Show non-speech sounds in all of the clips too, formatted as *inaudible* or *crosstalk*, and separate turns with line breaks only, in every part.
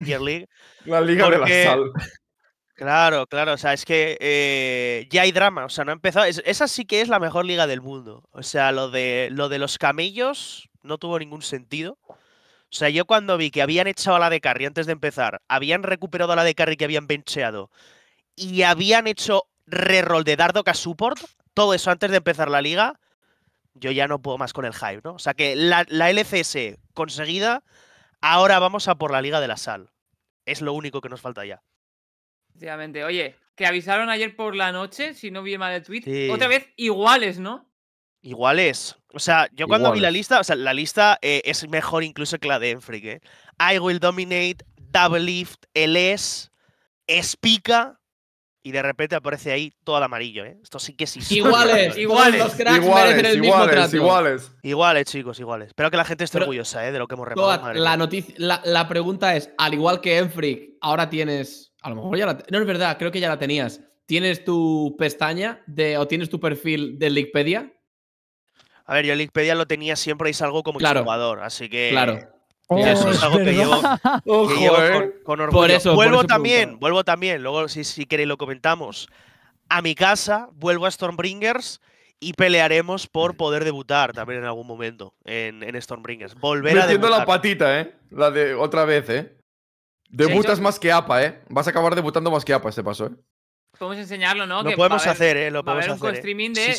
*laughs*
La liga de la sal.
Claro, claro, o sea, es que eh, ya hay drama, o sea, no ha empezado. esa sí que es la mejor liga del mundo. O sea, lo de, lo de los camellos no tuvo ningún sentido. O sea, yo cuando vi que habían echado a la de Carry antes de empezar, habían recuperado a la de Carry que habían bencheado y habían hecho reroll de Dardoca Support, todo eso antes de empezar la liga, yo ya no puedo más con el hype, ¿no? O sea, que la, la LCS conseguida Ahora vamos a por la Liga de la Sal. Es lo único que nos falta ya.
Efectivamente. Oye, que avisaron ayer por la noche, si no vi mal el tweet. Otra vez iguales, ¿no?
Iguales. O sea, yo cuando vi la lista, o sea, la lista eh, es mejor incluso que la de Enfrique. ¿eh? I Will Dominate, Double Lift, LS, Spica, y de repente aparece ahí todo el amarillo, ¿eh? Esto sí que es *laughs* Iguales, iguales. Los cracks iguales, merecen el mismo trato. Iguales. iguales, chicos, iguales. Espero que la gente esté orgullosa ¿eh? de lo que hemos repartido. La,
noticia, la, pregunta es, al igual que Enfric, ahora tienes... A lo mejor ya la... No es verdad, creo que ya la tenías. ¿Tienes tu pestaña de, o tienes tu perfil de Wikipedia A ver, yo en lo tenía
siempre y salgo como claro, jugador, así que... Claro.
Oh, eso es algo que *laughs* oh, llevo,
con, orgullo. vuelvo también, vuelvo también, luego si, si queréis lo comentamos. A mi casa, vuelvo a Stormbringers y pelearemos por poder debutar también en algún momento en, en Stormbringers. Volver la
patita, ¿eh? La de otra vez, ¿eh? Debutas más que APA, ¿eh? Vas a acabar debutando más que APA este paso, ¿eh?
Podemos enseñarlo, ¿no? Lo podemos hacer, ¿eh? Lo podemos hacer. un ¿eh? co-streaming de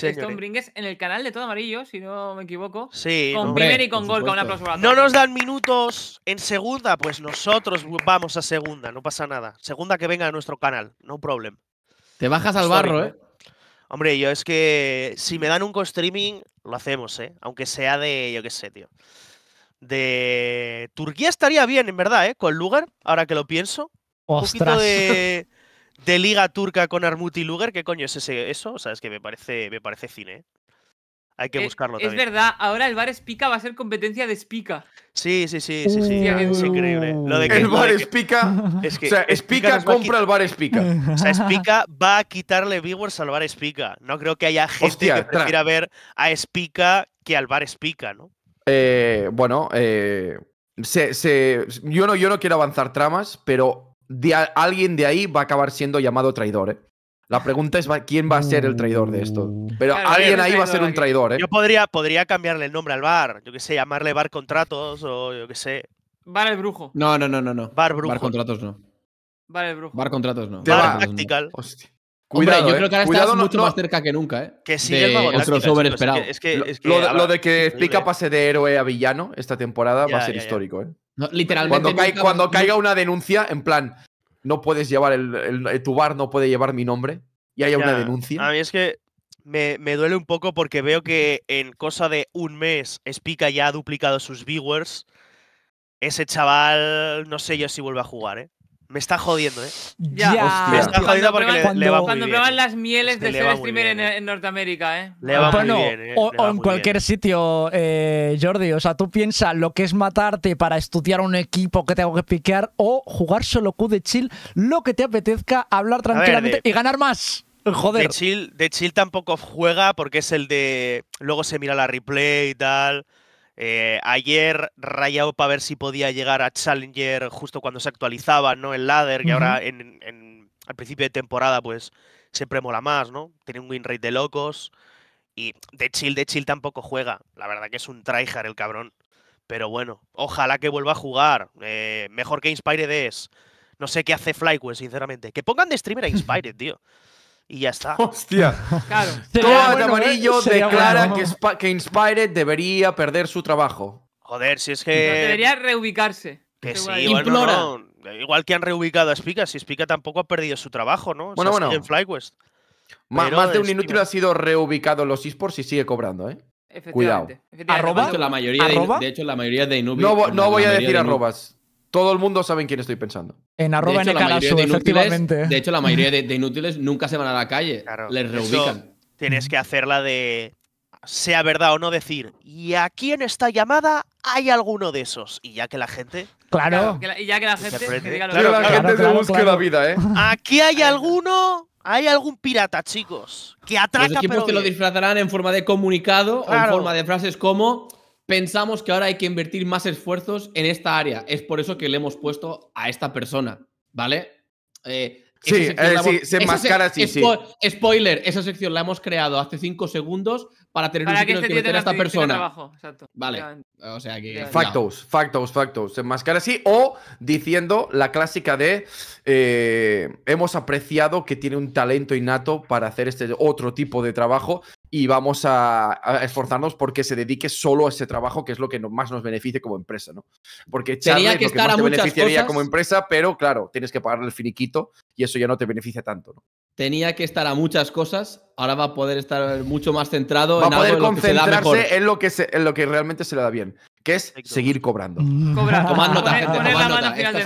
sí, en el canal de Todo Amarillo, si no me equivoco. Sí. Con primer y con Gol, con un aplauso No nos
dan minutos en segunda, pues nosotros vamos a segunda, no pasa nada. Segunda que venga a nuestro canal, no problem.
Te bajas al barro, ¿eh?
Hombre, yo es que si me dan un co-streaming, lo hacemos, ¿eh? Aunque sea de, yo qué sé, tío. De Turquía estaría bien, en verdad, ¿eh? Con Lugar, ahora que lo pienso. Un poquito de... *laughs* de Liga Turca con Armuti Luger, ¿qué coño es ese, eso? O sea, es que me parece, me parece cine. ¿eh? Hay que eh, buscarlo es Es verdad,
ahora el Bar Spica va a ser competencia de Spica.
Sí, sí, sí, sí, sí. es increíble. el Bar Spica. Es que, o sea, Spica, compra el Bar Spica. O sea, Spica va a quitarle viewers al Bar Spica. No creo que haya gente que prefiera ver a Spica que al Bar Spica, ¿no?
Eh, bueno, yo, no, yo no quiero avanzar tramas, pero de alguien de ahí va a acabar siendo llamado traidor. ¿eh? La pregunta es quién va a ser el traidor de esto. Pero alguien ahí va a ser un
traidor. ¿eh? Yo podría, podría cambiarle el nombre al bar. Yo qué sé, llamarle bar contratos o yo qué sé. Bar el brujo.
No, no, no, no. no. Bar contratos no.
Bar el brujo. Bar
contratos no. Bar, bar
tactical. Cuidado, yo ¿eh? creo que ahora Cuidado, estás mucho más
cerca que nunca, ¿eh?
Que
sí, el crossover esperado. Es
que, es que, lo, de que *laughs* Pika
pase de héroe a villano esta temporada va a ser histórico, ¿eh? literalmente. Cuando, caiga una denuncia, en plan, no puedes llevar el, eh, tu bar, no puede llevar mi nombre, y haya una denuncia.
A mí es que me, me, duele un poco porque veo que en cosa de un mes, Spica ya ha duplicado sus viewers. Ese chaval, no sé yo si vuelve a jugar, ¿eh? Me está jodiendo, ¿eh? Ya, me está jodiendo porque le, va Cuando prueban
las mieles de ser streamer eh. en, Norteamérica, ¿eh? Le va muy eh, O, en cualquier
sitio, eh,
Jordi. O sea, tú piensas lo que es matarte para estudiar un equipo que tengo que piquear o jugar solo Q de chill, lo que te apetezca, hablar tranquilamente y ganar más. Joder. De
chill, de chill tampoco juega porque es el de. Luego se mira la replay y tal. Eh, ayer rayado para ver si podía llegar a Challenger justo cuando se actualizaba, ¿no? El ladder, que ahora en, al principio de temporada, pues siempre mola más, ¿no? Tiene un win rate de locos. Y de chill, de chill tampoco juega. La verdad que es un tryhard el cabrón. Pero bueno, ojalá que vuelva a jugar. Eh, mejor que Inspired es. No sé qué hace Flyquest, sinceramente. Que pongan de streamer a *laughs* Inspired, tío y ya está.
Hostia. Claro. *laughs* Todo Amarillo declara
que, que Inspired debería perder su trabajo. Joder, si es que. debería
reubicarse. Que sí, igual,
igual que han reubicado a Spica, si Spica tampoco ha perdido su trabajo, ¿no? Bueno, bueno. En FlyQuest. Más, de un
inútil ha sido reubicado en los esports y sigue cobrando, ¿eh? Cuidado. De
hecho,
la mayoría De, hecho, la mayoría de No,
voy a decir
arrobas
todo el mundo sabe en quién estoy pensando.
En arroba en de De hecho, la mayoría
de, inútiles nunca se van a la calle. les reubican. tienes que hacerla de. Sea verdad o no, decir. Y aquí en esta llamada hay alguno de esos. Y ya que la gente. Claro.
y ya que la gente.
la gente se busque la vida, ¿eh? Aquí hay alguno. Hay algún pirata, chicos, que atraca. Los pero que lo
disfrazarán en forma de comunicado o en forma de frases como pensamos que ahora hay que invertir más esfuerzos en esta área. Es por eso que le hemos puesto a esta persona, ¿vale? Eh, eh, sí, sí, se enmascara así, sí. Spoiler, esa sección la hemos creado hace cinco segundos para tener un que, este que meter a esta persona. exacto. o sea que... Factos,
factos, factos. Se enmascara así o diciendo la clásica de eh, hemos apreciado que tiene un talento innato para hacer este otro tipo de trabajo y vamos a, esforzarnos porque se dedique solo a ese trabajo, que es lo que más nos beneficie como empresa, ¿no? Porque que estar te beneficiaría como empresa, pero claro, tienes que pagarle el finiquito y eso ya no te beneficia tanto, ¿no?
Tenía que estar a muchas cosas, ahora va a poder estar mucho más centrado va en poder concentrarse lo que En lo que, realmente
se le da bien, que es seguir cobrando.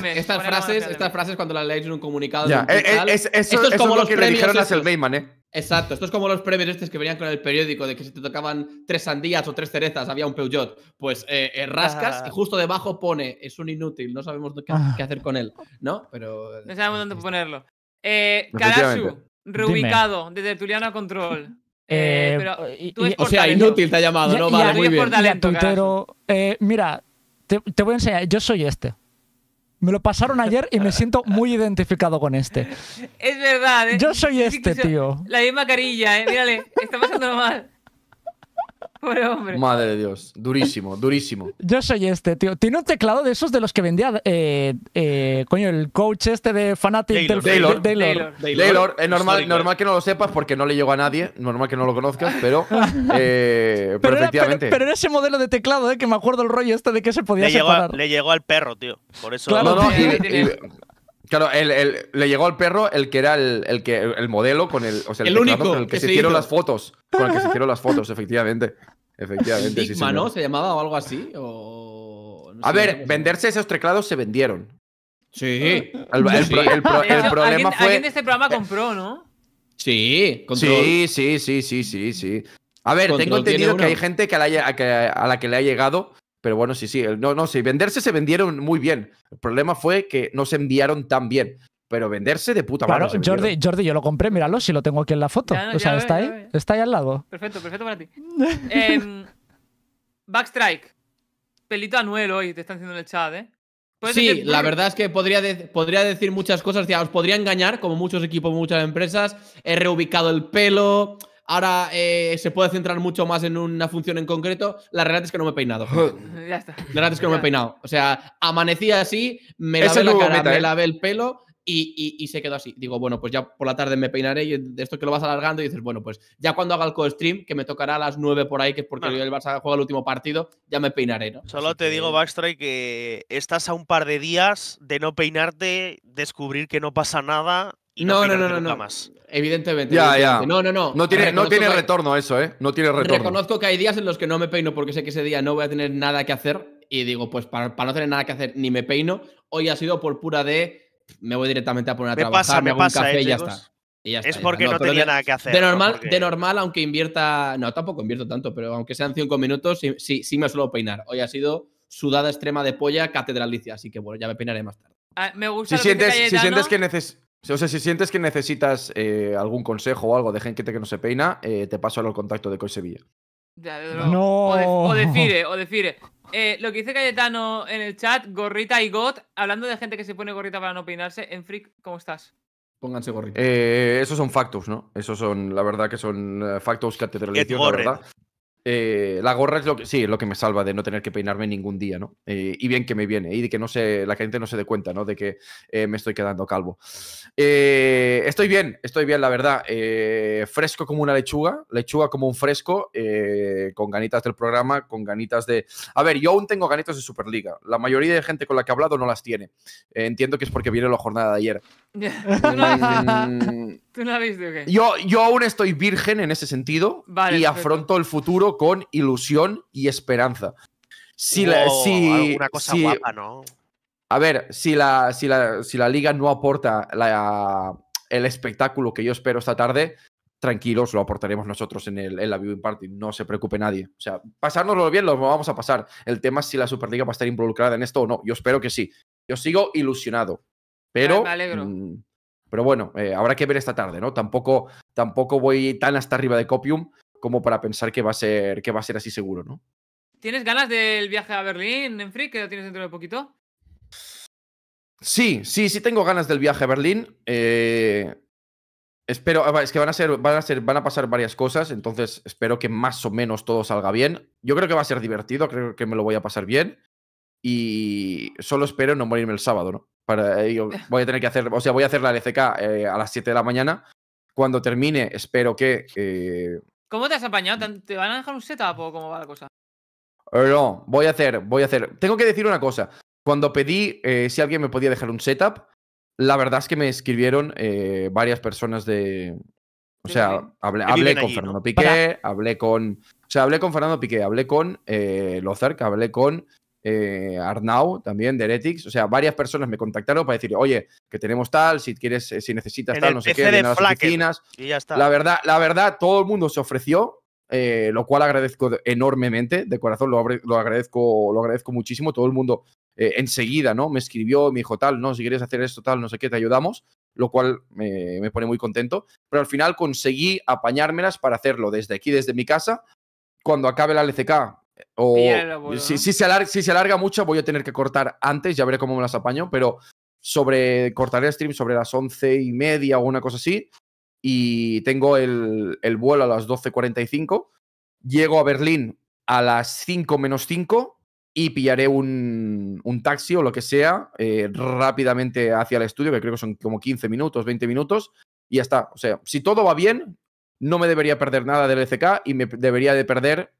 estas, frases, estas frases cuando las leéis en un comunicado. Eh, eh, eso, es, lo que le dijeron a Selmayman, ¿eh? Exacto, esto es como los premios estos que venían con el periódico de que si te tocaban tres sandías o tres cerezas había un Peugeot.
Pues eh, eh, rascas y ah.
justo debajo pone, es un inútil, no sabemos qué, hacer con él,
¿no? Pero... No sabemos dónde eh, ponerlo. Eh, Karasu, reubicado Desde de a Control. o sea, inútil te ha llamado, ¿no? vale, muy bien.
mira, te voy a enseñar, yo soy este. Me lo pasaron ayer y me siento muy identificado con este.
Es verdad. ¿eh? Yo soy este, tío. La misma carilla, ¿eh? Mírale, está pasando mal.
Madre de Dios. Durísimo, durísimo. *laughs* Yo soy este, tío. Tiene un teclado de esos de los que vendía. Eh, eh, coño, el coach este de Fanatic Taylor. Taylor. Es normal, normal
que no lo sepas porque no le llegó a nadie. Normal que no lo conozcas, pero. *laughs* Eh, pero, pero, pero,
ese modelo de teclado, eh, que me acuerdo el rollo este de que se podía le separar.
le llegó al perro, tío. Por eso.
Claro, le llegó al perro el que era el, que, el modelo con el. O el, único con el que, se, hicieron las fotos. Con el que se hicieron las fotos, efectivamente. Efectivamente. ¿Se
llamaba o algo así?
a ver, venderse esos teclados se vendieron. Sí. El, problema fue. Alguien de
este programa compró, ¿no?
Sí, Sí, sí, sí, sí, sí, sí. A ver, tengo entendido que hay gente que, a la que le ha llegado pero bueno, sí, sí, no, no, sí, venderse se vendieron muy bien. El problema fue que no se enviaron tan bien. Pero venderse de puta madre. Jordi,
Jordi, yo lo compré, míralo, si lo tengo aquí en la foto. o sea, está ahí, está ahí al lado.
Perfecto, perfecto para ti. *laughs* Em, Backstrike. Pelito anuelo hoy, te están haciendo en el chat, ¿eh? Sí, la verdad
es que podría, podría decir muchas cosas. os podría engañar, como muchos equipos, muchas empresas. He reubicado el pelo ahora eh, se puede centrar mucho más en una función en concreto. La realidad es que no me he peinado. *laughs*
La realidad es que no me he peinado.
O sea, amanecí así, me lavé la cara, me ¿eh? el pelo y, se quedó así. Digo, bueno, pues ya por la tarde me peinaré y de esto que lo vas alargando y dices, bueno, pues ya cuando haga el co-stream, que me tocará a las 9 por ahí, que es porque el Barça juega el último partido, ya me peinaré, ¿no?
Solo te digo, Backstreet, que estás a un par de días de no peinarte, descubrir que no pasa nada no, no, no, no, Más.
Evidentemente. No, no,
no. No tiene, no tiene retorno eso, ¿eh? No tiene retorno. Reconozco
que hay días en los que no me peino porque sé que ese día no voy a tener nada que hacer y digo, pues para, no tener nada que hacer ni me peino, hoy ha sido por pura de me voy directamente a poner a trabajar, pasa, me, hago un café ¿eh, y
ya está. es porque no, tenía nada que hacer. De
normal, de normal, aunque invierta. No, tampoco invierto tanto, pero aunque sean cinco minutos, sí, sí, me suelo peinar. Hoy ha sido sudada extrema de polla catedralicia, así que bueno, ya me peinaré más tarde.
Ah, me gusta si, sientes, que si sientes que
o sea, si sientes que necesitas eh, algún consejo o algo de gente que no se peina, eh, te paso al contacto de Coy Sevilla.
Ya, de no. O, defire, o, defire. Eh, lo que dice Cayetano en el chat, gorrita y got, hablando de gente que se pone gorrita para no peinarse, en Freak, ¿cómo estás?
Pónganse
gorrita. esos son factos, ¿no? Esos son, la verdad, que son factos catedralicios, la verdad. Eh, la gorra es lo que sí, lo que me salva de no tener que peinarme ningún día, ¿no? Eh, y bien que me viene, y de que no se, la gente no se dé cuenta, ¿no? De que eh, me estoy quedando calvo. estoy bien, estoy bien, la verdad. fresco como una lechuga, lechuga como un fresco, con ganitas del programa, con ganitas de. A ver, yo aún tengo ganitas de Superliga. La mayoría de gente con la que he hablado no las tiene. entiendo que es porque viene la jornada de ayer.
Mm. Yo,
yo aún estoy virgen en ese sentido y afronto el futuro con ilusión y esperanza. Si, A ver, si la, si la, si la liga no aporta el espectáculo que yo espero esta tarde, tranquilos, lo aportaremos nosotros en, el, en la viewing party, no se preocupe nadie. O sea, pasárnoslo bien, lo vamos a pasar. El tema es si la Superliga va a estar involucrada en esto o no. Yo espero que sí. Yo sigo ilusionado.
Ah, pero,
mm, pero bueno, eh, habrá que ver esta tarde, ¿no? Tampoco, tampoco voy tan hasta arriba de Copium como para pensar que va a ser, va a ser así seguro, ¿no?
¿Tienes ganas del viaje a Berlín, en que tienes dentro de poquito?
Sí, sí, sí tengo ganas del viaje a Berlín. Eh, espero, ah, es que van a ser, van a ser, van a pasar varias cosas, entonces espero que más o menos todo salga bien. Yo creo que va a ser divertido, creo que me lo voy a pasar bien. Y solo espero no morirme el sábado, ¿no? Eh, eh. voy a tener que hacer, o sea, voy a hacer la LCK eh, a las 7 de la mañana. Cuando termine, espero que.
¿Cómo te has apañado? ¿Te van a dejar un setup o cómo va la cosa?
No, voy a hacer, voy a hacer. Tengo que decir una cosa. Cuando pedí si alguien me podía dejar un setup, la verdad es que me escribieron varias personas de. O sea, hablé, con Fernando Piqué, hablé con. O sea, hablé con Fernando Piqué, hablé con Lozark hablé con eh, Arnau también de Heretics. O sea, varias personas me contactaron para decir, oye, que tenemos tal, si quieres, eh, si necesitas tal, no sé qué, las oficinas.
Y ya está. La verdad, la
verdad, todo el mundo se ofreció. Eh, lo cual agradezco enormemente, de corazón lo, agradezco, lo agradezco muchísimo. Todo el mundo enseguida, ¿no? Me escribió, me dijo tal, no, si quieres hacer esto tal, no sé qué, te ayudamos lo cual me, me, pone muy contento. Pero al final conseguí apañármelas para hacerlo desde aquí, desde mi casa. Cuando acabe la LCK, eh, o si, se alarga, mucho, voy a tener que cortar antes, ya veré cómo me las apaño, pero sobre cortaré el stream sobre las once y media o una cosa así. Y tengo el, vuelo a las 12.45. Llego a Berlín a las 5 menos 5 y pillaré un, taxi o lo que sea eh, rápidamente hacia el estudio, que creo que son como 15 minutos, 20 minutos. Y ya está. O sea, si todo va bien, no me debería perder nada del ECK y me debería de perder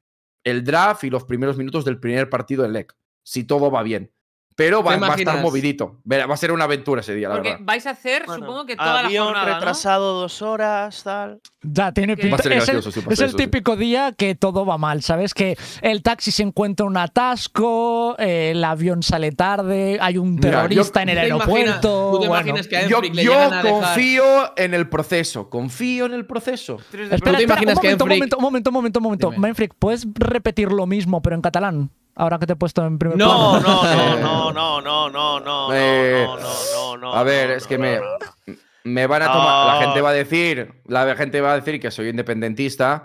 el draft y los primeros minutos del primer partido del LEC, si todo va bien. Pero va, a estar movidito. Va a ser una aventura ese
día, la Porque vais a hacer, supongo que toda avión la jornada, retrasado
dos horas, tal.
Ya, tiene pinta. Es, el, es el típico día que todo va mal, ¿sabes? Que el taxi se encuentra un atasco, el avión sale tarde, hay un terrorista en el aeropuerto. yo, confío
en el proceso, confío en el proceso. Espera,
te imaginas que momento, un momento, un momento, un momento, un momento. Manfred, ¿puedes repetir lo mismo, pero en catalán? Ahora que te he puesto en primer no, No, no, no, no, no, no,
no, no, no, no,
A ver, es que me, me van a tomar. La gente va a decir, la gente va a decir que soy independentista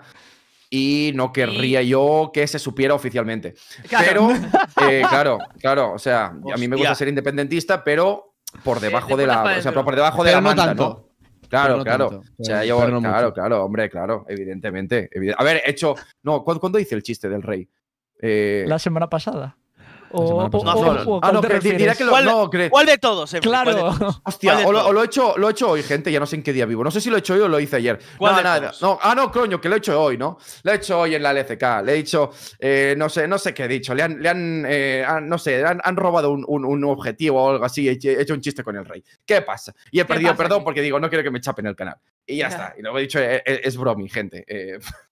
y no querría yo que se supiera oficialmente. Claro. Pero, claro, claro, o sea, a mí me gusta ser independentista, pero por debajo de la, o sea, por
debajo de la manta,
Claro, claro. o sea, yo, claro, claro, hombre, claro, evidentemente. A ver, hecho, no, ¿cuándo, dice hice el chiste del rey? Eh... La
semana
pasada. O,
ah,
no, o,
de todos? Claro. Lo,
o, lo, he hecho, lo he hecho hoy, gente, ya no sé en qué día vivo. No sé si lo he hecho hoy o lo hice ayer. no, Ah, no, coño, que lo he hecho hoy, ¿no? Lo he hecho hoy en la LCK. Le he dicho, eh, no sé, no sé qué he dicho. Le han, le han, eh, no sé, han, robado un, objetivo o algo así. He hecho un chiste con el rey. ¿Qué pasa? Y he perdido perdón porque digo, no quiero que me chapen el canal. Y ya está. Y luego he dicho, eh, es, es
gente. *laughs*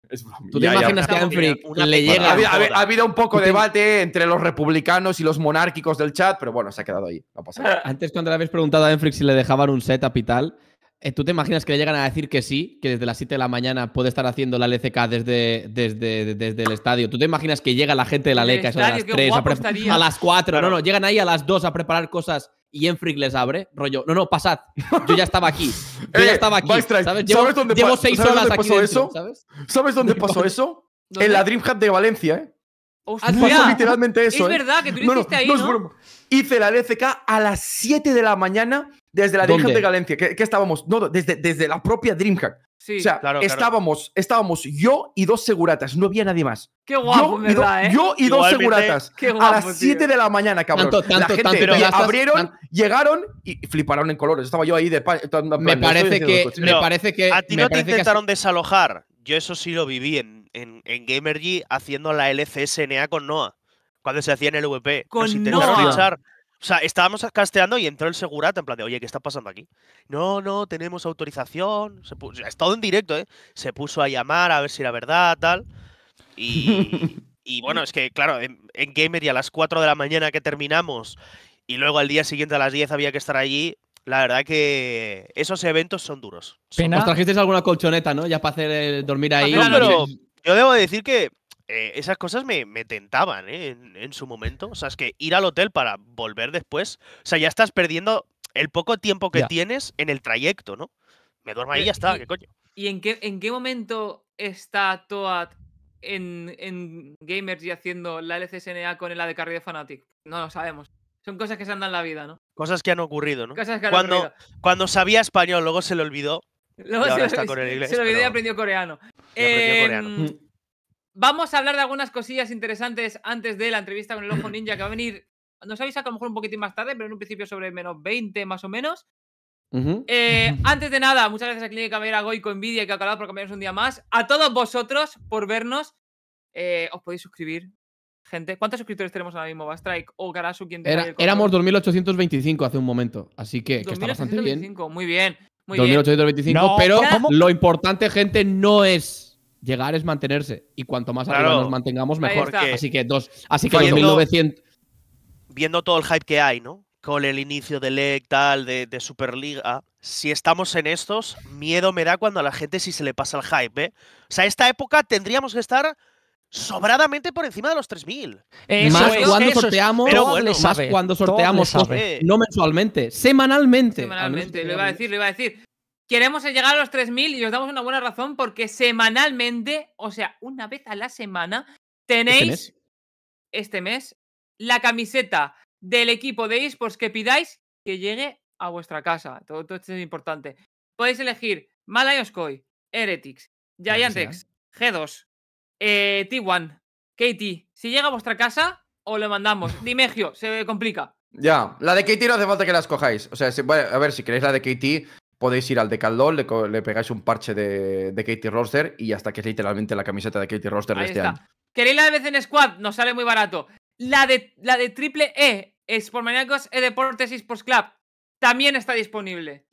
¿Tú te imaginas que a le llega? Ha,
habido un poco de debate entre los republicanos y los monárquicos del chat, pero bueno, se ha quedado ahí. *laughs*
Antes, cuando le habéis preguntado a Enfrique si le dejaban un setup y tal, eh, ¿tú te imaginas que le llegan a decir que sí? Que desde las 7 de la mañana puede estar haciendo la LCK desde, desde, desde el estadio. ¿Tú te imaginas que llega la gente de la LECA a las 3, a, las 4? No, no, llegan ahí a las 2 a preparar cosas y Enfrick les abre, rollo, no, no, pasad, yo ya estaba aquí, *laughs* yo ya eh, estaba aquí, ¿sabes? dónde pasó eso?
¿sabes? dónde pasó eso? En la DreamHack de Valencia, ¿eh? Pasó literalmente eso. Es ¿eh? verdad que tú lo no, no, ahí, no, Hice la LCK a las 7 de la mañana desde la de Galencia, que, estábamos, no, desde, desde la propia DreamHack. Sí, o sea, claro, Estábamos, yo y dos seguratas, no había nadie más. Qué guapo, yo, y dos eh? seguratas a las 7
de la mañana, cabrón. la gente abrieron,
llegaron y fliparon en colores. Estaba yo ahí de me, parece que, me parece
que a ti no te intentaron desalojar. Yo eso sí lo viví en, en, Gamergy haciendo la LCSNA con Noah cuando se hacía en el VP. Con Noah. O sea, estábamos casteando y entró el segurata en plan de, oye, ¿qué está pasando aquí? No, no, tenemos autorización. Se todo ha estado en directo, ¿eh? Se puso a llamar a ver si era verdad, tal. Y, *laughs* bueno, es que, claro, en, Gamer y a las 4 de la mañana que terminamos y luego al día siguiente a las 10 había que estar allí. La verdad que esos eventos son duros.
Pena. Os trajisteis alguna colchoneta, ¿no? Ya para hacer dormir ahí. claro, pero
yo debo decir que eh, esas cosas me, me tentaban ¿eh? en, su momento. O sea, es que ir al hotel para volver después, o sea, ya estás perdiendo el poco tiempo que tienes en el trayecto, ¿no? Me duermo ahí y ya está, ¿qué coño?
¿Y en qué, en qué momento está Toad en, Gamers y haciendo la LCSNA con el de de Fanatic? No lo sabemos. Son cosas que se andan en la vida, ¿no?
Cosas que han ocurrido, ¿no? cuando, cuando sabía español, luego se le olvidó. Luego se, *laughs* se, lo olvidó y
aprendió coreano. coreano. Em, mm. Vamos a hablar de algunas cosillas interesantes antes de la entrevista con el Ojo Ninja que va a venir. Nos avisa que a lo mejor un poquitín más tarde, pero en un principio sobre menos 20 más o menos. Eh, antes de nada, muchas gracias a Clínica a Goico, Nvidia ha acabado por cambiarnos un día más. A todos vosotros por vernos. Eh, os podéis suscribir, gente. ¿Cuántos suscriptores tenemos ahora mismo? Bastrike o Garasu, quien Era, Éramos
2.825 hace un momento, así que, que está bastante bien.
2.825, Muy bien, 2.825, pero lo
importante, gente, no es llegar es mantenerse. Y cuanto más arriba nos mantengamos, mejor. así que dos. Así que 2900.
Viendo todo el hype que hay, ¿no? Con el inicio e de LEC, tal, de, Superliga. Si estamos en estos, miedo me da cuando a la gente si se le pasa el hype, ¿eh? O sea, esta época tendríamos que estar sobradamente por encima de los 3.000. Más,
más cuando sorteamos, no mensualmente, semanalmente. Semanalmente,
le iba a decir, le iba a decir. Queremos llegar a los 3.000 y os damos una buena razón porque semanalmente, o sea, una vez a la semana, este tenéis este mes, la camiseta del equipo de esports que pidáis que llegue a vuestra casa. Todo, esto es importante. Podéis elegir Malayoskoy, Heretics, Giantex, G2, T1, Katie. Si llega a vuestra casa, o lo mandamos. *laughs* Dimegio, se complica.
Ya, la de Katie no hace falta que la escojáis. O sea, a ver, si queréis la de Katie, podéis ir al Decathlon, le, le pegáis un parche de, de, Katie Roster y hasta que es literalmente la camiseta de Katie Roster de este año.
¿Queréis la de vez en Squad? Nos sale muy barato. La de, la de Triple E, Sportmaniacos, E Deportes y Sports Club, también está disponible.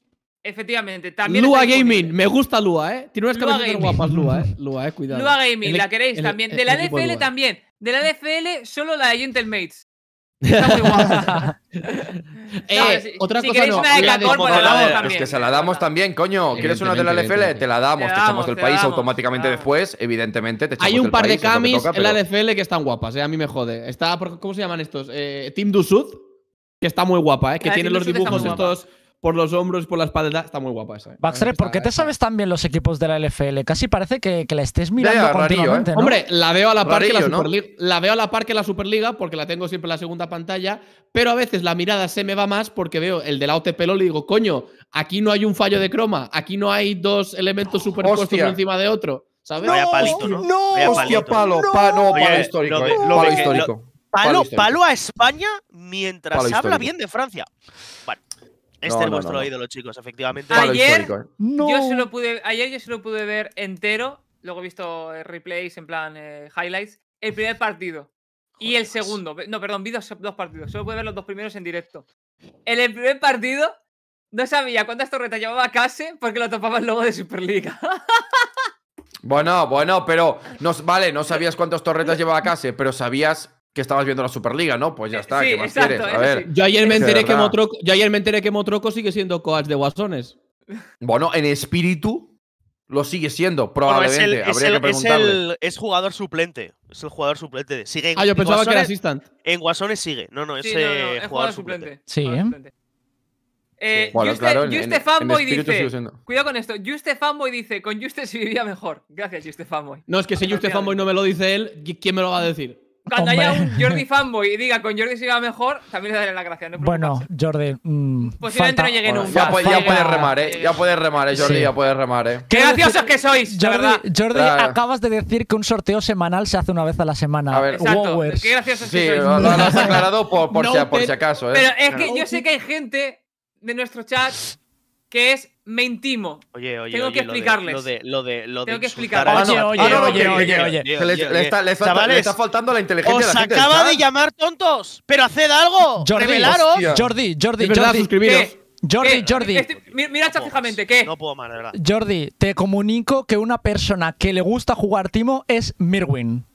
Efectivamente, también. Lua
Gaming, me gusta Lua, ¿eh? Tiene unas camisetas guapas, Lua, ¿eh? *laughs* Lua, eh, cuidado. Lua Gaming, la queréis también. de la DFL
también. De la DFL, solo la de Gentlemates. Está *laughs* eh, otra cosa no. Una Es que se la damos
también, coño. ¿Quieres una de la LFL? Te la damos, te, echamos del país automáticamente después, evidentemente. Hay un par de camis en la
LFL que están guapas, eh, a mí me jode. Eh. Está, ¿Cómo se llaman estos? Eh, Team Dusud, que está muy guapa, eh, que ah, tiene los dibujos estos por los hombros, por la espalda. Está muy guapa esa. ¿eh? Baxter, ¿por qué
te sabes tan bien los equipos de la LFL? Casi parece que, que la estés mirando continuamente, ¿eh? Hombre, la veo a la par que la Superliga.
La veo a la par que la Superliga porque la tengo siempre en la segunda pantalla, pero a veces la mirada se me va más porque veo el de la OTP y digo, coño, aquí no hay un fallo de croma, aquí no hay dos elementos superpuestos encima de otro.
¿Sabes? No, ¿no? no hostia, palo, no. palo histórico. palo palo, palo,
a España mientras habla bien de Francia.
Este no, es vuestro ídolo, chicos, efectivamente. Ayer, ¿eh?
yo se pude, ayer yo se pude ver entero, luego he visto eh, replays, en plan eh, highlights, el primer partido. y el segundo, no, perdón, vi dos, dos partidos, solo pude ver los dos primeros en directo. En el primer partido no sabía cuántas torretas llevaba Case porque lo topaba el logo de Superliga. *laughs*
Bueno, bueno, pero no, vale, no sabías cuántas torretas llevaba Case, pero sabías que estabas viendo la Superliga, ¿no? Pues ya eh, está, ¿qué más quieres? A ver, yo, ayer me
enteré que Motroco, sigue siendo coach de Guasones. Bueno, en espíritu lo sigue siendo,
probablemente.
es, Habría que preguntarle. Es, jugador suplente. Es el jugador suplente. ah, yo pensaba que era assistant. En Guasones sigue. No, no, eh, es, jugador, suplente. Sí, ¿eh?
Eh, Juste, Fanboy dice. Cuidado con esto. Juste Fanboy dice: Con Juste se vivía mejor. Gracias, Juste Fanboy.
No, es que si Juste Fanboy no me lo dice él, ¿quién me lo va a decir?
Cuando haya un Jordi fanboy y diga con Jordi se iba mejor, también le daré la gracia. No bueno,
Jordi. Mm,
Posiblemente no llegue nunca. Ya,
puedes
remar, ¿eh? Ya puedes remar, ¿eh, Jordi, ya
puedes remar, ¿eh? ¡Qué graciosos que sois! Jordi, Jordi acabas de decir que un sorteo semanal se hace una vez a la semana. A ver, Exacto. ¡Qué
graciosos sí,
sois! Lo, has *laughs* aclarado
por, si, acaso, ¿eh? Pero es que yo sé
que hay gente de nuestro chat que es mentimos. Oye, oye, tengo que explicarles.
Lo de, tengo que explicarles. Oye, oye, ah, oye, oye, oye. Le está
faltando la inteligencia.
Os la gente acaba de llamar
tontos, pero haced algo. Jordi, revelaros. Jordi, Jordi, Jordi, Jordi, Jordi. Este, mira no fijamente, ¿qué? No puedo más, de verdad.
Jordi, te comunico que una persona que le gusta jugar Timo es Mirwin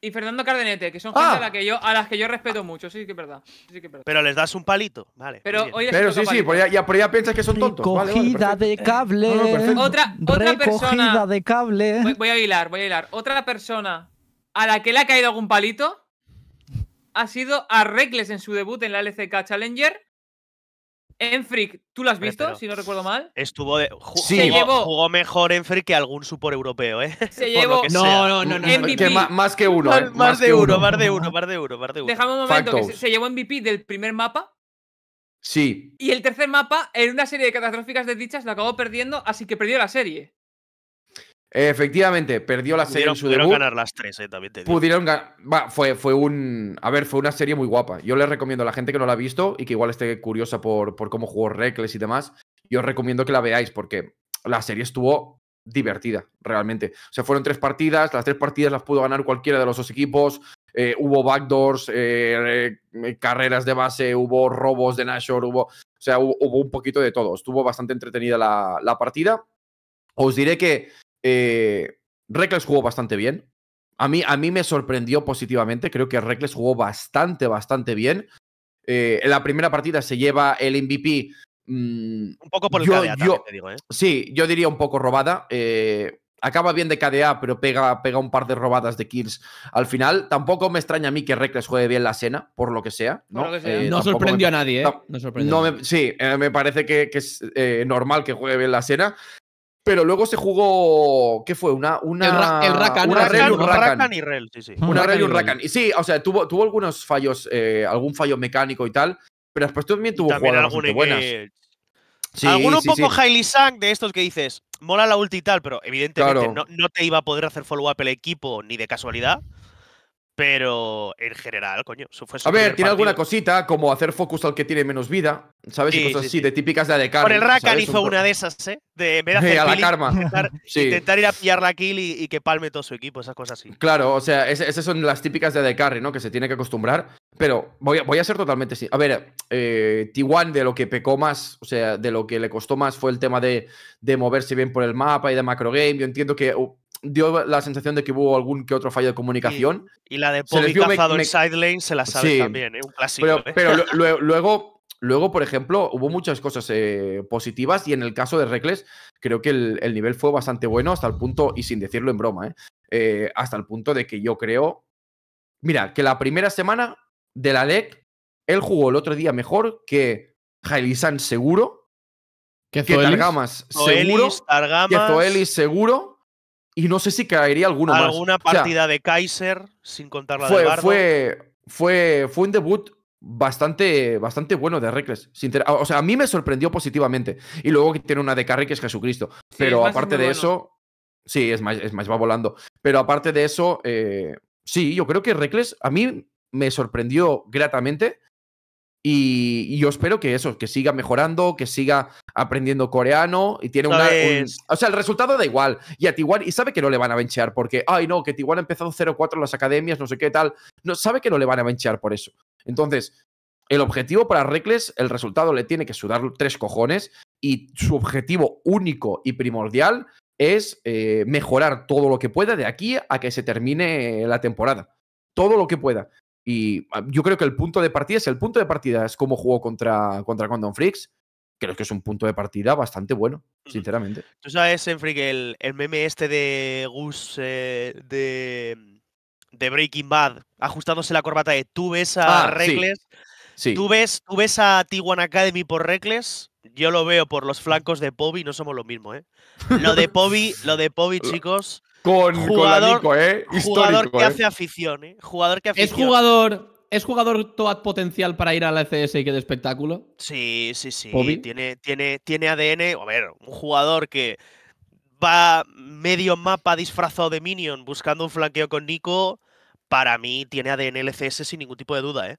y Fernando Cardenete, que son gente ah. a, la que yo, a las que yo respeto mucho, sí que es verdad. Sí que es verdad. Pero les
das un palito, vale. Pero, sí, sí,
Por
pues ya, ya, piensas que son tontos. Recogida de cable. otra,
otra Recogida persona. de cable. Voy, a hilar, voy a hilar. Otra persona a la que le ha caído algún palito ha sido a en su debut en la LCK Challenger. Enfric, ¿tú lo has visto, si no recuerdo mal?
Estuvo de, jugó, mejor Enfric que algún supor europeo, ¿eh? Se *laughs* llevó. no, no, no, no, más, que uno. Más, de uno, más de uno, más de uno, más de
uno. un momento, que se, llevó MVP del primer mapa. Sí. Y el tercer mapa, en una serie de catastróficas desdichas, lo acabó perdiendo, así que perdió la serie.
Efectivamente, perdió la serie en su pudieron ganar
las tres, eh, también te digo.
Pudieron ganar. Fue, fue, un. A ver, fue una serie muy guapa. Yo les recomiendo a la gente que no la ha visto y que igual esté curiosa por, por cómo jugó Reckless y demás. Yo os recomiendo que la veáis porque la serie estuvo divertida, realmente. O sea, fueron tres partidas. Las tres partidas las pudo ganar cualquiera de los dos equipos. Eh, hubo backdoors, eh, eh, carreras de base, hubo robos de Nashor, hubo. O sea, hubo, un poquito de todo. Estuvo bastante entretenida la, la partida. Os diré que eh, jugó bastante bien. A mí, a mí me sorprendió positivamente. Creo que Reckless jugó bastante, bastante bien. Eh, en la primera partida se lleva el MVP. Mm, un poco por el KDA, te digo, ¿eh? Sí, yo diría un poco robada. Eh, acaba bien de KDA, pero pega, pega un par de robadas de kills al final. Tampoco me extraña a mí que Reckless juegue bien la cena, por lo que sea. No, sorprendió a nadie,
¿eh?
sí, me parece que, es normal que juegue bien la escena pero luego se jugó, ¿qué fue? Una, una, el, Rakan, una un Rakan. y
Rel, sí, sí. Una Rel y un
Rakan. Y sí, o sea, tuvo, tuvo algunos fallos, eh, algún fallo mecánico y tal, pero después también tuvo un jugadas buenas.
Sí, Alguno poco sí. Hailey Sang de estos que dices, mola la ulti y tal, pero evidentemente no, te iba a poder hacer follow-up el equipo ni de casualidad. Pero en general, coño, eso fue su A ver, tiene alguna
cosita, como hacer focus al que tiene menos vida, ¿sabes? cosas así, de típicas de Adecarri. Por el Rakan hizo una
de esas, ¿eh? De ver *laughs* a la *laughs* Intentar, ir a pillar la kill y, que palme todo su equipo, esas cosas así.
Claro, o sea, esas son las típicas de Carry, ¿no? Que se tiene que acostumbrar. Pero voy a, voy a ser totalmente sí. A ver, eh, t de lo que pecó más, o sea, de lo que le costó más fue el tema de, de moverse bien por el mapa y de macro game. Yo entiendo que uh, dio la sensación de que hubo algún que otro fallo de comunicación.
Y, la de Bobby cazado me... en Sidelane se la sabe también, ¿eh? un clásico. Pero, ¿eh? *laughs*
luego, luego, por ejemplo, hubo muchas cosas eh, positivas y en el caso de Reckless creo que el, nivel fue bastante bueno hasta el punto, y sin decirlo en broma, hasta el punto de que yo creo, mira, que la primera semana de la LEC, él jugó el otro día mejor que Jailisan seguro. Que, Targamas seguro. Que Zoelis seguro y no sé si caería alguno ¿Alguna más. Alguna partida
de Kaiser, sin contar la fue, de
Fue, fue, un debut bastante, bastante bueno de Reckless. O sea, a mí me sorprendió positivamente. Y luego que tiene una de Carry que es Jesucristo. Pero aparte de eso. Sí, es más, es más, va volando. Pero aparte de eso, eh, sí, yo creo que Reckless a mí me sorprendió gratamente. y, yo espero que eso, que siga mejorando, que siga aprendiendo coreano y tiene un, O sea, el resultado da igual. Y a Tijuana, y sabe que no le van a benchear porque, ay no, que Tijuana ha empezado 0-4 en las academias, no sé qué tal. No, sabe que no le van a benchear por eso. Entonces, el objetivo para Recles, el resultado le tiene que sudar tres cojones y su objetivo único y primordial es eh, mejorar todo lo que pueda de aquí a que se termine la temporada. Todo lo que pueda. Y ah, yo creo que el punto de partida es el punto de partida, es como jugó contra, contra Freaks creo que es un punto de partida bastante bueno, sinceramente.
Tú sabes, enrique el, meme este de Gus eh, mm, de, Breaking Bad, ajustándose la corbata de tú ves a ah, ¿Tú, ves, tú ves a t Academy por Reckless, yo lo veo por los flancos de Pobi, no somos lo mismo, ¿eh? Lo de *laughs* Pobi, lo de Poby chicos.
Con, jugador, ¿eh? jugador que ¿eh? hace
afición, ¿eh? Jugador que afición. Es
jugador
¿Es jugador Toad potencial para ir a la ECS y que de espectáculo?
Sí, sí, sí. Tiene, tiene, tiene ADN. A ver, un jugador que va medio mapa disfrazado de Minion buscando un flanqueo con Nico. Para mí tiene ADN LCS e sin ningún tipo de duda, ¿eh?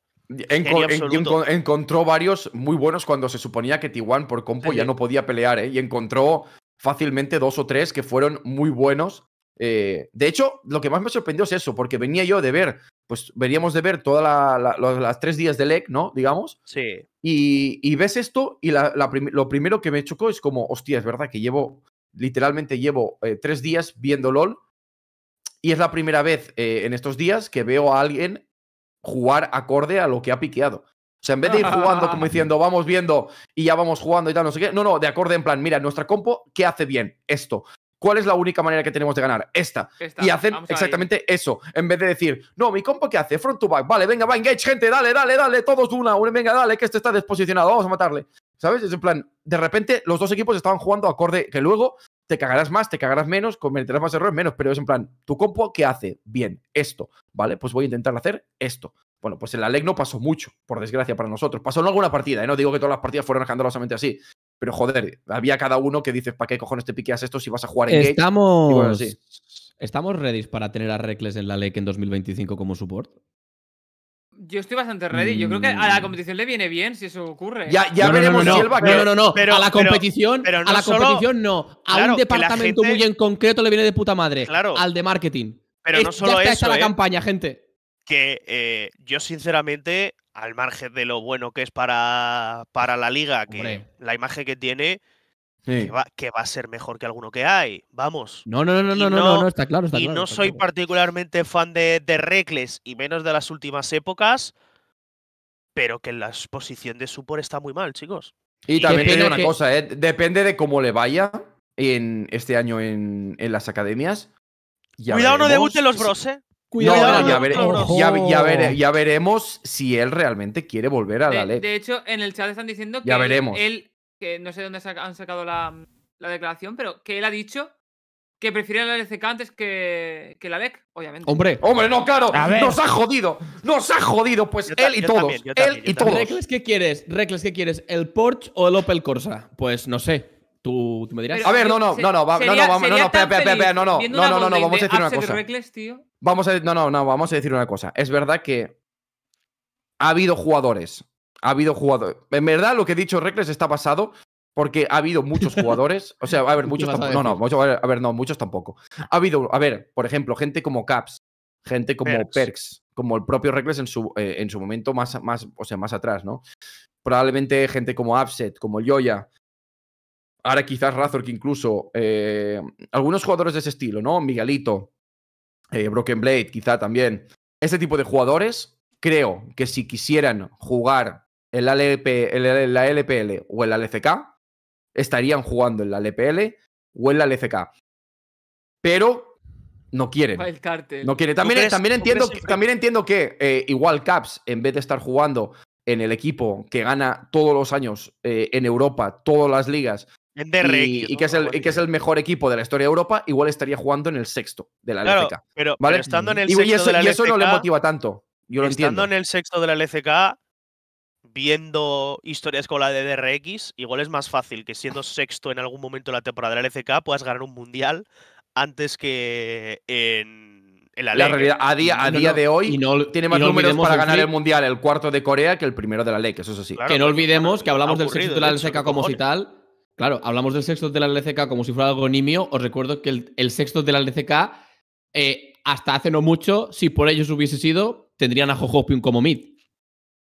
encontró varios muy buenos cuando se suponía que T1 por compo ya no podía pelear, ¿eh? Y encontró fácilmente dos o tres que fueron muy buenos eh, de hecho, lo que más me sorprendió es eso, porque venía yo de ver, pues veníamos de ver todas las tres días de LEC, ¿no? Digamos. Sí. Y, ves esto y lo primero que me chocó es como, hostia, es verdad que llevo, literalmente llevo eh, tres días viendo LOL y es la primera vez eh, en estos días que veo a alguien jugar acorde a lo que ha piqueado. O sea, en vez de ir jugando como *laughs* diciendo, vamos viendo y ya vamos jugando y tal, no sé qué. No, no, de acorde en plan, mira, nuestra compo, ¿qué hace bien? Esto. ¿Cuál es la única manera que tenemos de ganar? Esta. y hacen exactamente eso. En vez de decir, no, mi compo ¿qué hace? Front to back. Vale, venga, va, engage, gente. Dale, dale, dale. Todos de una. Venga, dale, que este está desposicionado. Vamos a matarle. ¿Sabes? Es en plan, de repente los dos equipos estaban jugando acorde que luego te cagarás más, te cagarás menos, cometerás más errores, menos, pero es en plan, tu compo, ¿qué hace? Bien, esto, ¿vale? Pues voy a intentar hacer esto. Bueno, pues el la no pasó mucho, por desgracia para nosotros. Pasó en alguna partida, ¿eh? no digo que todas las partidas fueron escandalosamente así, pero joder, había cada uno que dices, ¿para qué cojones te piqueas esto si vas a jugar en Estamos...
¿Estamos ready para tener a en la LEC en 2025 como support?
Yo estoy bastante ready. Yo creo que a la mm. competición le viene bien si eso ocurre. Ya, ya veremos no, no, va No,
no, a la competición, a la competición no. A un departamento muy en concreto le viene de puta madre. Claro. Al de marketing. Pero no solo ya está la ¿eh? campaña, gente
que eh, yo sinceramente, al margen de lo bueno que es para, para la liga, que la imagen que tiene, que, va, a ser mejor que alguno que hay, vamos. No, no, no, no, no, no, no, está claro. y no soy particularmente fan de, de Recles y menos de las últimas épocas, pero que la exposición de support está muy mal, chicos. Y, también
tiene una cosa, ¿eh? depende de cómo le vaya en este año en, en las academias. Cuidado, no
debuten
los bros, ¿eh?
Cuidado. No, ya, ya, ya, veremos si él realmente quiere volver a la LEC. De
hecho, en el chat están diciendo que él, que no sé dónde han sacado la, declaración, pero que él ha dicho que prefiere la LCK antes que, la LEC, obviamente.
Hombre, hombre, no, claro. Nos ha jodido. Nos ha jodido, pues él y todos. él ¿qué quieres? ¿qué quieres? ¿El Porsche o el Opel Corsa? Pues no sé. Tú, me
dirás. a ver, no, no, no, no, no, no, no, no, no, no, no, no, no, no, no, no, no,
no,
Vamos a no, no, no, vamos a decir una cosa. Es verdad que ha habido jugadores. Ha habido jugadores. En verdad, lo que he dicho Reckless está basado porque ha habido muchos *laughs* jugadores. o sea, a haber muchos tampoco. No, no, muchos, a, ver, no, muchos tampoco. Ha habido, a ver, por ejemplo, gente como Caps, gente como Perks, como el propio Reckless en su, eh, en su momento más, más, o sea, más atrás, ¿no? Probablemente gente como Upset, como Yoya, ahora quizás Razor, incluso eh, algunos jugadores de ese estilo, ¿no? Miguelito, eh, Broken Blade quizá también. ese tipo de jugadores, creo que si quisieran jugar el la LPL o el LCK, estarían jugando en la LPL o en la LCK. Pero no quieren.
Eh. No quiere. También, también, entiendo, que,
también entiendo que igual Caps, en vez de estar jugando en el equipo que gana todos los años eh, en Europa, todas las ligas, y, que es el, que es el, mejor equipo de la historia de Europa, igual estaría jugando en el sexto de
la LCK. Pero, estando en el y, sexto eso, no le motiva
tanto. estando
en el sexto de la LCK, viendo historias como la de DRX, igual es más fácil que siendo sexto en algún momento de la temporada de la LCK puedas ganar un mundial antes que en, la, realidad, a día, a día de
hoy, tiene más números para ganar el, mundial el cuarto de Corea que el primero de la LEC, eso es que no pues,
olvidemos que hablamos del sexto de la LCK como si tal Claro, hablamos del sexto de la LCK como si fuera algo nimio. Os recuerdo que el, sexto de la LCK, eh, hasta hace no mucho, si por ellos hubiese sido, tendrían a Jojopium como mid.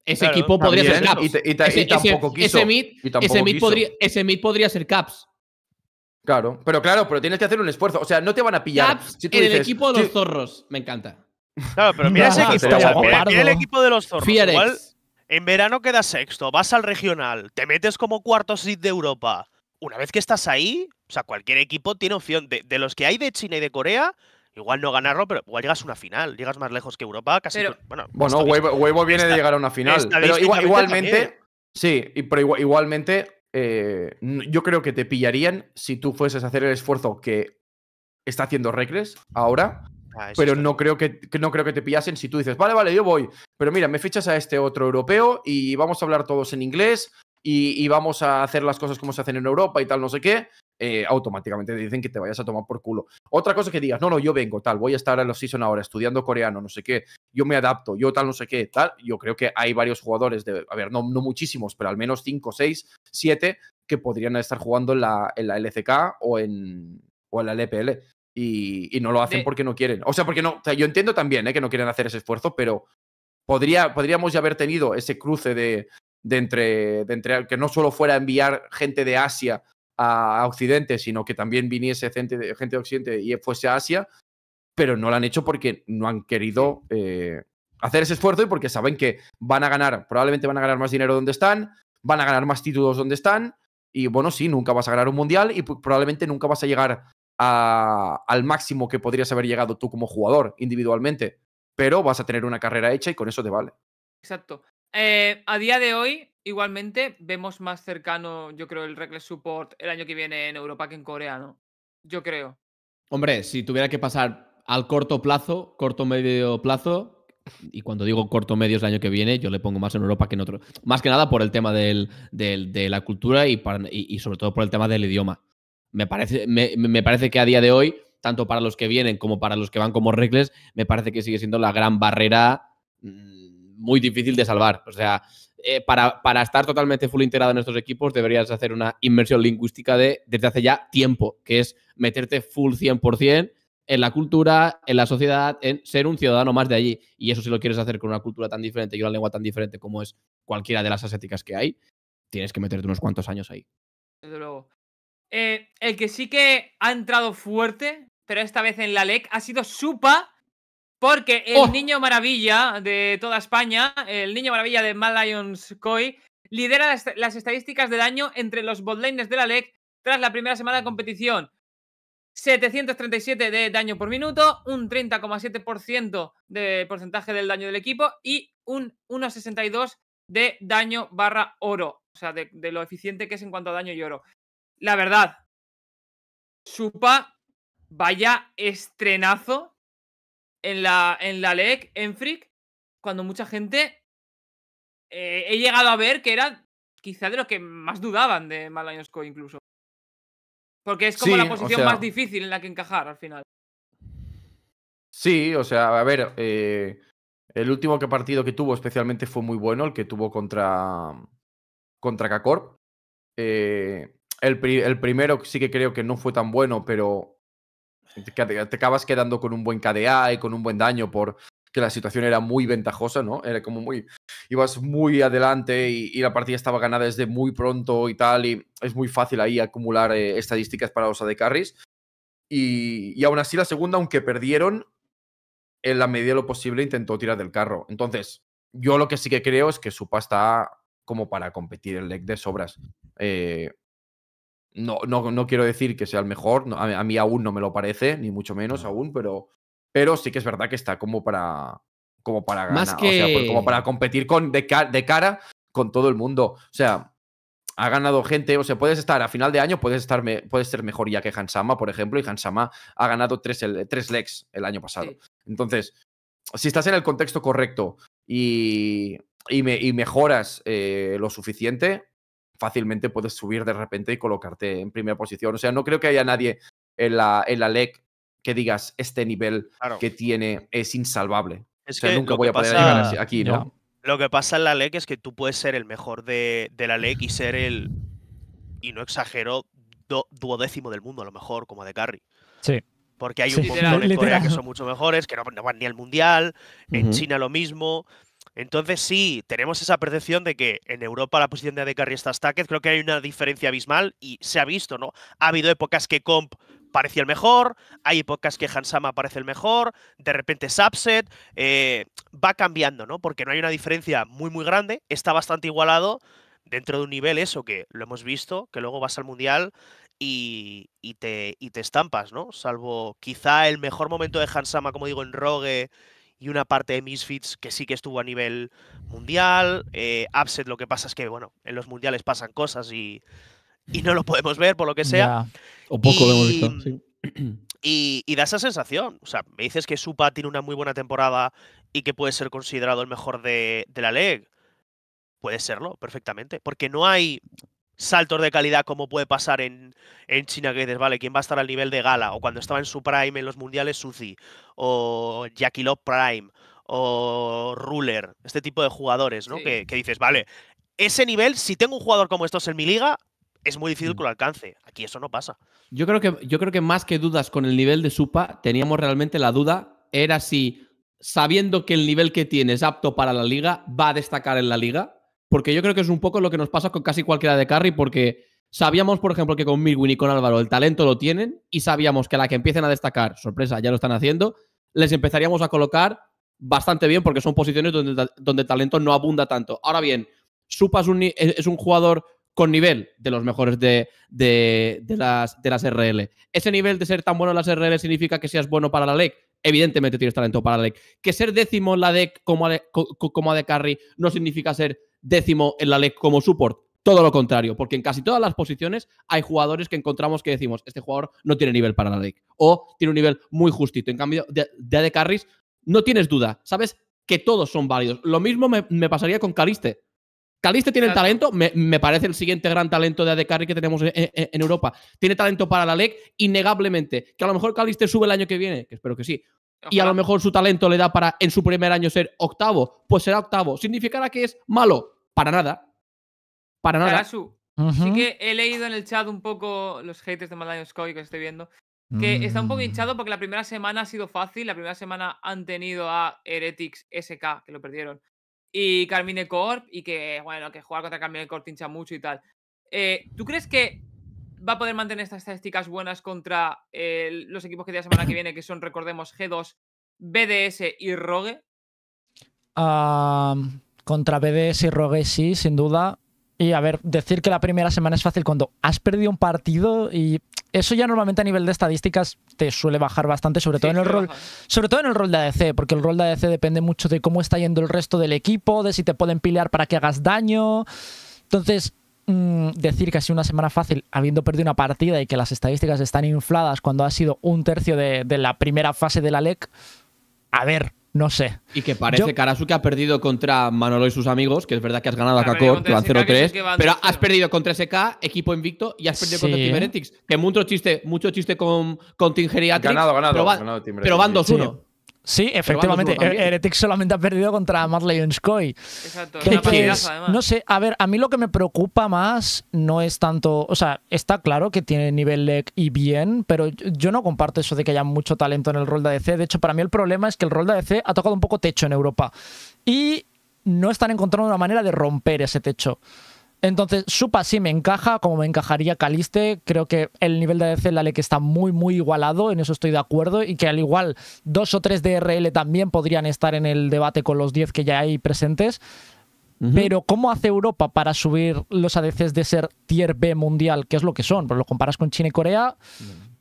Ese equipo podría ser Caps. Y, ese, tampoco mid, mid, Podría, ser Caps.
Claro, pero claro, pero tienes que hacer un esfuerzo. O sea, no te van a pillar.
en el equipo de los
zorros, me encanta. Claro, pero mira ese equipo. el equipo de los zorros. en verano queda sexto, vas al regional, te metes como cuarto seed de Europa una vez que estás ahí, o sea, cualquier equipo tiene opción. De, los que hay de China y de Corea, igual no ganarlo, pero igual llegas a una final, llegas más lejos que Europa, casi. bueno,
bueno Huevo viene de llegar a una final. Pero igualmente, ¿eh? sí, pero igualmente, eh, yo creo que te pillarían si tú fueses a hacer el esfuerzo que está haciendo Recres ahora. Ah, pero no creo, que, no creo que te pillasen si tú dices, vale, vale, yo voy, pero mira, me fichas a este otro europeo y vamos a hablar todos en inglés, y, vamos a hacer las cosas como se hacen en Europa y tal, no sé qué, eh, automáticamente te dicen que te vayas a tomar por culo. Otra cosa que digas, no, no, yo vengo, tal, voy a estar en los season ahora estudiando coreano, no sé qué, yo me adapto, yo tal, no sé qué, tal. Yo creo que hay varios jugadores, de, a ver, no, no muchísimos, pero al menos 5, 6, 7 que podrían estar jugando en la, la LCK o en, en la LPL. Y, no lo hacen porque no quieren. O sea, porque no. yo entiendo también eh, que no quieren hacer ese esfuerzo, pero podría, podríamos ya haber tenido ese cruce de, de entre, de entre que no solo fuera a enviar gente de Asia a, Occidente, sino que también viniese gente de, gente Occidente y fuese a Asia, pero no lo han hecho porque no han querido eh, hacer ese esfuerzo y porque saben que van a ganar, probablemente van a ganar más dinero donde están, van a ganar más títulos donde están, y bueno, sí, nunca vas a ganar un mundial y probablemente nunca vas a llegar a, al máximo que podrías haber llegado tú como jugador individualmente, pero vas a tener una carrera hecha y con eso te vale.
Exacto. Eh, a día de hoy, igualmente, vemos más cercano, yo creo, el Reckless Support el año que viene en Europa que en Corea, ¿no? Yo creo.
Hombre, si tuviera que pasar al corto plazo, corto medio plazo, y cuando digo corto medio es el año que viene, yo le pongo más en Europa que en otro. Más que nada por el tema de la cultura y, sobre todo por el tema del idioma. Me parece, me, parece que a día de hoy, tanto para los que vienen como para los que van como regles, me parece que sigue siendo la gran barrera mm, muy difícil de salvar. O sea, eh, para, estar totalmente full integrado en estos equipos deberías hacer una inmersión lingüística de, desde hace ya tiempo, que es meterte full 100% en la cultura, en la sociedad, en ser un ciudadano más de allí. Y eso si lo quieres hacer con una cultura tan diferente y una lengua tan diferente como es cualquiera de las asiáticas que hay, tienes que meterte unos cuantos años ahí.
Desde luego. Eh, el que sí que ha entrado fuerte, pero esta vez en la LEC, ha sido Supa porque el oh. niño maravilla de toda España, el niño maravilla de Mad Lions Koi, lidera las, estadísticas de daño entre los botlaners de la LEC tras la primera semana de mm. competición. 737 de daño por minuto, un 30,7% de porcentaje del daño del equipo y un 1,62 de daño barra oro. O sea, de, de, lo eficiente que es en cuanto a daño y oro. La verdad, Supa, vaya estrenazo en la, en la LEC, en Freak, cuando mucha gente eh, he llegado a ver que era quizá de lo que más dudaban de Malayosco incluso. Porque es como la posición más difícil en la que encajar al final.
Sí, o sea, a ver, eh, el último que partido que tuvo especialmente fue muy bueno, el que tuvo contra, contra Kakor. Eh, el, el primero sí que creo que no fue tan bueno, pero te, acabas quedando con un buen KDA y con un buen daño por, que la situación era muy ventajosa, ¿no? Era como muy. ibas muy adelante y, la partida estaba ganada desde muy pronto y tal, y es muy fácil ahí acumular eh, estadísticas para los AD carries. Y, aún así, la segunda, aunque perdieron, en la medida de lo posible intentó tirar del carro. Entonces, yo lo que sí que creo es que su pasta como para competir el leg de sobras. Eh, no, no, no quiero decir que sea el mejor, a, mí aún no me lo parece, ni mucho menos aún, pero, pero sí que es verdad que está como para, como para ganar, o sea, pues como para competir con, de, cara con todo el mundo. O sea, ha ganado gente, o sea, puedes estar a final de año, puedes, estar puedes ser mejor ya que Hansama, por ejemplo, y Hansama ha ganado tres, legs el año pasado. Entonces, si estás en el contexto correcto y, y, me, mejoras eh, lo suficiente, fácilmente puedes subir de repente y colocarte en primera posición. O sea, no creo que haya nadie en la, en la LEC que digas este nivel que tiene es insalvable. Es que nunca voy a poder llegar aquí, ¿no?
Lo que pasa en la LEC es que tú puedes ser el mejor de, la LEC y ser el, y no exagero, duodécimo del mundo, a lo mejor, como de carry. Sí. Porque hay un montón en Corea que son mucho mejores, que no, van ni al mundial, en China lo mismo. Entonces sí, tenemos esa percepción de que en Europa la posición de AD está Stacked, creo que hay una diferencia abismal y se ha visto, ¿no? Ha habido épocas que Comp parecía el mejor, hay épocas que Hansama parece el mejor, de repente Subset, eh, va cambiando, ¿no? Porque no hay una diferencia muy, muy grande, está bastante igualado dentro de un nivel eso que lo hemos visto, que luego vas al Mundial y, te, y te estampas, ¿no? Salvo quizá el mejor momento de Hansama, como digo, en Rogue y una parte de Misfits que sí que estuvo a nivel mundial. Eh, upset, lo que pasa es que, bueno, en los mundiales pasan cosas y, no lo podemos ver por lo que sea.
o poco y, lo hemos visto,
Y, da esa sensación. O sea, me dices que Supa tiene una muy buena temporada y que puede ser considerado el mejor de, de la LEG. Puede serlo, perfectamente. Porque no hay saltos de calidad como puede pasar en, China, que dices, vale, ¿quién va a estar al nivel de Gala? O cuando estaba en su prime en los mundiales, Suzy, o Jackie Love Prime, o Ruler, este tipo de jugadores, ¿no? Que, dices, vale, ese nivel, si tengo un jugador como estos en mi liga, es muy difícil mm. que lo alcance. Aquí eso no pasa.
Yo creo que, yo creo que más que dudas con el nivel de Supa, teníamos realmente la duda, era si sabiendo que el nivel que tiene es apto para la liga, va a destacar en la liga porque yo creo que es un poco lo que nos pasa con casi cualquiera de carry, porque sabíamos, por ejemplo, que con Mirwin y con Álvaro el talento lo tienen y sabíamos que a la que empiecen a destacar, sorpresa, ya lo están haciendo, les empezaríamos a colocar bastante bien porque son posiciones donde, donde el talento no abunda tanto. Ahora bien, Supas es un, es un jugador con nivel de los mejores de, las, de las RL. ¿Ese nivel de ser tan bueno en las RL significa que seas bueno para la LEC? Evidentemente tienes talento para la LEC. Que ser décimo en la DEC como, como a de carry no significa ser décimo en la LEC como support. Todo lo contrario, porque en casi todas las posiciones hay jugadores que encontramos que decimos, este jugador no tiene nivel para la LEC o tiene un nivel muy justito. En cambio, de, de, no tienes duda, sabes que todos son válidos. Lo mismo me, pasaría con Caliste. Caliste tiene talento, me, parece el siguiente gran talento de AD que tenemos en, Europa. Tiene talento para la LEC, innegablemente. Que a lo mejor Caliste sube el año que viene, que espero que sí. Y a lo mejor su talento le da para en su primer año ser octavo, pues será octavo. ¿Significará que es malo? Para nada. Para nada.
sí que he leído en el chat un poco los haters de Mad Skoy que estoy viendo. Que está un poco mm. hinchado porque la primera semana ha sido fácil. La primera semana han tenido a Heretics SK, que lo perdieron, y Carmine Corp, y que, bueno, que jugar contra Carmine Corp hincha mucho y tal. Eh, ¿Tú crees que va a poder mantener estas estadísticas buenas contra eh, los equipos que tiene la semana que viene, que son, recordemos, G2, BDS y Rogue?
Ah contra BDS y sí, sin duda. Y a ver, decir que la primera semana es fácil cuando has perdido un partido y eso ya normalmente a nivel de estadísticas te suele bajar bastante, sobre todo en el rol, sobre todo en el rol de ADC, porque el rol de ADC depende mucho de cómo está yendo el resto del equipo, de si te pueden pilar para que hagas daño. Entonces, mm, decir que ha sido una semana fácil habiendo perdido una partida y que las estadísticas están infladas cuando ha sido un tercio de, de la primera fase de la LEC, a ver, no sé.
Y que parece Yo... que ha perdido contra Manolo y sus amigos, que es verdad que has ganado a Kakor, que van 0-3, pero has perdido contra SK, equipo invicto, y has perdido contra Timberetics. Que mucho chiste, mucho chiste con, con Ganado, ganado, pero, ganado pero van 2-1. Sí, efectivamente. E-
Heretic solamente ha perdido contra Marley Leonskoy. Exacto. No sé, a ver, a mí lo que me preocupa más no es tanto. O sea, está claro que tiene nivel leg y bien, pero yo no comparto eso de que haya mucho talento en el rol de ADC. De hecho, para mí el problema es que el rol de ADC ha tocado un poco techo en Europa. Y no están encontrando una manera de romper ese techo. Entonces, Supa sí me encaja, como me encajaría Caliste. Creo que el nivel de ADC en la está muy, muy igualado, en eso estoy de acuerdo. Y que al igual, dos o tres DRL también podrían estar en el debate con los diez que ya hay presentes. Pero, ¿cómo hace Europa para subir los ADCs de ser tier B mundial, ¿Qué es lo que son? Pues lo comparas con China y Corea.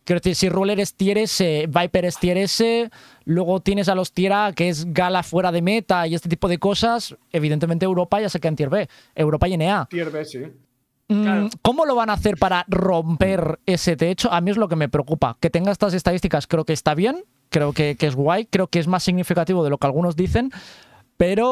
Quiero decir, si roller es tier S, eh, Viper es tier S, eh, luego tienes a los A que es Gala fuera de meta y este tipo de cosas, evidentemente Europa ya se queda en tier B. Europa y NA. Tier B, sí. Mm, ¿Cómo lo van a hacer para romper ese techo? A mí es lo que me preocupa. Que tenga estas estadísticas creo que está bien, creo que, que es guay, creo que es más significativo de lo que algunos dicen, pero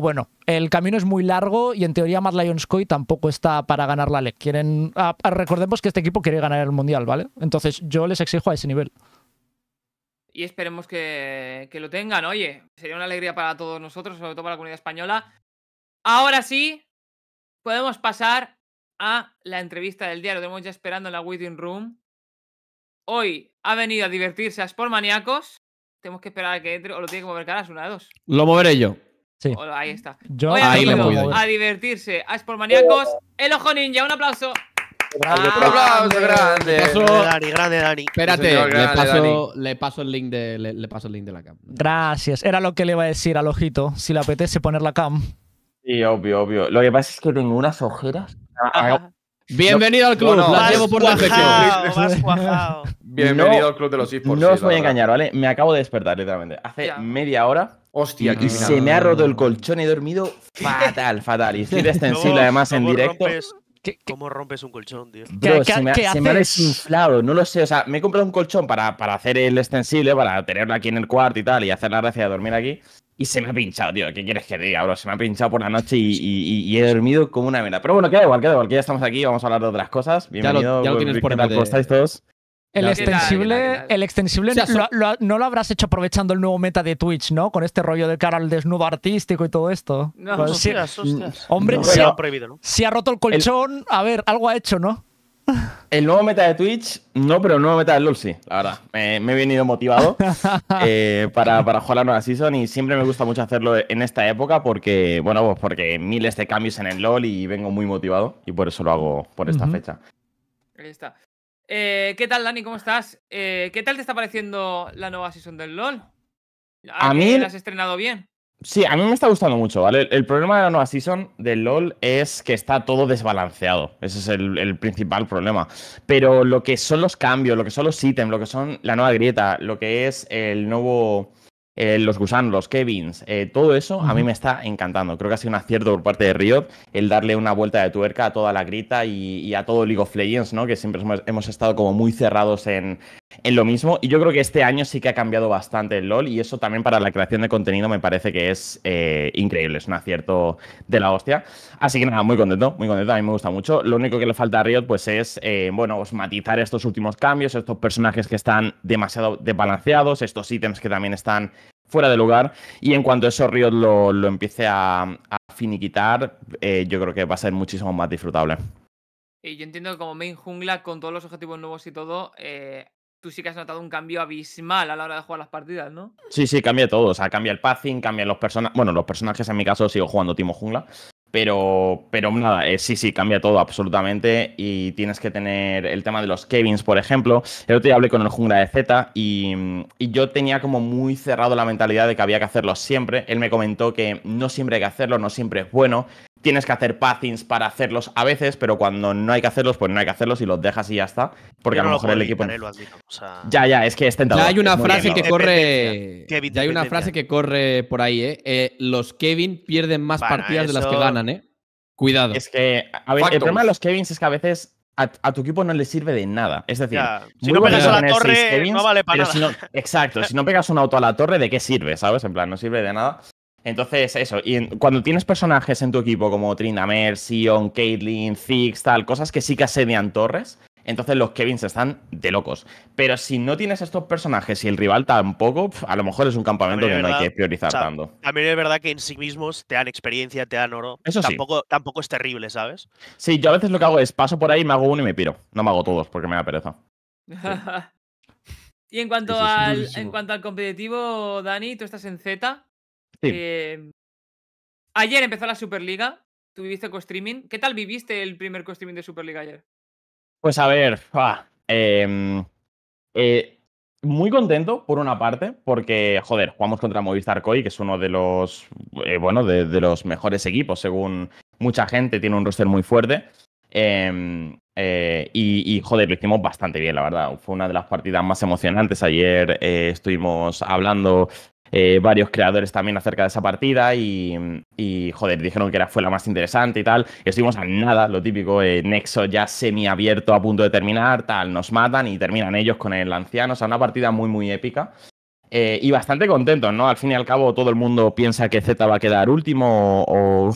bueno, el camino es muy largo y en teoría más Lionscoy tampoco está para ganar la LEC. Quieren, ah, ah, recordemos que este equipo quiere ganar el Mundial, ¿vale? Entonces yo les exijo a ese nivel.
Y esperemos que, lo tengan, oye. Sería una alegría para todos nosotros, sobre todo para la comunidad española. Ahora sí, podemos pasar a la entrevista del día. Lo tenemos ya esperando en la Waiting Room. Hoy ha venido a divertirse a Sport tenemos que esperar a que entre o lo tiene que mover Caras, una de dos.
Lo moveré yo. Sí.
ahí está. Yo ahí a divertirse. A por maníacos, el ojo ninja, un aplauso.
Grande, un aplauso grande. Dani, grande, Dani. Espérate, le, paso, le, paso, el
link de, le, paso el link de la cam.
Gracias. Era lo que le iba a decir al ojito, si le apetece poner la cam.
Sí, obvio, obvio. Lo que pasa es que tengo unas ojeras. Bienvenido al club, las llevo por defecto. *laughs* Bienvenido no, al Club de los No os voy a engañar, ¿vale? Me acabo de despertar, literalmente. Hace media hora.
Hostia, y se me ha roto
el colchón y he dormido fatal, fatal. Y estoy *laughs* extensible además en directo.
cómo rompes un colchón, tío? Bro, se, me, ha,
desinflado, no lo sé. O sea, me he comprado un colchón para, para hacer el extensible, para tenerlo aquí en el cuarto y tal, y hacer la gracia de dormir aquí. Y se me ha pinchado, tío. ¿Qué quieres que diga, bro? Se me ha pinchado por la noche y, he dormido como una mena. Pero bueno, queda igual, queda igual, que ya estamos aquí, vamos a hablar de otras cosas. Bienvenido. Ya lo, tienes por ¿Qué ¿Cómo estáis todos? El extensible,
El extensible no lo habrás hecho aprovechando el nuevo meta de Twitch, ¿no? Con este rollo de cara al desnudo artístico y todo esto. No, pues mm,
Hombre, si,
ha, roto el colchón, a ver, algo ha hecho, ¿no? *laughs* El nuevo meta de Twitch, no, pero el nuevo meta de LOL sí, la verdad. Me, he venido motivado *laughs* eh, para, para, jugar la nueva season y siempre me gusta mucho hacerlo en esta época porque, bueno, pues porque miles de cambios en el LOL y vengo muy motivado y por eso lo hago por esta fecha.
Ahí está. Eh, ¿Qué tal, Dani? ¿Cómo estás? Eh, ¿Qué tal te está pareciendo la nueva season del LOL? Ah, ¿A, mí. ¿La has estrenado bien?
Sí, a mí me está gustando mucho, ¿vale? El problema de la nueva season del LOL es que está todo desbalanceado. Ese es el, el, principal problema. Pero lo que son los cambios, lo que son los ítems, lo que son la nueva grieta, lo que es el nuevo. Eh, los gusanos, los Kevins, eh, todo eso a mí me está encantando. Creo que ha sido un acierto por parte de Riot el darle una vuelta de tuerca a toda la grita y, a todo League of Legends, ¿no? Que siempre hemos estado como muy cerrados en, en lo mismo. Y yo creo que este año sí que ha cambiado bastante el LOL y eso también para la creación de contenido me parece que es eh, increíble, es un acierto de la hostia. Así que nada, muy contento, muy contento, a mí me gusta mucho. Lo único que le falta a Riot pues es, eh, bueno, pues matizar estos últimos cambios, estos personajes que están demasiado desbalanceados, estos ítems que también están fuera de lugar. Y en cuanto eso Riot lo, empiece a, finiquitar, eh, yo creo que va a ser muchísimo más disfrutable.
Y yo entiendo que como main jungla, con todos los objetivos nuevos y todo, tú sí que has notado un cambio abismal a la hora de jugar las partidas, ¿no?
Sí, sí, cambia todo. O sea, cambia el passing, cambia los personajes. Bueno, los personajes en mi caso sigo jugando Timo Jungla. Pero, pero nada, eh, sí, sí, cambia todo absolutamente. Y tienes que tener el tema de los Kevins, por ejemplo. El otro día hablé con el jungla de Z y, y, yo tenía como muy cerrado la mentalidad de que había que hacerlo siempre. Él me comentó que no siempre hay que hacerlo, no siempre es bueno tienes que hacer pathings para hacerlos a veces, pero cuando no hay que hacerlos, pues no hay que hacerlos y los dejas y ya está. Porque a lo mejor el equipo. Ya, ya, es que es tentador. Ya hay una frase que
corre. Ya hay una frase que corre por ahí, ¿eh? eh los Kevin pierden más partidas de las que ganan,
¿eh? Cuidado. Es que, a ver, el problema de los Kevins es que a veces a, tu equipo no le sirve de nada. Es decir, si no pegas a la torre, no vale para nada. exacto, si no pegas un auto a la torre, ¿de qué sirve? ¿Sabes? En plan, no sirve de nada. Entonces, eso, y cuando tienes personajes en tu equipo como Trindamer, Sion, Caitlyn, Ziggs, tal, cosas que sí que asedian torres, entonces los Kevins están de locos. Pero si no tienes estos personajes y el rival tampoco, a lo mejor es un campamento que no hay que priorizar tanto. A tanto.
También es verdad que en sí mismos te dan experiencia, te dan oro. Eso tampoco, sí. Tampoco es terrible, ¿sabes?
Sí, yo a veces lo que hago es paso por ahí, me hago uno y me piro. No me hago todos porque me da pereza.
*laughs* y en cuanto, al, en cuanto al competitivo, Dani, tú estás en Z. Em, ayer empezó la Superliga, tuviste co-streaming. ¿Qué tal viviste el primer co-streaming de Superliga ayer?
Pues a ver, em, eh, muy contento por una parte, porque, joder, jugamos contra Movistar Koi, que es uno de los, eh, bueno, de, los mejores equipos, según mucha gente, tiene un roster muy fuerte. Em, eh, y, joder, lo hicimos bastante bien, la verdad. Fue una de las partidas más emocionantes. Ayer estuvimos hablando eh, varios creadores también acerca de esa partida y, joder, dijeron que era, fue la más interesante y tal. estuvimos a nada, lo típico, eh, Nexo ya semiabierto a punto de terminar, tal, nos matan y terminan ellos con el anciano. O sea, una partida muy, muy épica. Eh, y bastante contentos, ¿no? Al fin y al cabo, todo el mundo piensa que Z va a quedar último o,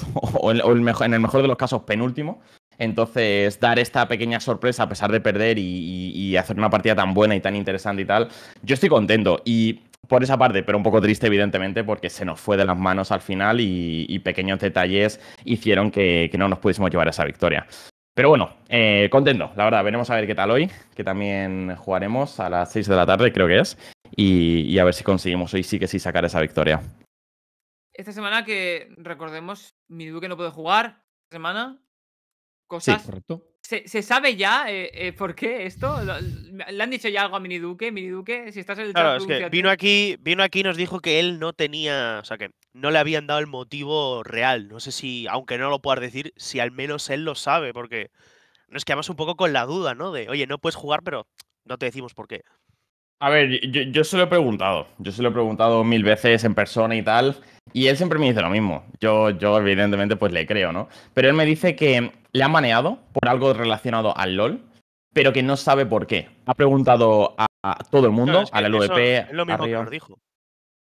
*laughs* el, mejor, en el mejor de los casos penúltimo. Entonces, dar esta pequeña sorpresa a pesar de perder y, hacer una partida tan buena y tan interesante y tal, yo estoy contento. Y por esa parte, pero un poco triste, evidentemente, porque se nos fue de las manos al final y, pequeños detalles hicieron que, no nos pudiésemos llevar esa victoria. Pero bueno, eh, contento, la verdad, veremos a ver qué tal hoy, que también jugaremos a las 6 de la tarde, creo que es, y, a ver si conseguimos hoy sí que sí sacar esa victoria.
Esta semana que recordemos, mi duque no puede jugar, esta semana, cosas ¿Se, sabe ya eh, eh, por qué esto? ¿Le han dicho ya algo a Mini Duque si estás en el que vino
aquí, vino aquí y nos dijo que él no tenía. O sea, que no le habían dado el motivo real. No sé si, aunque no lo puedas decir, si al menos él lo sabe, porque nos quedamos un poco con la duda, ¿no? De, oye, no puedes jugar, pero no te decimos por qué.
A ver, yo, yo, se lo he preguntado. Yo se lo he preguntado mil veces en persona y tal. Y él siempre me dice lo mismo. Yo, yo evidentemente, pues le creo, ¿no? Pero él me dice que le ha maneado por algo relacionado al LOL, pero que no sabe por qué. Ha preguntado a, todo el mundo, a la LVP, lo mismo a Que dijo.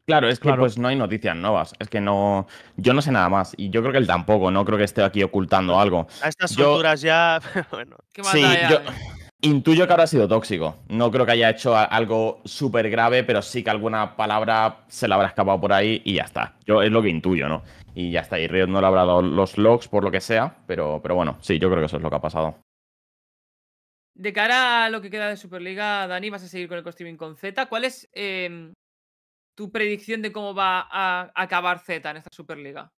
Claro, es que pues no hay noticias nuevas. Es que no. Yo no sé nada más. Y yo creo que él tampoco. No creo que esté aquí ocultando algo. A
estas yo... ya. *laughs* bueno. sí, Yo...
Intuyo que habrá sido tóxico. No creo que haya hecho algo súper grave, pero sí que alguna palabra se la habrá escapado por ahí y ya está. Yo es lo que intuyo, ¿no? Y ya está. Y Riot no le habrá dado los logs por lo que sea, pero, pero bueno, sí, yo creo que eso es lo que ha pasado.
De cara a lo que queda de Superliga, Dani, vas a seguir con el costuming con Z. ¿Cuál es em, tu predicción de cómo va a acabar Z en esta Superliga?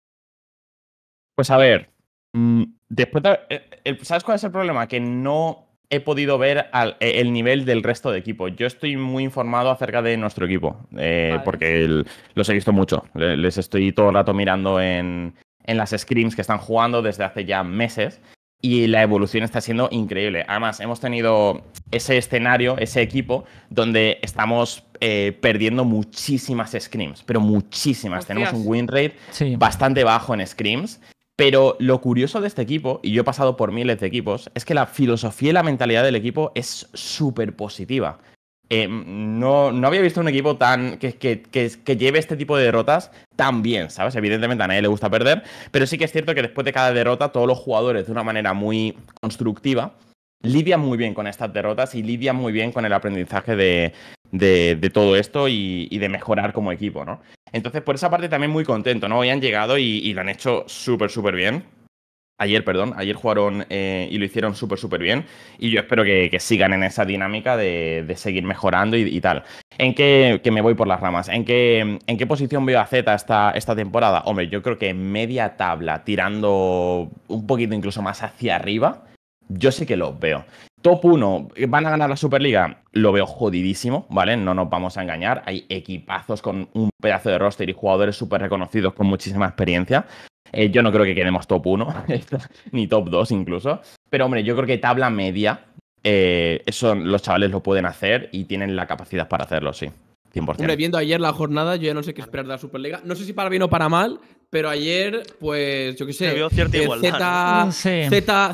Pues a ver, mm, después eh, ¿sabes cuál es el problema? Que no he podido ver e, el nivel del resto de equipo. Yo estoy muy informado acerca de nuestro equipo, eh, porque los he visto mucho. Les estoy todo el rato mirando en, las scrims que están jugando desde hace ya meses y la evolución está siendo increíble. Además, hemos tenido ese escenario, ese equipo, donde estamos eh, perdiendo muchísimas scrims, pero muchísimas. Tenemos un win rate bastante bajo en scrims pero lo curioso de este equipo, y yo he pasado por miles de equipos, es que la filosofía y la mentalidad del equipo es súper positiva. Eh, no, no, había visto un equipo tan que, que, lleve este tipo de derrotas tan bien, ¿sabes? Evidentemente a nadie le gusta perder, pero sí que es cierto que después de cada derrota todos los jugadores de una manera muy constructiva lidian muy bien con estas derrotas y lidian muy bien con el aprendizaje de, de, todo esto y, de mejorar como equipo, ¿no? Entonces, por esa parte también muy contento, ¿no? Hoy han llegado y, lo han hecho súper, súper bien. Ayer, perdón, ayer jugaron eh, y lo hicieron súper, súper bien. Y yo espero que, sigan en esa dinámica de, seguir mejorando y, tal. ¿En qué que me voy por las ramas? ¿En qué, en qué posición veo a Z esta, esta temporada? Hombre, yo creo que media tabla, tirando un poquito incluso más hacia arriba, yo sí que lo veo. Top 1, eh, van a ganar la Superliga, lo veo jodidísimo, ¿vale? No nos vamos a engañar. Hay equipazos con un pedazo de roster y jugadores súper reconocidos con muchísima experiencia. Eh, yo no creo que quedemos top 1, *laughs* ni top 2 incluso. Pero hombre, yo creo que tabla media, eh, eso los chavales lo pueden hacer y tienen la capacidad para hacerlo, sí. 100%. Hombre,
viendo ayer la jornada, yo ya no sé qué esperar de la Superliga. No sé si para bien o para mal, pero ayer, pues yo qué sé, eh, Z, le planta, Z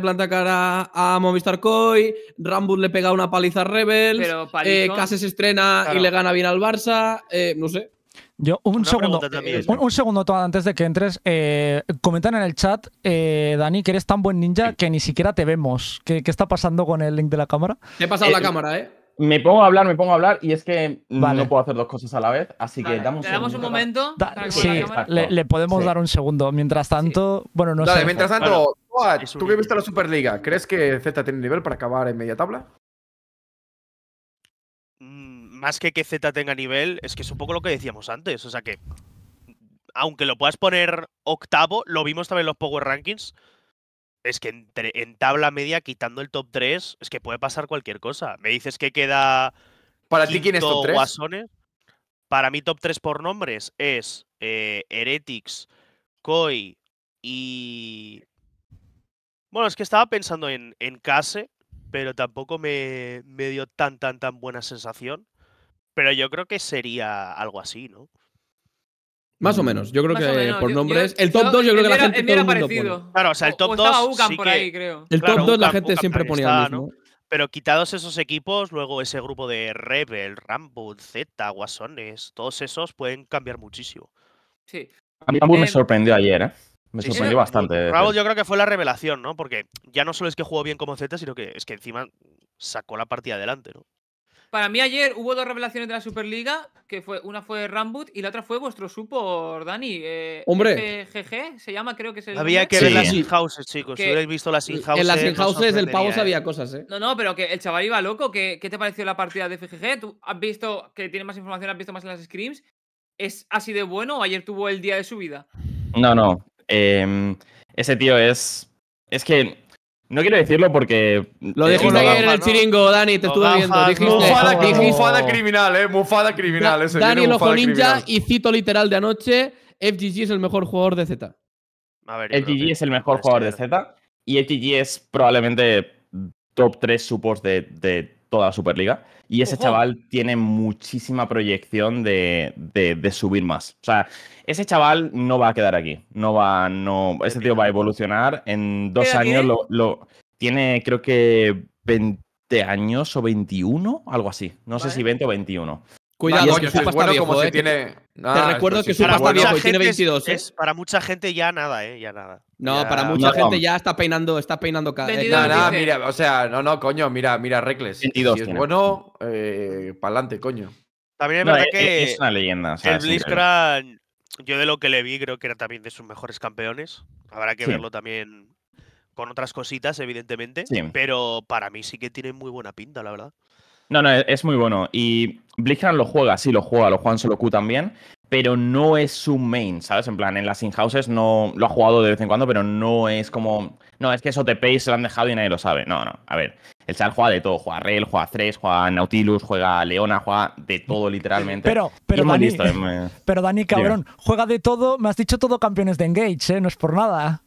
planta cara a Movistar Coy, Rambut le pega una paliza a Rebels, eh, Case se estrena y le gana bien al Barça, eh, no sé.
Yo, un segundo, un, segundo antes de que entres. Eh, comentan en el chat, Dani, que eres tan buen ninja que ni siquiera te vemos. ¿Qué, está pasando con el link de la cámara? Te he pasado la cámara,
¿eh? me pongo a hablar, me pongo a hablar
y es que no puedo hacer dos cosas a la vez, así que damos, le damos un, momento. sí, le, podemos dar un segundo. Mientras tanto, bueno, no Dale, Mientras tanto,
tú que viste la Superliga, ¿crees que Z tiene nivel para acabar en media tabla?
Mm, más que que Z tenga nivel, es que es un poco lo que decíamos antes. O sea que, aunque lo puedas poner octavo, lo vimos también en los Power Rankings es que entre, en tabla media, quitando el top 3, es que puede pasar cualquier cosa. Me dices que queda. ¿Para ti quién top 3? Para mí, top 3 por nombres es eh, Heretics, Koi y. Bueno, es que estaba pensando en, en Case, pero tampoco me, me dio tan, tan, tan buena sensación. Pero yo creo que sería algo así, ¿no?
Más o menos, yo creo que
por
nombres. el top 2 yo, creo que la gente todo el mundo Claro, o sea, el top 2 El top 2 la gente siempre ponía Pero quitados esos equipos, luego ese grupo de Rebel, Rambo, Z, Guasones, todos esos pueden cambiar muchísimo. Sí. A mí
Rambo me sorprendió ayer, ¿eh? Me sorprendió bastante. Eh, Rambo yo
creo que fue la revelación, ¿no? Porque ya no solo es que jugó bien como Z, sino que es que encima sacó la partida adelante, ¿no?
Para mí ayer hubo dos revelaciones de la Superliga, que fue una fue Rambut y la otra fue vuestro support, Dani. Eh, Hombre. GG se llama, creo que es el. Había que ver las in
chicos. Si visto las in En las in del pavo sabía ¿eh? cosas, ¿eh?
No, no, pero que el chaval iba loco. ¿Qué, qué te pareció la partida de FGG? ¿Tú has visto que tiene más información? ¿Has visto más en las screams? ¿Es así de bueno o ayer tuvo el día de su vida?
No, no. Eh, ese tío es. Es que no quiero decirlo porque. Lo eh, dijiste ayer
en el chiringo, Dani, te estuve viendo. Dijiste, mufada,
criminal, eh. Mufada criminal. Ese Dani el ojo ninja
y cito literal de anoche: FGG es el mejor jugador de Z.
A ver, FGG es el mejor jugador de Z. Y FGG es probablemente top 3 supos de, de toda la Superliga. Y ese chaval tiene muchísima proyección de, de, subir más. O sea, ese chaval no va a quedar aquí. No va, no. Ese tío va a evolucionar. En dos años lo, tiene, creo que 20 años o 21, algo así. No sé si 20 o 21.
Cuidado, vale, como eh, tiene. Ah, te recuerdo que su está pasta viejo tiene 22. Eh. Es,
para mucha gente ya nada, ¿eh? Ya nada. No, para mucha gente
ya está peinando, está peinando cada vez.
no, o sea, no, no, coño, mira, mira, Recles. 22. Si es bueno, eh, adelante, coño.
También es verdad e- que. E- es una leyenda. O el Blitzcrank, yo de lo que le vi, creo que era también de sus mejores campeones. Habrá que verlo también con otras cositas, evidentemente. Pero para mí sí que tiene muy buena pinta, la verdad.
No, no, es muy bueno. Y Blizzard lo juega, sí, lo juega, lo en solo Q también, pero no es su main, ¿sabes? En plan, en las in-houses no lo ha jugado de vez en cuando, pero no es como. No, es que eso te pay, se lo han dejado y nadie lo sabe. No, no. A ver, el sal juega de todo. Juega Rel, juega Thresh, juega Nautilus, juega Leona, juega de todo literalmente. Pero, pero, Dani,
pero Dani, cabrón, juega de todo. Me has dicho todo campeones de Engage, ¿eh? No es por nada.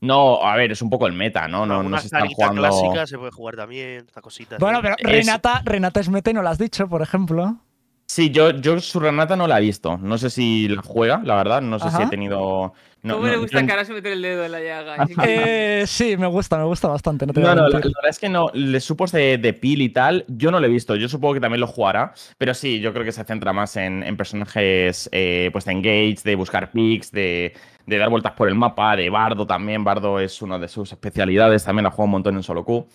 No, a ver, es un poco el meta, ¿no? No, se están jugando... clásica
se puede jugar también, esta cosita. Bueno, ¿eh? pero Renata,
Renata es meta y no lo has dicho, por
ejemplo.
Sí, yo, yo su Renata no la he visto. No sé si la juega, la verdad. No sé si he tenido. No, ¿Cómo le gusta que ahora
se meter el dedo en la llaga? *laughs* eh,
sí, me gusta, me gusta bastante. No, te no, la, verdad
es que no. Le supo de, de Pil y tal, yo no lo he visto. Yo supongo que también lo jugará. Pero sí, yo creo que se centra más en, en personajes eh, pues de engage, de buscar picks, de de dar vueltas por el mapa, de Bardo también. Bardo es una de sus especialidades, también la juega un montón en solo Q.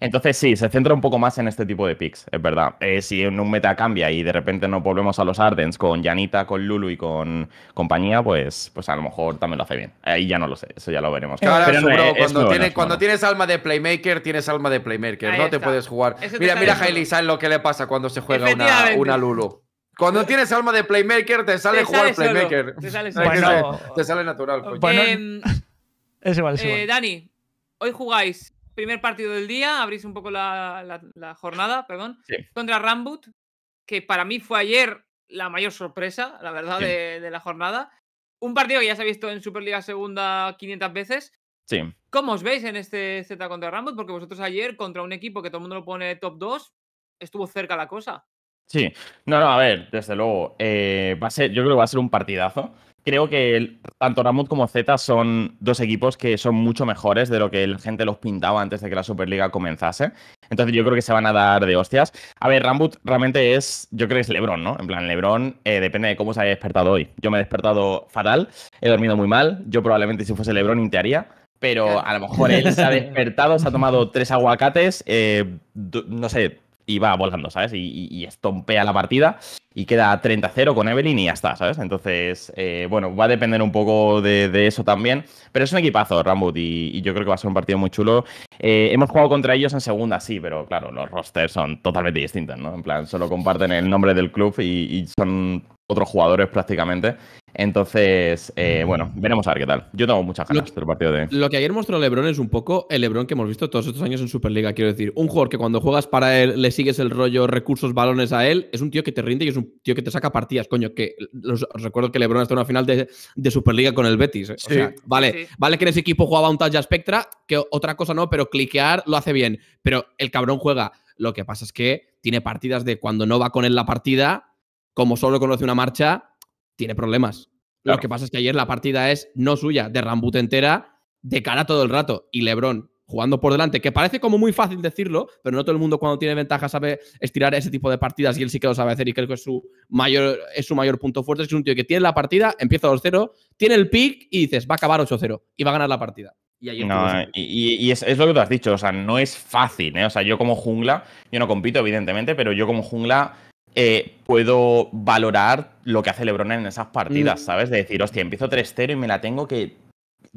Entonces sí, se centra un poco más en este tipo de picks, es verdad. Eh, si en un meta cambia y de repente no volvemos a los Ardens con Janita, con Lulu y con compañía, pues, pues a lo mejor también lo hace bien. Ahí ya no lo sé, eso ya lo veremos.
cuando, tienes, alma de playmaker, tienes alma de playmaker, no te puedes jugar. mira, mira a ¿sabes lo que le pasa cuando se juega una, una Lulu? Cuando eh, tienes alma de playmaker, te sale, jugar playmaker. Te sale, natural. Bueno,
Dani, hoy jugáis primer partido del día, abrís un poco la, jornada, perdón, contra Rambut, que para mí fue ayer la mayor sorpresa, la verdad, de, la jornada. Un partido que ya se ha visto en Superliga Segunda 500 veces. Sí. ¿Cómo os veis en este Z contra Rambut? Porque vosotros ayer, contra un equipo que todo el mundo lo pone top 2, estuvo cerca la cosa.
Sí, no, no, a ver, desde luego, eh, va a ser, yo creo que va a ser un partidazo. Creo que tanto Ramut como Z son dos equipos que son mucho mejores de lo que la gente los pintaba antes de que la Superliga comenzase. Entonces yo creo que se van a dar de hostias. A ver, Rambut realmente es, yo creo que es Lebron, ¿no? En plan, Lebron eh, depende de cómo se haya despertado hoy. Yo me he despertado fatal, he dormido muy mal, yo probablemente si fuese Lebron intearía pero a lo mejor él se ha *laughs* despertado, se ha tomado tres aguacates, eh, no sé, y va volando, ¿sabes? Y, estompea la partida y queda 30-0 con Evelyn y ya está, ¿sabes? Entonces, eh, bueno, va a depender un poco de, eso también. Pero es un equipazo, Rambut, y, yo creo que va a ser un partido muy chulo. Eh, hemos jugado contra ellos en segunda, sí, pero claro, los rosters son totalmente distintos, ¿no? En plan, solo comparten el nombre del club y, y son otros jugadores prácticamente. Entonces, eh, mm. bueno, veremos a ver qué tal. Yo tengo muchas ganas del partido de.
Lo que ayer mostró LeBron es un poco el LeBron que hemos visto todos estos años en Superliga. Quiero decir, un jugador que cuando juegas para él le sigues el rollo, recursos, balones a él, es un tío que te rinde y es un tío que te saca partidas, coño. Que los, recuerdo que LeBron está en una final de, Superliga con el Betis. ¿eh? O sea, vale, vale que en ese equipo jugaba un Talla Spectra, que otra cosa no, pero cliquear lo hace bien. Pero el cabrón juega. Lo que pasa es que tiene partidas de cuando no va con él la partida, como solo conoce una marcha, tiene problemas. Lo que pasa es que ayer la partida es no suya, de Rambut entera, de cara todo el rato. Y Lebron jugando por delante, que parece como muy fácil decirlo, pero no todo el mundo cuando tiene ventaja sabe estirar ese tipo de partidas y él sí que lo sabe hacer y creo que es su mayor, es su mayor punto fuerte. Es un tío que tiene la partida, empieza 2-0, tiene el pick y dices, va a acabar 8-0 y va a ganar la partida.
Y, es, es, lo que tú has dicho, o sea, no es fácil, ¿eh? O sea, yo como jungla, yo no compito, evidentemente, pero yo como jungla eh, puedo valorar lo que hace Lebron en esas partidas, mm. ¿sabes? De decir, hostia, empiezo 3-0 y me la tengo que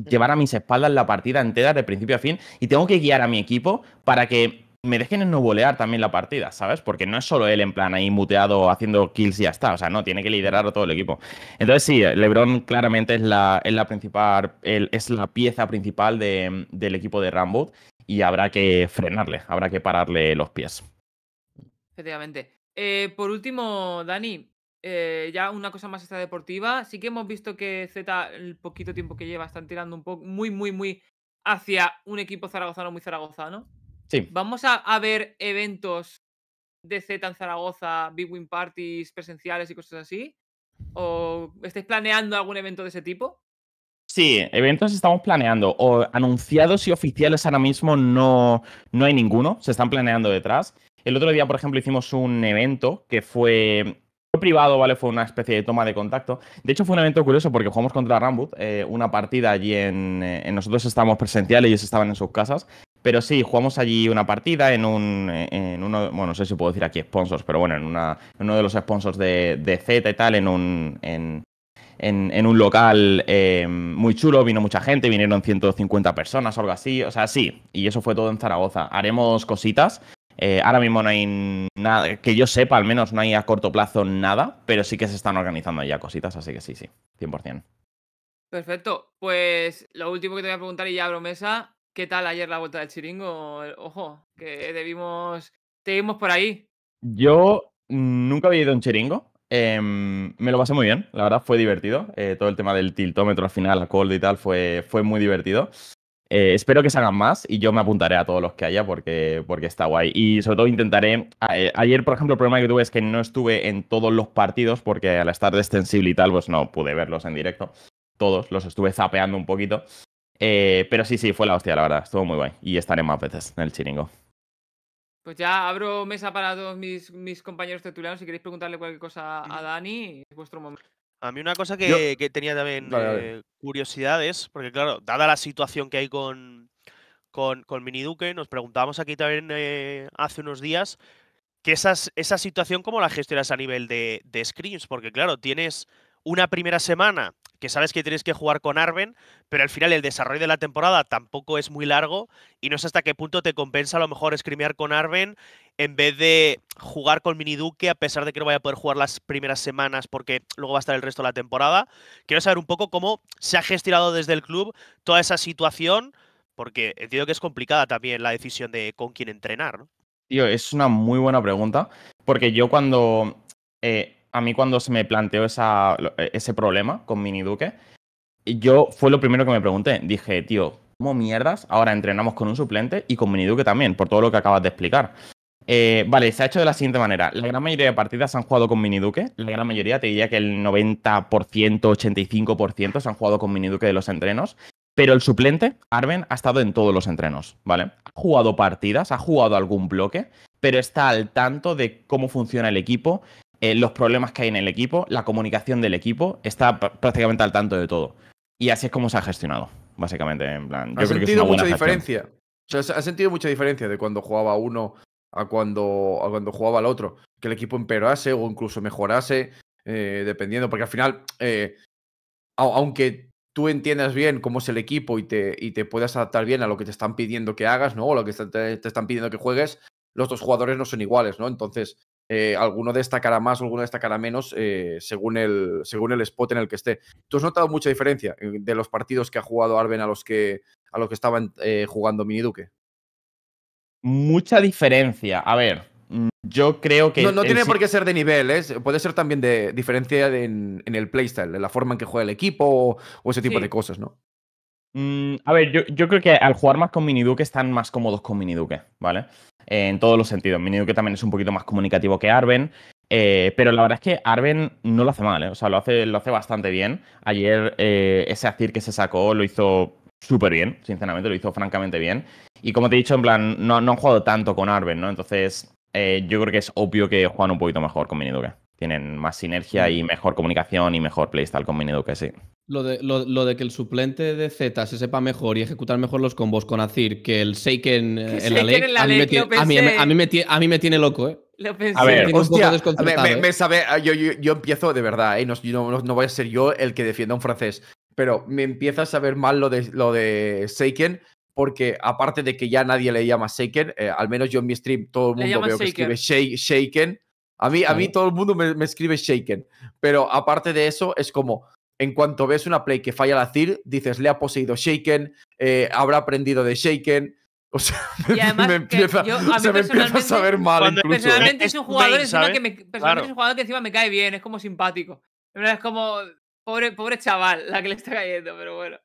llevar a mis espaldas la partida entera de principio a fin y tengo que guiar a mi equipo para que me dejen no volear también la partida, ¿sabes? Porque no es solo él en plan ahí muteado haciendo kills y ya está, o sea, no, tiene que liderar a todo el equipo. Entonces sí, LeBron claramente es la, principal, es la pieza principal del equipo de Rambo y habrá que frenarle, habrá que pararle los pies.
Efectivamente. Eh, por último, Dani, eh, ya una cosa más esta deportiva. Sí que hemos visto que Z, el poquito tiempo que lleva, están tirando un poco muy, muy, muy hacia un equipo zaragozano muy zaragozano. Sí. Vamos a, ver eventos de Z en Zaragoza, Big Win Parties presenciales y cosas así. ¿O estáis planeando algún evento de ese tipo?
Sí, eventos estamos planeando. O anunciados y oficiales ahora mismo no, no hay ninguno. Se están planeando detrás. El otro día, por ejemplo, hicimos un evento que fue privado, ¿vale? Fue una especie de toma de contacto. De hecho, fue un evento curioso porque jugamos contra Rambut, eh, una partida allí en, eh, Nosotros estábamos presenciales, ellos estaban en sus casas. Pero sí, jugamos allí una partida en un. uno, bueno, no sé si puedo decir aquí sponsors, pero bueno, en, uno de los sponsors de, Z y tal, en un. En, un local eh, muy chulo, vino mucha gente, vinieron 150 personas o algo así, o sea, sí, y eso fue todo en Zaragoza. Haremos cositas, eh, ahora mismo no hay nada, que yo sepa, al menos no hay a corto plazo nada, pero sí que se están organizando ya cositas, así que sí, sí, 100%.
Perfecto, pues lo último que te voy a preguntar y ya abro mesa, ¿qué tal ayer la vuelta del chiringo? Ojo, que debimos, te vimos por ahí.
Yo nunca había ido a un chiringo, em, me lo pasé muy bien, la verdad fue divertido, eh, todo el tema del tiltómetro al final, la cold y tal, fue, fue muy divertido. Eh, espero que salgan más y yo me apuntaré a todos los que haya porque, porque está guay. Y sobre todo intentaré. Eh, ayer, por ejemplo, el problema que tuve es que no estuve en todos los partidos porque al estar extensible y tal, pues no pude verlos en directo. Todos, los estuve zapeando un poquito. Eh, pero sí, sí, fue la hostia, la verdad. Estuvo muy guay. Y estaré más
veces en el chiringo.
Pues ya abro mesa para todos mis, mis compañeros tertulianos. Si queréis preguntarle cualquier cosa a Dani, es vuestro momento.
A mí una cosa que, tenía también eh, curiosidad es, porque claro, dada la situación que hay con, con, Mini nos preguntábamos aquí también eh, hace unos días que esas, esa situación cómo la gestionas a nivel de, de screens, porque claro, tienes una primera semana que sabes que tienes que jugar con Arven, pero al final el desarrollo de la temporada tampoco es muy largo y no sé hasta qué punto te compensa a lo mejor scrimear con Arven en vez de jugar con Mini Duque, a pesar de que no vaya a poder jugar las primeras semanas porque luego va a estar el resto de la temporada. Quiero saber un poco cómo se ha gestionado desde el club toda esa situación, porque entiendo que es complicada también la decisión de con quién entrenar.
Tío, es una muy buena pregunta, porque yo cuando... Eh, a mí cuando se me planteó eh, ese problema con Mini Duque, yo fue lo primero que me pregunté. Dije, tío, ¿cómo mierdas ahora entrenamos con un suplente y con Miniduque también, por todo lo que acabas de explicar? Eh, vale, se ha hecho de la siguiente manera. La gran mayoría de partidas se han jugado con Mini Duque La gran mayoría, te diría que el 90%, 85% se han jugado con Mini Duque de los entrenos. Pero el suplente, Arben, ha estado en todos los entrenos, ¿vale? Ha jugado partidas, ha jugado algún bloque, pero está al tanto de cómo funciona el equipo, eh, los problemas que hay en el equipo, la comunicación del equipo, está prácticamente al tanto de todo. Y así es como se ha gestionado, básicamente. En plan, yo sentido mucha diferencia?
Ha sentido mucha diferencia de cuando jugaba uno a cuando, a cuando jugaba el otro. Que el equipo empeorase o incluso mejorase, eh, dependiendo, porque al final, eh, aunque tú entiendas bien cómo es el equipo y te, y te puedas adaptar bien a lo que te están pidiendo que hagas, ¿no? O lo que te, están pidiendo que juegues, los dos jugadores no son iguales, ¿no? Entonces, eh, alguno destacará más, alguno destacará menos según, el, según el spot en el que esté. ¿Tú has notado mucha diferencia de los partidos que ha jugado Arben a los que, a los que estaban jugando jugando Miniduque?
mucha diferencia. A ver, mm, yo creo que. No, tiene por qué
ser de niveles, ¿eh? puede ser también de diferencia en, el playstyle, en la forma en que juega el equipo o, ese tipo de cosas, ¿no?
Mm, a ver, yo, creo que al jugar más con Miniduke están más cómodos con Miniduke, ¿vale? Eh, en todos los sentidos. Miniduke también es un poquito más comunicativo que Arben. Eh, pero la verdad es que Arben no lo hace mal, ¿eh? o sea, lo hace, lo hace bastante bien. Ayer ese Azir que se sacó lo hizo súper bien, sinceramente, lo hizo francamente bien. Y como te he dicho, en plan, no, no han jugado tanto con Arben, ¿no? Entonces, eh, yo creo que es obvio que juegan un poquito mejor con Miniduke. Tienen más sinergia y mm. mejor comunicación y mejor playstyle con Miniduke, sí.
Lo de, que el suplente de Z se sepa mejor y ejecutar mejor los combos con Azir que el Seiken eh,
en, la ley, a, mí, a, me,
a mí me tiene loco, ¿eh?
A ver, yo,
empiezo de verdad, ¿eh? no, no, voy a ser yo el que defienda a un francés pero me empieza a saber mal lo de, lo de shaken porque aparte de que ya nadie le llama Shaken, eh, al menos yo en mi stream todo el mundo veo escribe Shaken. A mí, a mí todo el mundo me, escribe Shaken. Pero aparte de eso, es como, en cuanto ves una play que falla la CIR, dices, le ha poseído Shaken, eh, habrá aprendido de Shaken. *laughs* O sea, me, empieza, a, saber mal. ¿eh? Personalmente es un jugador
que encima me cae bien, es como simpático. Es como, Pobre, chaval, la que le está cayendo, pero bueno.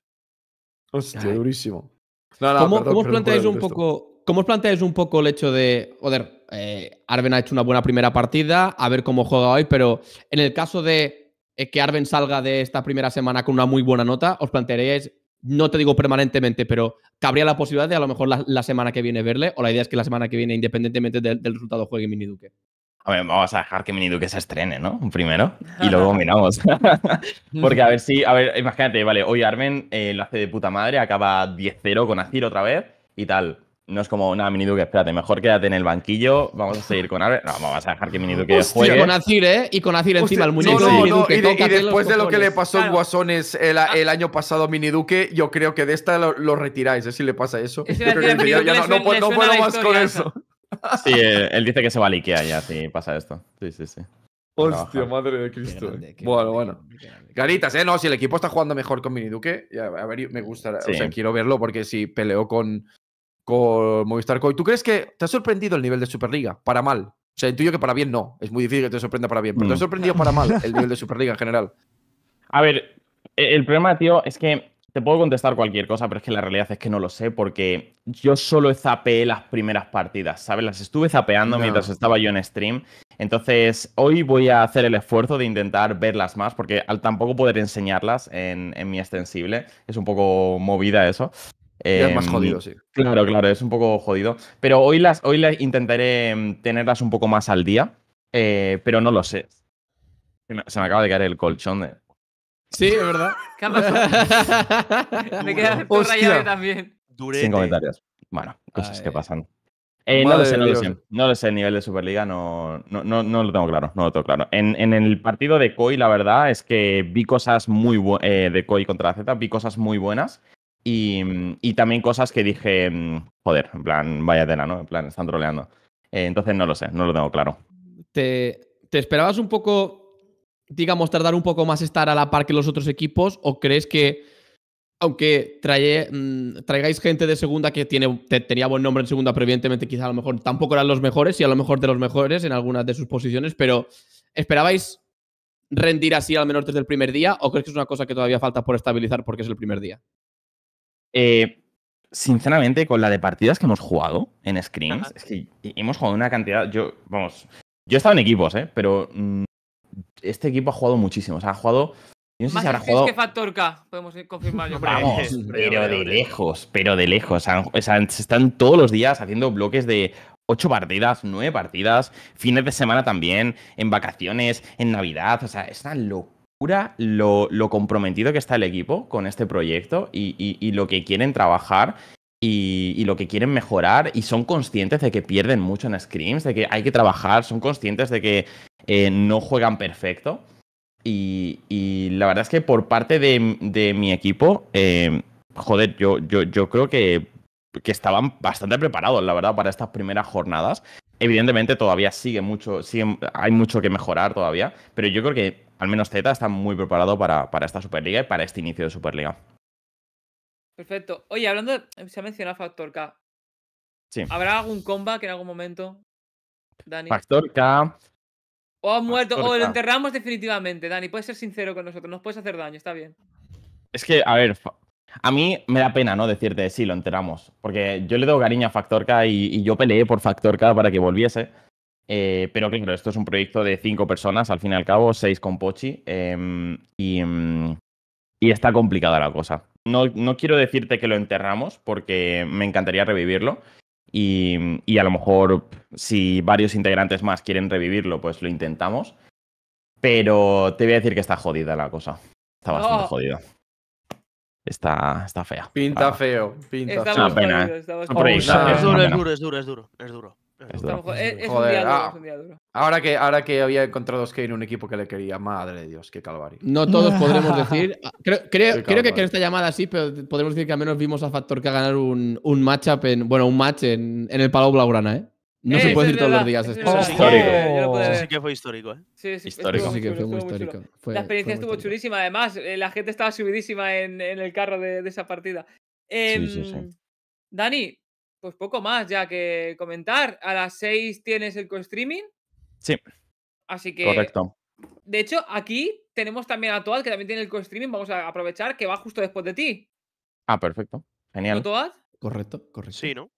Hostia, durísimo.
¿Cómo, os
planteáis un poco, el hecho de, joder, eh, Arben ha hecho una buena primera partida, a ver cómo juega hoy, pero en el caso de eh, que Arben salga de esta primera semana con una muy buena nota, os plantearéis, no te digo permanentemente, pero cabría la posibilidad de a lo mejor la, semana que viene
verle, o la idea es que la semana que viene, independientemente del, del resultado, juegue Mini Duque vamos a dejar que Mini Duque se estrene, ¿no? Primero. Y *laughs* luego miramos. *laughs* Porque a ver si, a ver, imagínate, vale, hoy Armen eh, lo hace de puta madre, acaba 10-0 con Azir otra vez y tal. No es como, nada, Mini Duque, espérate, mejor quédate en el banquillo, vamos a seguir con Armen. No, vamos a dejar que Mini Duque juegue. con
Azir, ¿eh? Y con Azir encima el muñeco. y, después de lo
que le pasó a en Guasones el, año
pasado a Mini Duque, yo creo que de esta lo, retiráis, Si le pasa eso. ya, no
puedo más con eso.
Sí, él, dice que se va a ya si pasa esto. Sí, sí, sí. Hostia,
madre de Cristo. bueno, bueno. Caritas, ¿eh? No, si el equipo está jugando mejor con Mini Duque, a ver, me gusta. O sea, quiero verlo porque si peleó con, con Movistar ¿Tú crees que te ha sorprendido el nivel de Superliga? Para mal. O sea, intuyo que para bien no. Es muy difícil que te sorprenda
para bien. Pero te ha mm. sorprendido para mal el nivel de Superliga en general. A ver, e, el problema, tío, es que te puedo contestar cualquier cosa, pero es que la realidad es que no lo sé, porque yo solo zapeé las primeras partidas, ¿sabes? Las estuve zapeando mientras estaba yo en stream. Entonces, hoy voy a hacer el esfuerzo de intentar verlas más, porque al tampoco poder enseñarlas en, mi extensible, es un poco movida eso. es más em, jodido, sí. Claro, claro, es un poco jodido. Pero hoy las, hoy las intentaré em, tenerlas un poco más al día, eh, pero no lo sé. se me acaba de caer el colchón de...
Sí,
es verdad. ¿Qué ha pasado? *laughs* Me quedé también.
Sin comentarios. Bueno, cosas que pasan.
Eh, no, lo sé, no, lo sé,
no lo sé, el nivel de Superliga no, no, no, lo tengo claro, no lo tengo claro. En, en, el partido de Koi, la verdad es que vi cosas muy buenas, eh, de Koi contra la Z, vi cosas muy buenas y, también cosas que dije, mm, joder, en plan, vaya tela, ¿no? En plan, están troleando. Eh, entonces no lo sé, no lo tengo claro. ¿Te, te esperabas
un poco digamos, tardar un poco más estar a la par que los otros equipos? ¿O crees que, aunque trae, mm, traigáis gente de segunda que tiene, tenía buen nombre en segunda, pero evidentemente quizá a lo mejor tampoco eran los mejores y a lo mejor de los mejores en algunas de sus posiciones, pero ¿esperabais rendir así al menos desde el primer día o crees que es una cosa que todavía falta por estabilizar
porque es el primer día? Eh, sinceramente, con la de partidas que hemos jugado en screams es que hemos jugado una cantidad. Yo, vamos, yo he estado en equipos, ¿eh? pero mm, este equipo ha jugado muchísimo. ha jugado. Yo no
Factor K, podemos Vamos, pero de
lejos, pero de lejos. O están todos los días haciendo bloques de ocho partidas, nueve partidas, fines de semana también, en vacaciones, en Navidad. O sea, es una locura lo, comprometido que está el equipo con este proyecto y, lo que quieren trabajar y, lo que quieren mejorar y son conscientes de que pierden mucho en scrims, de que hay que trabajar, son conscientes de que eh, no juegan perfecto. Y, la verdad es que por parte de, mi equipo, eh, joder, yo, yo, creo que, estaban bastante preparados, la verdad, para estas primeras jornadas. Evidentemente todavía sigue mucho, hay mucho que mejorar todavía, pero yo creo que al menos Z está muy preparado para esta Superliga y para este inicio de Superliga.
Perfecto. Oye, hablando de... Se ha mencionado Factor K. Sí. ¿Habrá algún comeback en algún momento? Dani. Factor K. O ha muerto, o lo enterramos definitivamente, Dani. Puedes ser sincero con nosotros, nos puedes hacer daño, está bien.
Es que, a ver, a mí me da pena, ¿no? Decirte, sí, lo enteramos. Porque yo le doy cariño a Factor K y, yo peleé por Factor K para que volviese. Eh, pero claro, esto es un proyecto de cinco personas, al fin y al cabo, seis con Pochi. Em, em, y está complicada la cosa. No, quiero decirte que lo enterramos porque me encantaría revivirlo. Y, a lo mejor si varios integrantes más quieren revivirlo, pues lo intentamos. Pero te voy a decir que está jodida la cosa. Está bastante oh. jodida. Está, está fea.
Pinta feo. Pinta
feo. es, duro, es duro, es duro, es duro. Ah. Es, un día duro,
Ahora que, ahora que había encontrado skein un equipo que le quería, madre de Dios, qué calvario. No todos podremos *laughs* decir.
Ah, creo, creo,
que
en
esta llamada sí, pero podemos decir que al menos vimos a Factor que a ganar un, un matchup en. Bueno, un match en, el Palau Blaugrana, ¿eh? No se puede decir todos los días. Eso,
sí,
que fue histórico, ¿eh? Sí,
sí, histórico. sí
la experiencia estuvo
chulísima, además. Eh, la gente estaba subidísima en, el carro de, esa partida. Em, Dani, pues poco más ya que comentar. A las 6 tienes el co-streaming. Sí. Así que. Correcto. De hecho, aquí tenemos también a Toad, que también tiene el co-streaming. Vamos a aprovechar que va justo después de ti.
Ah,
perfecto. Genial. Toad?
Correcto, correcto. Sí, ¿no?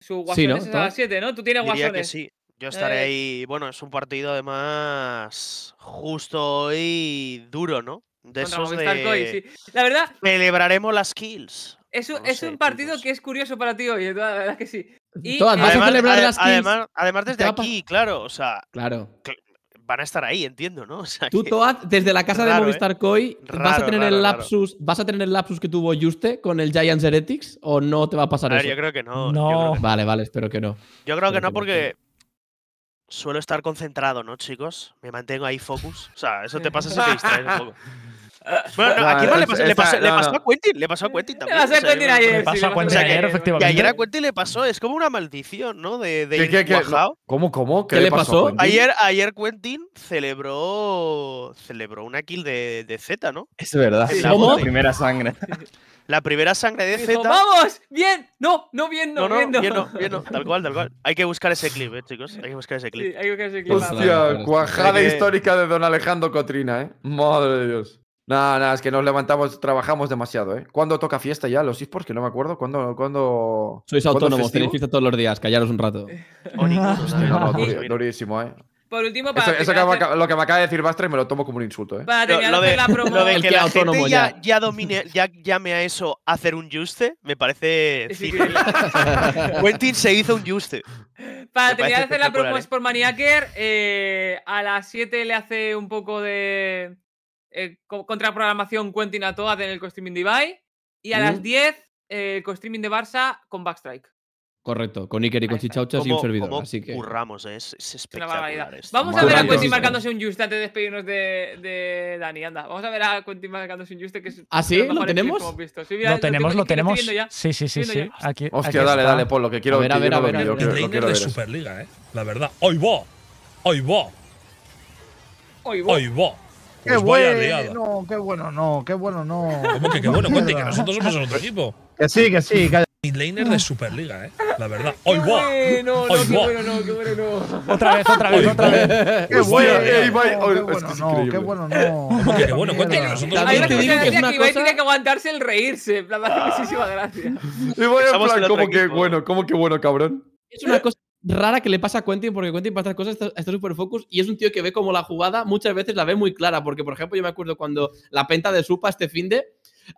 Su guasón sí, es a las 7, ¿no? Tú tienes Diría Que sí. Yo estaré eh,
ahí. Bueno, es un partido además justo y duro, ¿no? De esos de... La verdad. Celebraremos las kills.
Es un, es un partido que es curioso para ti hoy, la verdad que sí. Y, además, vas a celebrar las además,
además, desde aquí, claro, o sea. Claro. Van a estar ahí, entiendo, ¿no? *laughs* Tú, Toad, desde la casa de Movistar ¿eh? Koi,
vas, a tener el lapsus, ¿vas a tener el lapsus que tuvo Juste con el Giants Heretics o no te va a pasar eso? Yo creo que no. No. Vale, vale, espero que no.
Yo creo que, que no porque suelo estar concentrado, ¿no, chicos? Me mantengo ahí focus. O sea, eso te *laughs* pasa si te distraes un poco. Bueno, aquí ah, le pasó, le, pasó, le pasó a Quentin, le pasó a Quentin también. Le pasó a Quentin ayer. Le pasó a Quentin ayer, efectivamente. ayer a Quentin le pasó, es como una maldición, ¿no? De, de ¿Qué, qué, qué,
cómo? ¿Qué, le pasó? ayer,
ayer Quentin celebró, celebró una kill de, de Z, ¿no? Es verdad. La primera sangre. *laughs* La primera sangre de Z. ¡Vamos!
¡Bien! No, no bien, no, no, bien,
no. Tal cual, tal cual. Hay que buscar ese clip, eh, chicos. Hay que buscar ese clip. Sí, Hostia, cuajada histórica
de don Alejandro Cotrina, eh. Madre de Dios. Nada, nada, es que nos levantamos, trabajamos demasiado, ¿eh? ¿Cuándo toca fiesta ya los esports? Que no me acuerdo. ¿Cuándo? Sois autónomos, tenéis
fiesta todos los días, callaros un rato.
*laughs*
durísimo, ¿eh?
Por último, para. Eso, lo que
me acaba de decir y me lo tomo como un insulto, ¿eh? Para
terminar lo, de, la promo. de que, la gente ya, ya. domine, ya llame a eso hacer un juste, me parece.
*laughs* Quentin
se hizo un juste. Para tener terminar de hacer la promo ¿eh?
por Maniaker, eh, a las 7 le hace un poco de eh, programación, Quentin Atoad en el co-streaming de Ibai. Y a las 10, mm. eh, el co-streaming de Barça con Backstrike.
Correcto, con Iker y con Chichauchas y un servidor. así que... Eh?
es, es, espectacular. vamos
a ver a Quentin marcándose un juste antes de despedirnos de, de, Dani. Anda, vamos a ver a Quentin marcándose un juste ¿Ah, sí? ¿Lo tenemos? lo tenemos? lo tenemos, Sí, sí, sí. sí. Aquí, Hostia, dale, dale, por lo que quiero ver. A ver, a ver, El de Superliga, eh. La verdad. ¡Hoy va! ¡Hoy va!
¡Hoy
va! qué pues bueno,
qué bueno no, qué bueno no. ¿Cómo que qué bueno? Conte, *laughs* que nosotros somos el otro equipo.
Que sí, que sí. Midlaner de Superliga, ¿eh? La verdad. ¡Hoy guau! Bueno, qué bueno no, qué bueno no. Otra vez, otra vez, otra vez. ¡Qué bueno! ¡Qué
bueno no, qué bueno no! ¿Cómo que qué bueno? Conte, que nosotros… También te que es tiene
que aguantarse el reírse. En *laughs* muchísima gracia.
Y voy en plan, como que bueno? ¿Cómo que bueno, cabrón?
Es una cosa rara que le pasa a Quentin, porque Quentin para estas cosas está, súper focus y es un tío que ve como la jugada muchas veces la ve muy clara, porque por ejemplo yo me acuerdo cuando la penta de Supa este finde,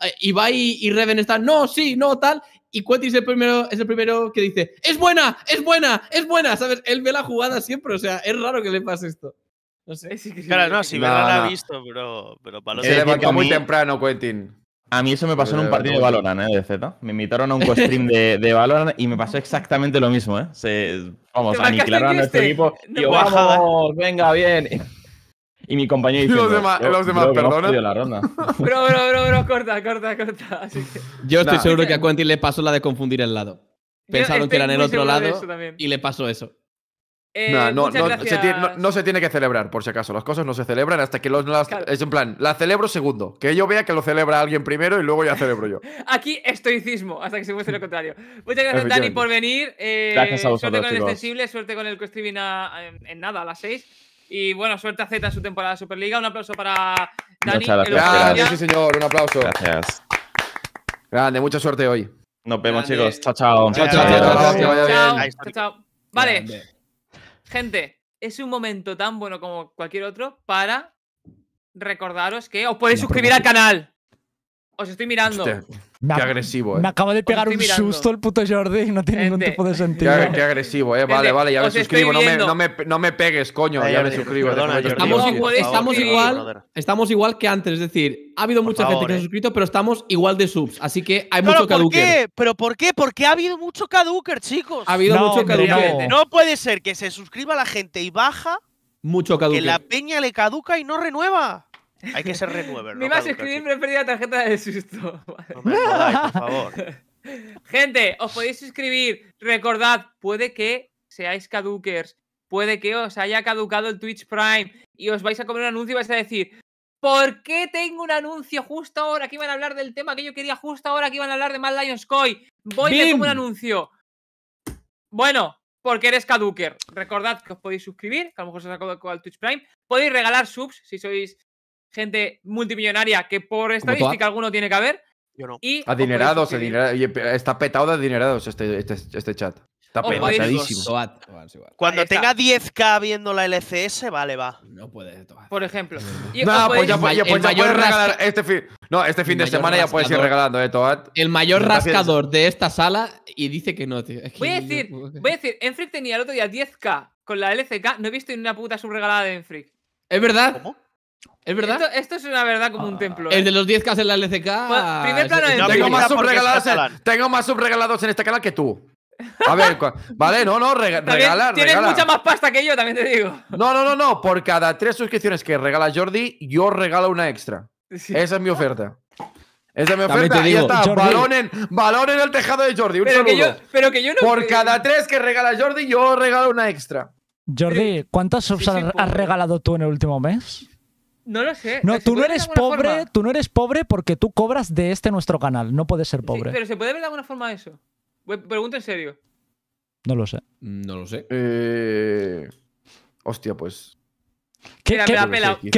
eh, y va y Reven está, no, sí, no, tal. Y Quentin es el primero, es el primero que dice, es buena, es buena, es buena, ¿sabes? Él ve la jugada siempre, o sea, es raro que le pase esto.
No sé.
Claro, no, si me la ha
visto, pero, pero para los... Se levantó muy
temprano, Quentin.
A mí eso me pasó en un partido de Valorant, ¿eh? De Z. Me invitaron a un co-stream de, de, Valorant y me pasó exactamente lo mismo, ¿eh? Se, vamos, aniquilaron a nuestro equipo. y yo, vamos, venga, bien. Y mi compañero dice. Los demás, los demás perdona. La ronda. *laughs*
bro, bro, bro, bro, corta, corta, corta.
Yo estoy seguro que a Quentin le pasó la de confundir el lado. Pensaron que eran el otro lado y le pasó eso. Eh, no, se tiene, que celebrar, por si acaso. Las cosas
no se celebran hasta que los, las, Es en plan, la celebro segundo. Que yo vea que lo celebra alguien primero y luego ya celebro yo. *laughs*
Aquí estoicismo, hasta que se muestre lo contrario. Muchas gracias, Dani, por venir. Eh, gracias a vosotros. Suerte con el extensible, suerte con el co-streaming en, en nada, a las 6. Y bueno, suerte a Z en su temporada de Superliga. Un aplauso para Dani.
Gracias, gracias, sí, señor. Un aplauso. Gracias. Grande, mucha suerte hoy. Nos vemos, chicos. Chao, chao. Chao, chao. Chao, chao.
chao,
chao. Vale. Gente, es un momento tan bueno como cualquier otro para recordaros que os podéis suscribir al canal. Os estoy mirando
qué agresivo, eh. Me
acaba de pues pegar un susto el puto Jordi y no tiene ningún tipo de sentido. Qué, qué
agresivo, eh. Vale, vale, ya me suscribo. No me, no, me, no me, pegues, coño. ya me suscribo. Perdona, estamos,
igual, estamos, igual, estamos igual que antes. Es decir, ha habido mucha gente que se ha eh. suscrito, pero estamos igual de subs. Así que hay pero ¿por Qué?
¿Pero por qué? Porque ha habido mucho caduque, chicos. Ha habido mucho caduque. No. puede ser que se suscriba la gente y baja. Mucho caduque. Que la peña le caduca y no renueva.
Hay que ser renuever. *laughs* Me suscribir, a perdido la tarjeta
de susto. *laughs* No me por favor.
*laughs* Gente, os podéis suscribir. Recordad, puede que seáis caducers. Puede que os haya caducado el Twitch Prime y os vais a comer un anuncio y vais a decir, ¿por qué tengo un anuncio justo ahora que iban a hablar del tema que yo quería justo ahora que iban a hablar de Mad Lions Coy? Voy a como un anuncio. Bueno, porque eres caduquer. Recordad que os podéis suscribir, que a lo mejor os ha caducado el Twitch Prime. Podéis regalar subs si sois gente multimillonaria que por estadística alguno tiene que haber. Yo no. Y adinerados,
adinerados. Está petado de adinerados este, este, este chat. Está petadísimo.
Cuando tenga 10k viendo la LCS, vale, va. No
puede tomar. Por ejemplo. no, pues ya, pues pues regalar
este fin. No, este fin de semana ya puedes ir regalando,
eh, Toad. El mayor rascador de esta sala y dice que no, tío. voy a decir, voy
a decir, Enfrick tenía el otro día 10k con la LCK, no he visto ni una puta subregalada de Enfrick. Es verdad. ¿Cómo? ¿Es verdad? Esto, es una verdad como un ah. templo. El ¿eh? de los 10K en la LCK. Pues, tengo, más
subregalados en, en este canal que tú. A ver, vale,
no, no, regalar. Tienes mucha más pasta que yo, también te digo.
No, no, no, no. Por cada tres suscripciones que regala Jordi, yo regalo una extra. Esa es mi oferta. Esa es mi oferta. Ahí está. Balón en, el tejado de Jordi. Un pero Por cada tres que regala Jordi,
yo regalo una extra. Jordi, ¿cuántas subs has regalado tú en el último mes?
No lo sé. No, tú no eres pobre,
tú no eres pobre porque tú cobras de este nuestro canal. No puedes ser pobre. pero
¿se puede ver de alguna forma eso? Pregunta en serio.
No lo sé.
No lo sé. Eh... Hostia, pues.
¿Qué,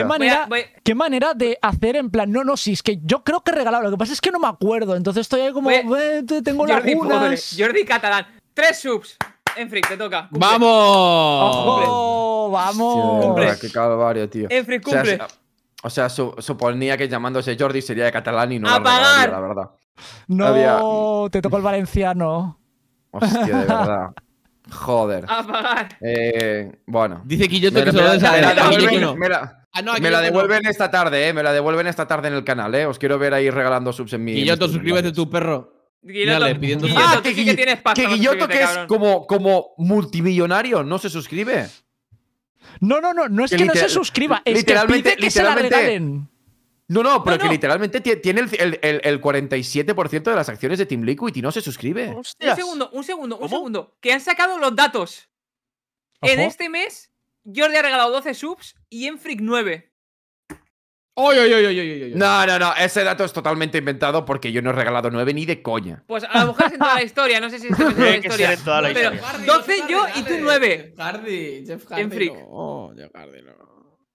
manera, ¿Qué manera de hacer en plan? No, no, sí, es que yo creo que he regalado. Lo que pasa es que no me acuerdo. Entonces estoy ahí como. tengo Jordi,
Jordi Catalán. Tres subs. Enfric, te toca. ¡Vamos! ¡Vamos! Hostia,
¡Qué calvario, tío! Enfric, cumple. O sea, suponía que llamándose Jordi sería de catalán y no. ¡Apagar! la verdad.
No, te tocó el valenciano. Hostia, de verdad.
*laughs* Joder. Apagar. Eh, bueno. Dice Quilloto me que solo
Me la devuelven
esta tarde, eh. Me la devuelven esta tarde en el canal, eh. Os quiero ver ahí regalando subs en mi. Quilloto, suscríbete tu perro.
Guilloto, pidiendo ah, que, sí que tienes Que Guilloto, que es
como multimillonario, no se suscribe. No, no, no, no es que, no se suscriba, es que que se la regalen. No, no, pero que literalmente tiene el, 47% de las acciones de Team Liquid y no se suscribe. Un
segundo, un segundo, un segundo. Que han sacado los datos. En este mes, Jordi ha regalado 12 subs y Enfric 9.
Oy, oy, oy, no, no, no, ese dato es totalmente inventado porque yo no he regalado nueve ni de coña.
Pues a lo mejor es en toda la historia, no sé si es en toda la historia. 12 yo y tú nueve. Jeff Hardy, Jeff Hardy. En freak.
No, Jeff Hardy no.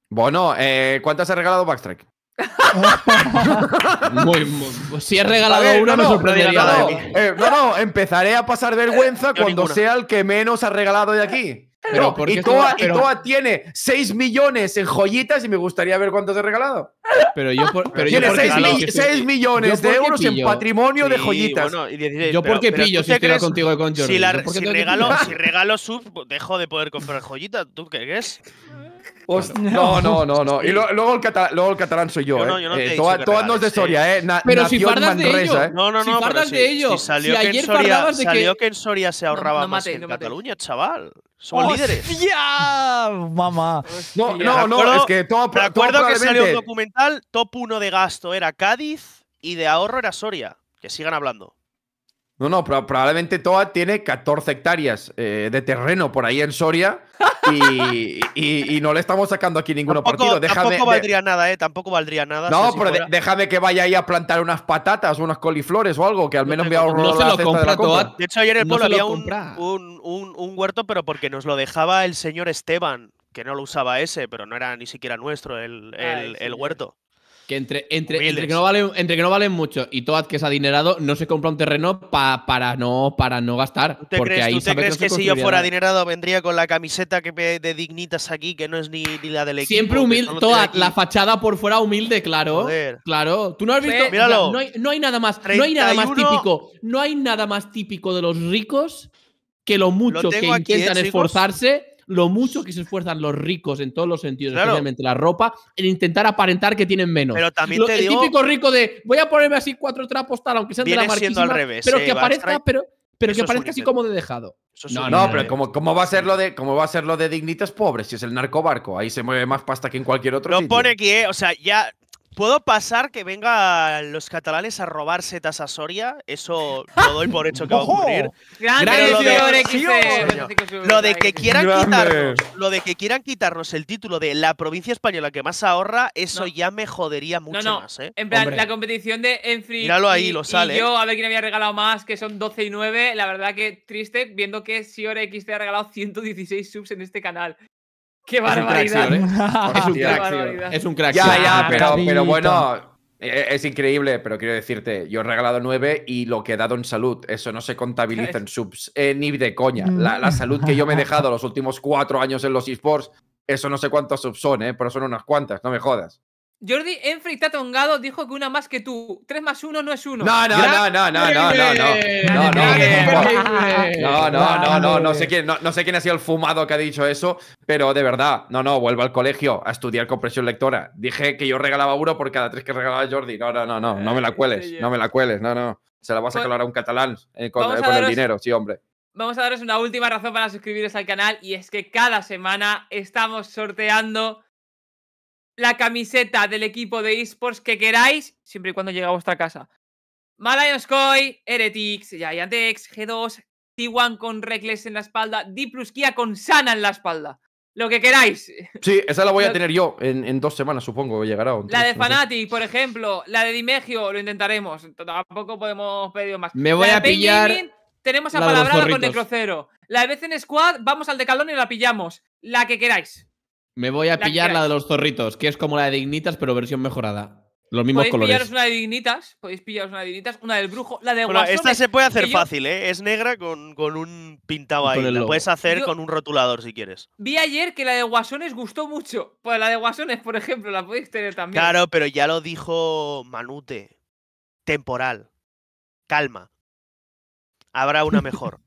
Bueno, eh, ¿cuántas ha regalado Backstrike? *laughs* muy, si he regalado una, me sorprendería. No, no, eh, no, no, empezaré a pasar vergüenza cuando sea el que menos ha regalado de aquí y, Toa, tiene 6 millones en joyitas y me gustaría ver cuánto te he regalado.
Pero yo, pero tiene 6, millones de euros en
patrimonio de joyitas. y yo porque pillo si estoy contigo y con Jordi. Si, si regalo, si
regalo sub, dejo de poder comprar joyitas. ¿Tú qué crees? No, no,
no, no. Y luego, el catalán, luego, el catalán soy yo. eh. eh todas no es de Soria, ¿eh? pero si fardas de ello. No, eh. no, no. Si fardas de ello. Si, salió, ayer Soria, que... salió que
en Soria se ahorraba más que en Cataluña, chaval. Somos ¡Hostia! líderes.
¡Ya! Mamá. No, no, no. Es que todo. Me acuerdo que salió un
documental, top 1 de gasto era Cádiz y de ahorro era Soria. Que sigan hablando.
No, no, probablemente Toa tiene 14 hectáreas eh, de terreno por ahí en Soria y, no le estamos sacando aquí ninguno partido. tampoco valdría
nada, ¿eh? Tampoco valdría nada. No, pero
déjame que vaya ahí a plantar unas patatas, unas coliflores o algo, que al menos me ahorro no se lo compra, de De hecho, ayer en el pueblo había
un, huerto, pero porque nos lo dejaba el señor Esteban, que no lo usaba ese, pero no era ni siquiera nuestro el, el huerto. Que entre, entre, que no
valen, entre que no valen mucho y Toad, que es adinerado, no se compra un terreno para, no, para no gastar. ¿Tú porque crees, ahí crees que, si yo fuera
adinerado vendría con la camiseta que de dignitas aquí, que no es ni, ni la de equipo? Siempre humilde, Toad, la
fachada por fuera humilde, claro. Claro. Tú no has visto.
no, hay, nada más.
No hay nada más típico.
No hay nada más típico de los ricos que lo mucho que intentan ¿eh, esforzarse lo mucho que se esfuerzan los ricos en todos los sentidos, especialmente la ropa, en intentar aparentar que tienen menos. Pero también el típico rico de voy a ponerme así cuatro trapos tal, aunque sean de la marquísima, pero que aparezca, pero, pero que aparezca así como de dejado. no, pero
¿cómo, va a ser lo de, cómo va a ser lo de dignitas pobres si es el narcobarco? Ahí se mueve más pasta que en cualquier otro.
Lo pone aquí, eh, o sea, ya ¿Puedo pasar que vengan los catalanes a robar setas a Soria? Eso lo doy por hecho que va a *laughs* ocurrir. lo, de, que quieran quitarnos, el título de la provincia española que más ahorra, eso ya me jodería mucho más, ¿eh? En plan, la
competición de Enfree ahí, y, lo sale. ¿eh? yo a ver quién había regalado más, que son 12 y 9, la verdad que triste viendo que X te ha regalado 116 subs en este canal. ¡Qué *laughs* barbaridad!
Es un crack, es, un crack Ya, ya, ah, pero, bueno, eh, eh, es increíble, pero quiero decirte, yo he regalado nueve y lo que he dado en salud, eso no se contabiliza *laughs* en subs, eh, ni de coña. Mm. La, salud que yo me he dejado *laughs* los últimos cuatro años en los esports, eso no sé cuántos subs son, pero son unas cuantas, no me jodas.
Jordi Enfrey ha tongado, dijo que una más que tú. Tres más uno no es uno. No, no, no, no, no, no, no, no.
No, no, no, no, sé quién, no, sé quién ha sido el fumado que ha dicho eso, pero de verdad, no, no, vuelvo al colegio a estudiar compresión lectora. Dije que yo regalaba uno por cada tres que regalaba Jordi. No, no, no, no, no me la cueles, no me la cueles, no, no. Se la vas a colar a un catalán con, el dinero, sí, hombre
vamos a daros una última razón para suscribiros al canal y es que cada semana estamos sorteando la camiseta del equipo de esports que queráis, siempre y cuando llegue a vuestra casa. Malayoskoy, Heretics, Giantex, G2, T1 con Reckless en la espalda, D con Sana en la espalda. Lo que queráis.
*laughs* Sí, esa la voy a tener yo en, dos semanas, supongo, llegará. la de Fanatic,
por ejemplo, la de Dimegio, lo intentaremos. Tampoco podemos pedir más. Me voy a pillar. tenemos a palabra con crucero La de BCN Squad, vamos al decalón y la pillamos. La que queráis.
Me voy a pillar la de los zorritos, que es como la de Dignitas, pero versión mejorada. Los mismos podéis colores. Pillaros
una de dignitas, podéis pillaros una de dignitas, una del brujo, la de bueno, Esta se puede hacer
fácil, ¿eh? Es negra con, un pintado ahí. La puedes hacer con un rotulador si quieres.
Vi ayer que la de Guasones gustó mucho. Pues la de Guasones, por ejemplo, la podéis tener también. Claro,
pero ya lo dijo Manute. Temporal. Calma. Habrá una mejor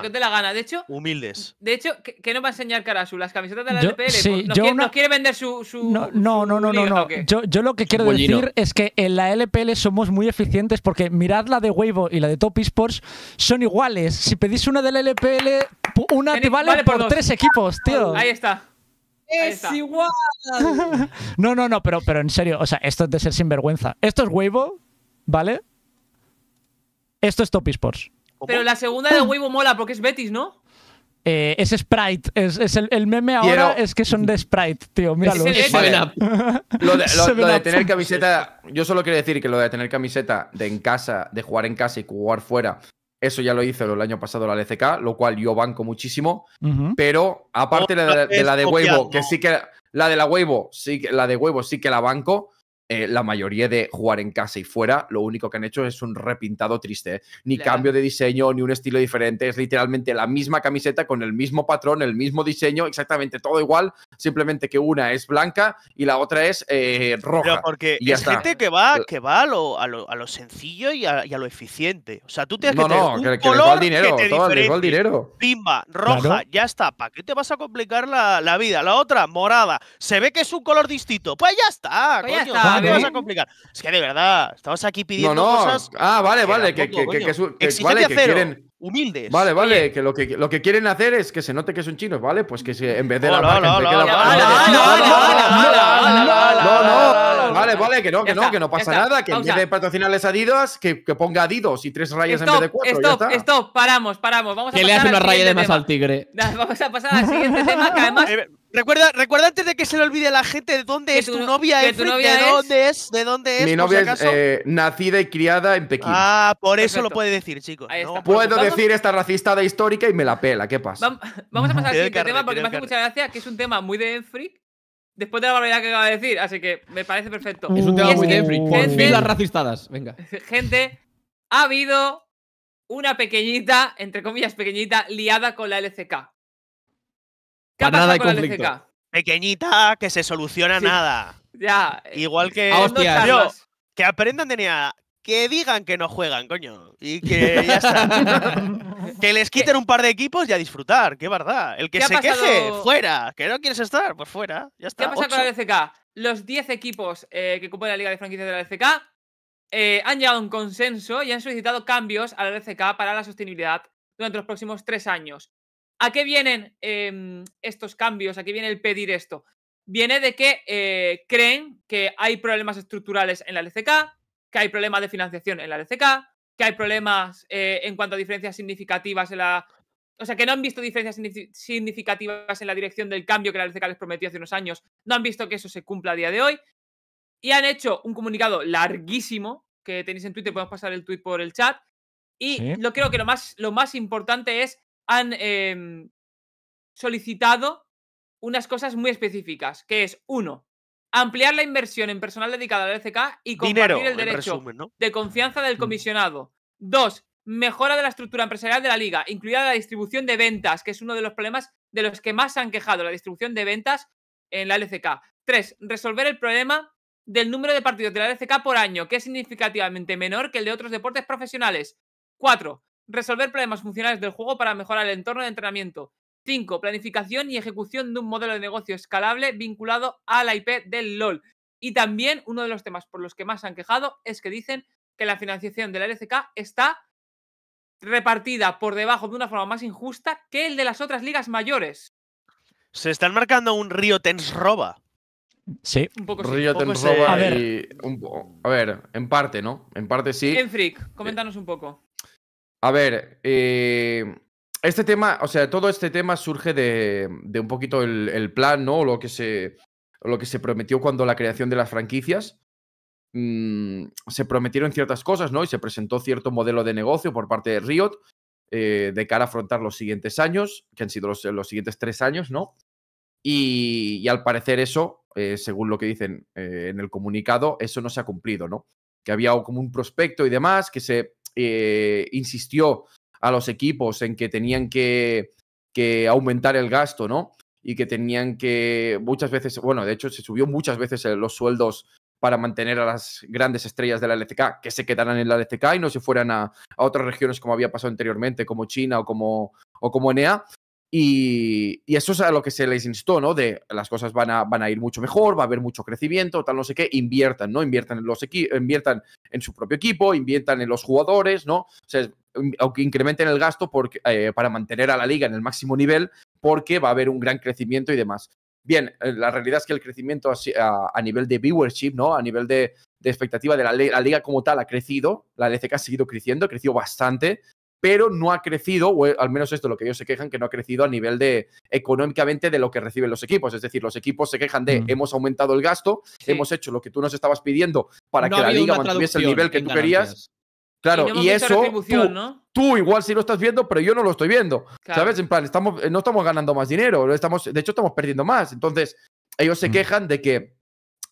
que te
la gana. De hecho, humildes. De hecho, que, nos no va a enseñar Carasu? Las camisetas de la LPL. Pues, no quiere, vender su. no,
no, no, no. Yo, lo que quiero decir es que en la LPL somos muy eficientes porque mirad la de Weibo y la de Top Esports son iguales. Si pedís una de la LPL,
una te vale, por, tres equipos, tío. Ahí *laughs* está. Es igual.
*laughs* no, no, no, pero, pero en serio, o sea, esto es de ser sinvergüenza. Esto es Weibo, ¿vale? Esto es Top Esports.
Pero la segunda de huevo mola porque es Betis, ¿no?
Eh, es Sprite, es, el, meme ahora es que son de Sprite, tío, míralo. lo,
de, lo, *laughs* de tener camiseta, yo solo quiero decir que lo de tener camiseta de en casa, de jugar en casa y jugar fuera, eso ya lo hizo el año pasado la LCK, lo cual yo banco muchísimo, pero aparte de, la, de, huevo, que sí que la de la sí que la de Weibo sí que la banco, eh, la mayoría de jugar en casa y fuera, lo único que han hecho es un repintado triste. ¿eh? Ni cambio de diseño, ni un estilo diferente. Es literalmente la misma camiseta con el mismo patrón, el mismo diseño, exactamente todo igual. Simplemente que una es blanca y la otra es eh, roja. porque y es gente que va, que
va a, lo, a lo, sencillo y a, lo eficiente. O sea, tú tienes no, que no, tener color dinero, te el dinero. Pimba, roja, ya está. ¿Para qué te vas a complicar la, vida? La otra, morada. Se ve que es un color distinto. Pues ya está, pues coño. Ya está. Ah, ¿qué vas a complicar? Es que de verdad, estamos aquí pidiendo cosas. Ah,
vale, vale, que, que, que, que vale, quieren.
Humildes. Vale,
vale, que lo, que lo que quieren hacer es que se note que son chinos, ¿vale? Pues que en vez de la marca, no, no, no, no, vale, vale, que no, que no, que no pasa nada, que en vez de patrocinarles Adidas, que, ponga Adidas y tres rayas en vez de cuatro. Stop,
stop, paramos, paramos. Vamos a que le hace una raya de más al tigre. Vamos a pasar al siguiente *laughs* tema que además eh, Recuerda, antes de que se le olvide a la gente ¿De dónde
es tu, novia, de dónde es, Mi novia es eh,
nacida y criada en Pekín. Ah, por eso lo puede decir, chicos.
Puedo decir
esta racista histórica y me la pela, ¿qué pasa?
Vamos a pasar al siguiente tema porque me hace mucha gracia, que es un tema muy de Enfric. Después de la barbaridad que acaba de decir, así que me parece perfecto. Es un tema muy de Enfric. Por fin las
racistadas, venga.
*laughs* Gente, ha habido una pequeñita, entre comillas pequeñita, liada con la LCK. ¿Qué ha nada con
Pequeñita, que se soluciona nada. Ya. Eh, Igual que. yo, que aprendan de nada. Que digan que no juegan, coño. Y que ya está. *laughs* que les quiten un par de equipos y a disfrutar, qué verdad. El que se queje, fuera. Que no quieres estar, pues fuera.
Ya está. ¿Qué ha pasado con la LCK? Los 10 equipos eh, que ocupan la Liga de Franquicias de la LCK eh, han llegado a un consenso y han solicitado cambios a la LCK para la sostenibilidad durante los próximos tres años. ¿A qué vienen em, estos cambios? ¿A qué viene el pedir esto? Viene de que eh, creen que hay problemas estructurales en la LCK, que hay problemas de financiación en la LCK, que hay problemas eh, en cuanto a diferencias significativas en la... O sea, que no han visto diferencias significativas en la dirección del cambio que la LCK les prometió hace unos años. No han visto que eso se cumpla a día de hoy. Y han hecho un comunicado larguísimo que tenéis en Twitter, podemos pasar el tweet por el chat. Y lo creo que lo más, lo más importante es han em, solicitado unas cosas muy específicas, que es, uno, ampliar la inversión en personal dedicado al LCK y compartir el derecho de confianza del comisionado. Dos, mejora de la estructura empresarial de la liga, incluida la distribución de ventas, que es uno de los problemas de los que más se han quejado, la distribución de ventas en la LCK. Tres, resolver el problema del número de partidos de la LCK por año, que es significativamente menor que el de otros deportes profesionales. Cuatro, Resolver problemas funcionales del juego para mejorar el entorno de entrenamiento. 5. Planificación y ejecución de un modelo de negocio escalable vinculado al IP del LOL. Y también uno de los temas por los que más se han quejado es que dicen que la financiación de la LCK está repartida por debajo de una forma más injusta que el de las otras ligas mayores. Se
están marcando un Río Tens roba. Sí.
Un poco Río sí, a, ver.
en parte, ¿no? En parte sí. En
Freak, coméntanos eh, un poco.
A ver, eh, este tema, o sea, todo este tema surge de, un poquito el, plan, ¿no? Lo que, se, lo que se prometió cuando la creación de las franquicias. Mm, se prometieron ciertas cosas, ¿no? Y se presentó cierto modelo de negocio por parte de Riot eh, de cara a afrontar los siguientes años, que han sido los, siguientes tres años, ¿no? Y, al parecer eso, eh, según lo que dicen en el comunicado, eso no se ha cumplido, ¿no? Que había como un prospecto y demás que se eh, insistió a los equipos en que tenían que, que aumentar el gasto, ¿no? Y que tenían que muchas veces, bueno, de hecho se subió muchas veces los sueldos para mantener a las grandes estrellas de la LTK que se quedaran en la LCK y no se fueran a, otras regiones como había pasado anteriormente, como China o como, o como y, eso es a lo que se les instó, ¿no? De las cosas van a, ir mucho mejor, va a haber mucho crecimiento, tal, no sé qué, inviertan, ¿no? Inviertan en, los inviertan en su propio equipo, inviertan en los jugadores, ¿no? O sea, aunque incrementen el gasto porque, eh, para mantener a la liga en el máximo nivel, porque va a haber un gran crecimiento y demás. Bien, eh, la realidad es que el crecimiento a, nivel de viewership, ¿no? A nivel de, expectativa de la, la, liga como tal ha crecido, la LCK ha seguido creciendo, ha crecido bastante, pero no ha crecido, o al menos esto es lo que ellos se quejan, que no ha crecido a nivel de económicamente de lo que reciben los equipos. Es decir, los equipos se quejan de hemos aumentado el gasto, hemos hecho lo que tú nos estabas pidiendo para que la liga mantuviese el nivel que tú querías. Claro, y, eso tú, igual sí lo estás viendo, pero yo no lo estoy viendo. ¿Sabes? En plan, estamos, eh, no estamos ganando más dinero, estamos, de hecho estamos perdiendo más. Entonces, ellos se mm. quejan de que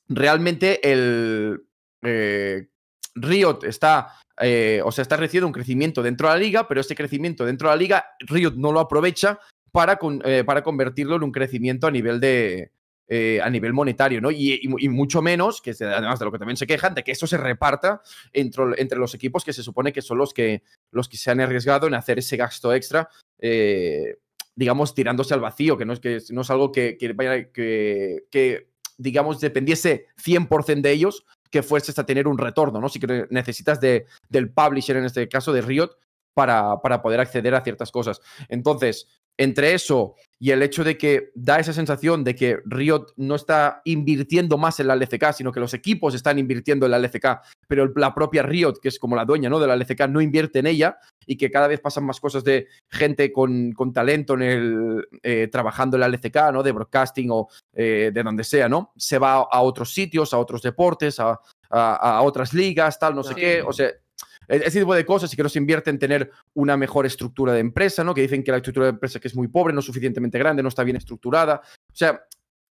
realmente el eh, Riot está eh, o sea, está recibiendo un crecimiento dentro de la liga, pero este crecimiento dentro de la liga, Riot no lo aprovecha para, eh, convertirlo en un crecimiento a nivel de, eh, a nivel monetario, ¿no? Y, mucho menos, que además de lo que también se quejan, de que eso se reparta entre, los equipos que se supone que son los que, los que se han arriesgado en hacer ese gasto extra, digamos, tirándose al vacío, que no es, que, no es algo que, que, que digamos, dependiese 100% de ellos, que fuerces a tener un retorno, ¿no? Si que necesitas de, del publisher, en este caso de Riot, para, para poder acceder a ciertas cosas. Entonces, entre eso y el hecho de que da esa sensación de que Riot no está invirtiendo más en la LCK, sino que los equipos están invirtiendo en la LCK, pero la propia Riot, que es como la dueña ¿no? de la LCK, no invierte en ella y que cada vez pasan más cosas de gente con, talento en el, eh, trabajando en la LCK, ¿no? de broadcasting o eh, de donde sea, ¿no? Se va a, otros sitios, a otros deportes, a, otras ligas, tal, no sé qué. O sea, e, ese tipo de cosas, y que no se invierte en tener una mejor estructura de empresa, ¿no? Que dicen que la estructura de empresa que es muy pobre, no es suficientemente grande, no está bien estructurada. O sea,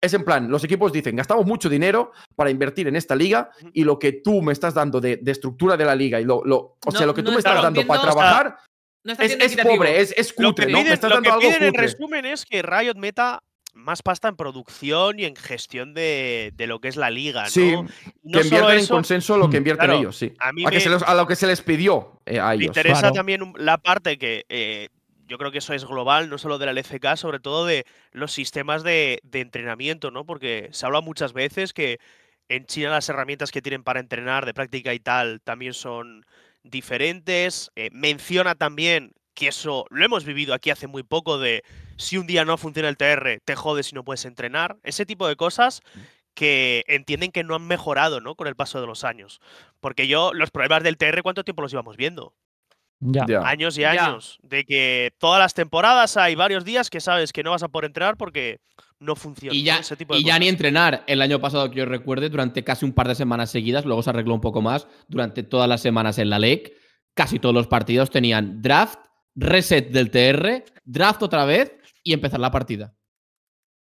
es en plan, los equipos dicen, gastamos mucho dinero para invertir en esta liga y lo que tú me estás dando de, de estructura de la liga y lo, lo o sea, lo que tú me estás dando para trabajar
es, pobre, es, lo que piden, en resumen es que Riot meta más pasta en producción y en gestión de, lo que es la liga. ¿no? Sí, que invierten en consenso lo que invierten ellos, sí. A,
lo que se les pidió eh, a ellos. Me interesa
también la parte que eh, yo creo que eso es global, no solo de la LFK, sobre todo de los sistemas de, de entrenamiento, ¿no? Porque se habla muchas veces que en China las herramientas que tienen para entrenar de práctica y tal también son diferentes. Eh, menciona también que eso lo hemos vivido aquí hace muy poco de si un día no funciona el TR, te jodes y no puedes entrenar. Ese tipo de cosas mm. que entienden que no han mejorado, ¿no? Con el paso de los años. Porque yo, los problemas del TR, ¿cuánto tiempo los íbamos viendo?
Ya.
Años
y años. De que todas las temporadas hay varios días que sabes que no vas a poder entrenar porque no funciona. Y ya, Ese tipo de y ya ni
entrenar. El año pasado, que yo recuerde, durante casi un par de semanas seguidas, luego se arregló un poco más, durante todas las semanas en la LEC, casi todos los partidos tenían draft, reset del TR, draft otra vez y empezar la partida.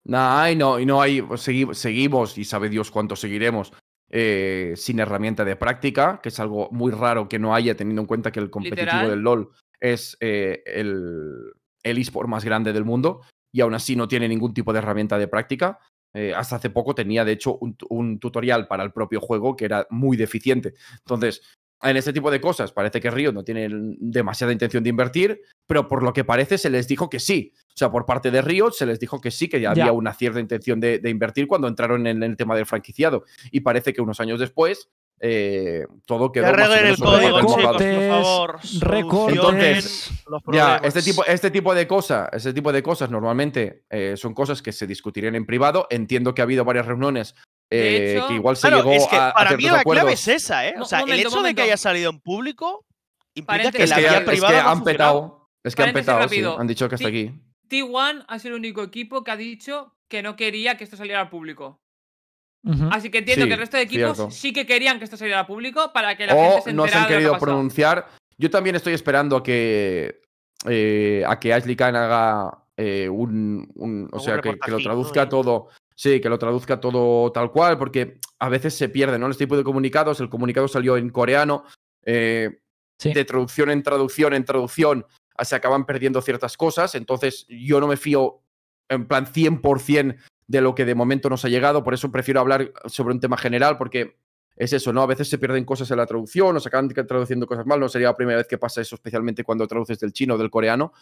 no, y no hay. Pues, seguimos, y sabe Dios cuánto
seguiremos. Eh, sin herramienta de práctica, que es algo muy raro que no haya, teniendo en cuenta que el competitivo del LOL es eh, el, el esport más grande del mundo y aún así no tiene ningún tipo de herramienta de práctica. Eh, hasta hace poco tenía, de hecho, un, un, tutorial para el propio juego que era muy deficiente. Entonces, en este tipo de cosas. Parece que Río no tiene demasiada intención de invertir, pero por lo que parece se les dijo que sí. O sea, por parte de Río se les dijo que sí, que ya, había una cierta intención de, invertir cuando entraron en, el tema del franquiciado. Y parece que unos años después eh, todo quedó más el código, Entonces, ya, este tipo, este tipo de cosas, este tipo de cosas normalmente eh, son cosas que se discutirían en privado. Entiendo que ha habido varias reuniones eh, que igual se claro, es que para mí la clave es
esa, ¿eh? O sea, el hecho de que haya salido en público
implica que, la vía privada. Es que han petado.
Es que han petado, Han dicho que hasta aquí.
T1 ha sido el único equipo que ha dicho que no quería que esto saliera al público. Así que entiendo que el resto de equipos sí que querían que esto saliera al público para que la gente se no se han querido
pronunciar. Yo también estoy esperando a que eh, a que Ashley Khan haga eh, un, o sea que, lo traduzca todo Sí, que lo traduzca todo tal cual, porque a veces se pierde, ¿no? este tipo de comunicados, el comunicado salió en coreano, eh, de traducción en traducción en traducción se acaban perdiendo ciertas cosas, entonces yo no me fío en plan 100% de lo que de momento nos ha llegado, por eso prefiero hablar sobre un tema general, porque es eso, ¿no? A veces se pierden cosas en la traducción, o se acaban traduciendo cosas mal, no sería la primera vez que pasa eso, especialmente cuando traduces del chino o del coreano,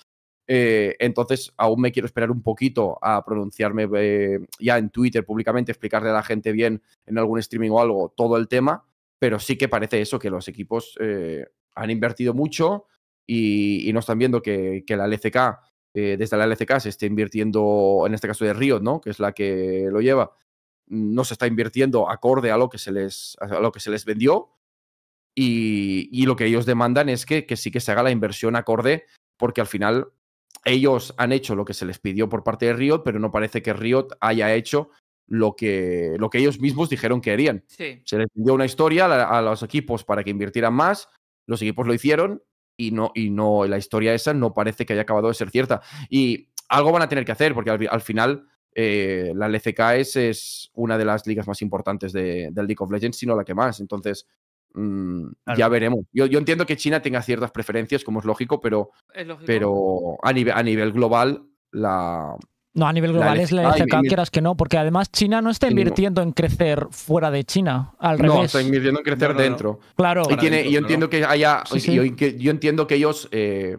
eh, entonces, aún me quiero esperar un poquito a pronunciarme eh, ya en Twitter públicamente, explicarle a la gente bien en algún streaming o algo todo el tema, pero sí que parece eso, que los equipos eh, han invertido mucho y, no están viendo que, la LCK, desde la LCK se esté invirtiendo, en este caso de río ¿no? que es la que lo lleva, mm, no se está invirtiendo acorde a lo que se les, lo que se les vendió. Y, lo que ellos demandan es que, que sí que se haga la inversión acorde, porque al final ellos han hecho lo que se les pidió por parte de Riot, pero no parece que Riot haya hecho lo que, lo que ellos mismos dijeron que harían. Se les pidió una historia a, los equipos para que invirtieran más, los equipos lo hicieron y no, y no la historia esa no parece que haya acabado de ser cierta. Y algo van a tener que hacer, porque al, final eh, la LCK es, una de las ligas más importantes de, del League of Legends, sino la que más. Entonces, Mm, ya veremos. Yo, entiendo que China tenga ciertas preferencias, como es lógico, pero, pero a, nivel, a nivel global, la,
no, a nivel global es la LCK, quieras que no, porque además China no está invirtiendo en crecer fuera de China, al revés. No, está invirtiendo en crecer dentro. Claro. Y tiene, yo entiendo
que haya, Yo, entiendo que ellos eh,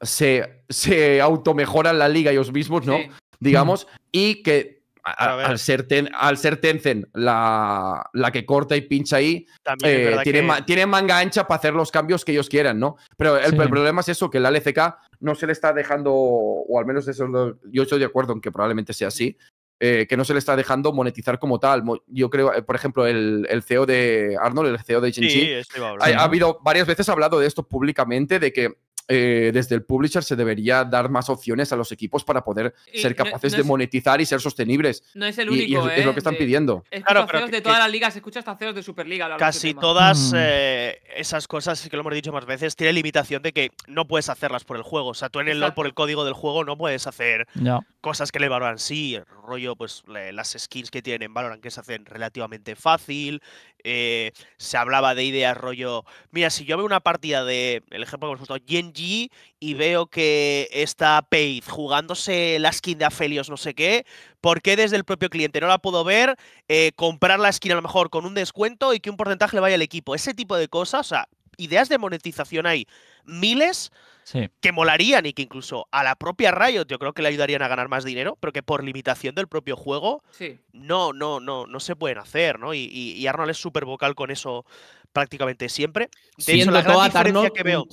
se, se automejoran la liga ellos mismos, ¿no? Digamos, y que al, ser al ser Tencent la, la, que corta y pincha ahí, eh, tiene, manga ancha para hacer los cambios que ellos quieran, ¿no? Pero el, problema es eso, que la LCK no se le está dejando, o al menos eso yo estoy de acuerdo en que probablemente sea así, eh, que no se le está dejando monetizar como tal. Yo creo, eh, por ejemplo, el, CEO de Arnold, el CEO de Genji, ha, habido varias veces hablado de esto públicamente, de que eh, desde el publisher se debería dar más opciones a los equipos para poder ser capaces de monetizar y ser sostenibles. No es el único, es, lo ¿eh? que están pidiendo. Claro, pero que,
de todas las ligas, escucha hasta ceros de Superliga. Casi todas mm.
eh, esas cosas, que lo hemos dicho más veces, tiene limitación de que no puedes hacerlas por el juego. O sea, tú en el LOL por el código del juego no puedes hacer no cosas que le valoran, sí, rollo, pues las skins que tienen valoran que se hacen relativamente fácil. Eh, se hablaba de ideas rollo. Mira, si yo veo una partida de, el ejemplo que hemos puesto, Genji, y veo que está Paige jugándose la skin de Afelios, no sé qué, ¿por qué desde el propio cliente no la puedo ver? Eh, comprar la skin a lo mejor con un descuento y que un porcentaje le vaya al equipo. Ese tipo de cosas, o sea, ideas de monetización hay miles que molarían y que incluso a la propia Riot yo creo que le ayudarían a ganar más dinero, pero que por limitación del propio juego no, no, no, no se pueden hacer, ¿no? Y, Arnold es súper vocal con eso prácticamente siempre. De la diferencia que veo...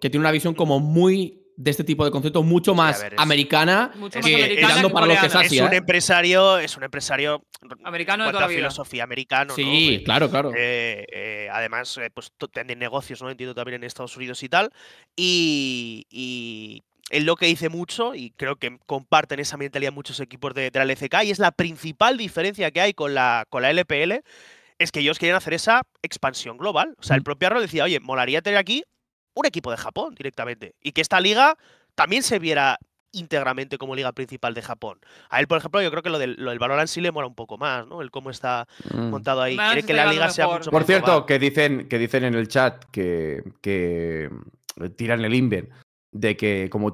que tiene una visión como muy de este tipo de concepto, mucho más americana mucho más que, americana para lo que es Es un ¿eh?
empresario, es un empresario americano de toda filosofía americana. Sí, pues, claro, claro. Eh, eh, además, pues tiene negocios, ¿no? Entiendo también en Estados Unidos y tal. Y, es lo que dice mucho, y creo que comparten esa mentalidad muchos equipos de, la LCK, y es la principal diferencia que hay con la, con la LPL, es que ellos querían hacer esa expansión global. O sea, el mm. propio Arroyo decía, oye, molaría tener aquí un equipo de Japón directamente. Y que esta liga también se viera íntegramente como liga principal de Japón. A él, por ejemplo, yo creo que lo del, valor Valorant sí le mola un poco más, ¿no? El cómo está mm. montado ahí. Quiere que la liga sea mucho Por cierto,
que dicen, que dicen en el chat que, que tiran el Inven de que como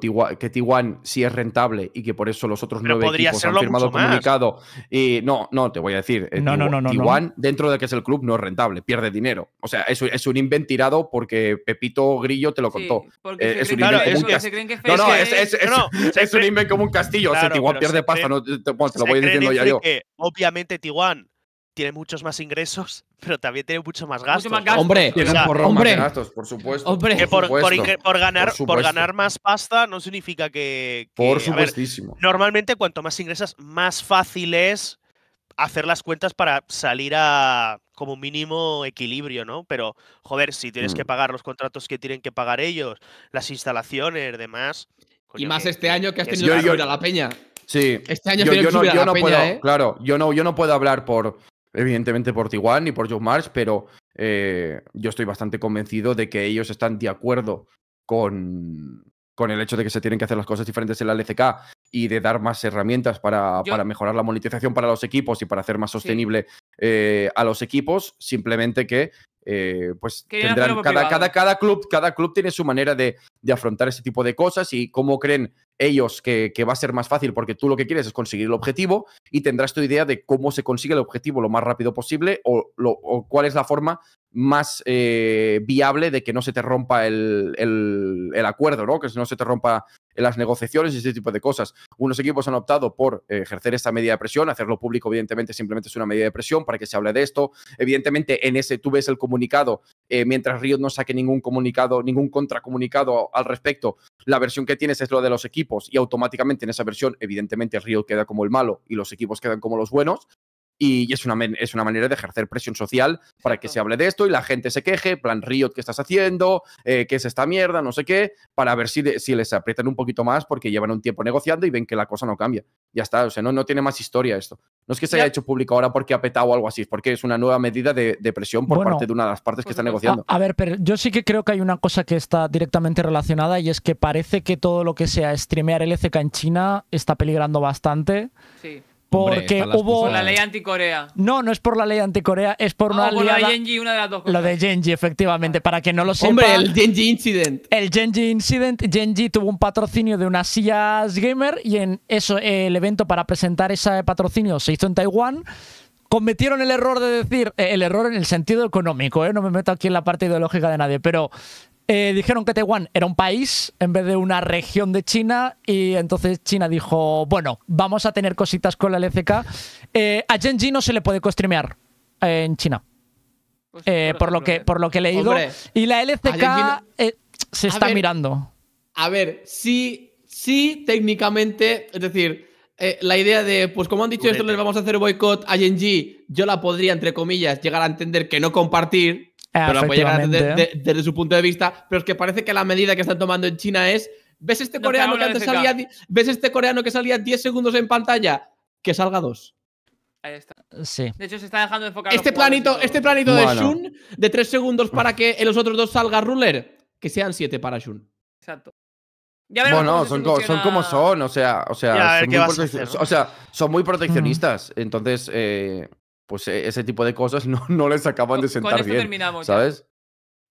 sí es rentable y que por eso los otros nueve equipos han firmado comunicado. Y no, no, te voy a decir. Eh, no, no, no, dentro de que es el club, no es rentable, pierde dinero. O sea, es, es un inventirado porque Pepito Grillo te lo contó. Eh, es, un claro, es, se no, no, es, un invent como un castillo. si o pierde pasta. no, te, lo voy diciendo ya yo.
obviamente t tiene muchos más ingresos, *laughs* pero también tiene muchos más gastos. Mucho más gastos. Hombre, por Más
por supuesto.
por, ganar, por, ganar más pasta no significa que. por supuestísimo. normalmente, cuanto más ingresas, más fácil es hacer las cuentas para salir a como mínimo equilibrio, ¿no? Pero, joder, si tienes que mm. pagar los contratos que tienen que pagar ellos, las instalaciones, demás. y más este año que has tenido que ir a la peña.
Sí. Este año yo, no, yo peña, claro, yo no, yo no puedo hablar por, evidentemente por Tiguan y por Joe Marsh, pero eh, yo estoy bastante convencido de que ellos están de acuerdo con, con el hecho de que se tienen que hacer las cosas diferentes en la LCK y de dar más herramientas para, mejorar la monetización para los equipos y para hacer más sostenible eh, a los equipos, simplemente que eh, pues cada, cada, cada, club, cada club tiene su manera de, afrontar ese tipo de cosas y cómo creen ellos que, va a ser más fácil porque tú lo que quieres es conseguir el objetivo y tendrás tu idea de cómo se consigue el objetivo lo más rápido posible o, o cuál es la forma más eh, viable de que no se te rompa el, el, el, acuerdo, ¿no? que no se te rompa en las negociaciones y ese tipo de cosas. Unos equipos han optado por eh, ejercer esta medida de presión, hacerlo público, evidentemente, simplemente es una medida de presión para que se hable de esto. Evidentemente, en ese tú ves el comunicado, eh, mientras Río no saque ningún comunicado, ningún contracomunicado al respecto, la versión que tienes es lo de los equipos y automáticamente en esa versión, evidentemente, Río queda como el malo y los equipos quedan como los buenos y es una, es una manera de ejercer presión social para que se hable de esto y la gente se queje, plan Riot, ¿qué estás haciendo? Eh, ¿Qué es esta mierda? No sé qué, para ver si, les aprietan un poquito más porque llevan un tiempo negociando y ven que la cosa no cambia. Ya está, o sea, no, no tiene más historia esto. No es que se haya hecho público ahora porque ha petado o algo así, es porque es una nueva medida de, presión por parte de una de las partes que está negociando. A,
ver, pero yo sí que creo que hay una cosa que está directamente relacionada y es que parece que todo lo que sea streamear LCK en China está peligrando bastante. Sí. Porque hubo. Por la ley
anticorea.
No, no es por la ley anticorea, es por ah, una. Lo de Genji, efectivamente, para que no lo sepa. Hombre, el Genji Incident. El Genji Incident. Genji tuvo un patrocinio de una sillas gamer y en eso, el evento para presentar ese patrocinio se hizo en Taiwán cometieron el error de decir, eh, el error en el sentido económico, ¿eh? no me meto aquí en la parte ideológica de nadie, pero eh, dijeron que Taiwán era un país en vez de una región de China y entonces China dijo, bueno, vamos a tener cositas con la LCK. Eh, a Genji no se le puede costremear eh, en China. Pues por, lo que, por lo que he leído. y la LCK se está mirando.
A ver, sí, sí, técnicamente, es decir, la idea de, pues como han dicho esto, les vamos a hacer boicot a Genji, yo la podría, entre comillas, llegar a entender que no compartir, Ah, pero puede desde, desde su punto de vista. Pero es que parece que la medida que están tomando en China es. ¿Ves este coreano que antes salía? ¿Ves este coreano que salía 10 segundos en pantalla? Que salga 2. Ahí está. Sí.
De hecho, se está dejando de enfocar. Este planito,
este planito de Shun, de 3 segundos para mm. que en los otros dos salga Ruler, que sean 7 para Shun. Exacto. Ya
bueno, son, son, como son, o sea, o sea, son muy, o sea son muy, proteccionistas. Mm. Entonces, eh, pues e, ese tipo de cosas *laughs* no, les acaban de sentar bien. ¿Sabes?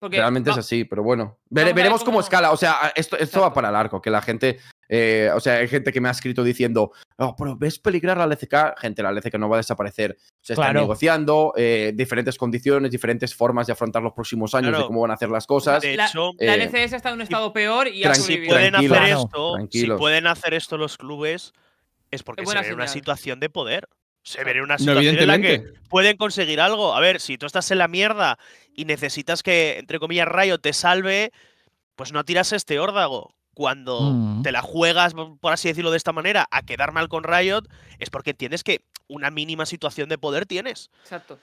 Realmente es así,
pero bueno. veremos cómo, escala. O sea, esto, esto va para largo, que la gente. Eh, o sea, hay gente que me ha escrito diciendo, oh, pero ves peligrar la LCK. Gente, la LCK no va a desaparecer. Se están negociando eh, diferentes condiciones, diferentes formas de afrontar los próximos años, de cómo van a hacer las cosas. De hecho, la, eh, LCS
está en un estado peor y ha si pueden hacer esto,
Si pueden hacer esto los clubes, es porque es se ve una situación de poder. Se vería una situación en la que pueden conseguir algo. A ver, si tú estás en la mierda y necesitas que, entre comillas, Riot te salve, pues no tiras este órdago. Cuando mm. te la juegas, por así decirlo de esta manera, a quedar mal con Riot, es porque entiendes que una mínima situación de poder tienes.
Exacto.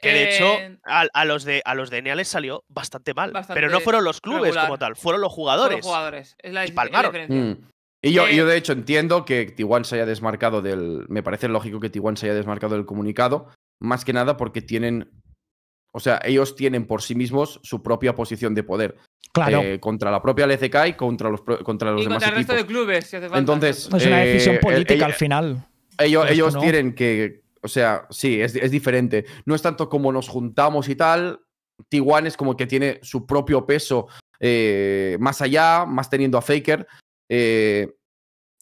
Que de hecho, eh,
a, los de a los les salió bastante mal. pero no fueron los clubes como tal, fueron los jugadores. los jugadores. Es la,
y yo, de hecho, entiendo que Tiguan se haya desmarcado del. Me parece lógico que Tijuana se haya desmarcado del comunicado, más que nada porque tienen. O sea, ellos tienen por sí mismos su propia posición de poder. Claro. Eh, contra la propia LCK y contra los, contra los y demás contra el resto de clubes, Entonces. Es una eh, decisión eh, política al final. Ellos, ellos tienen que. O sea, sí, es, diferente. No es tanto como nos juntamos y tal. Tiguan es como que tiene su propio peso más allá, más teniendo a Faker. Eh,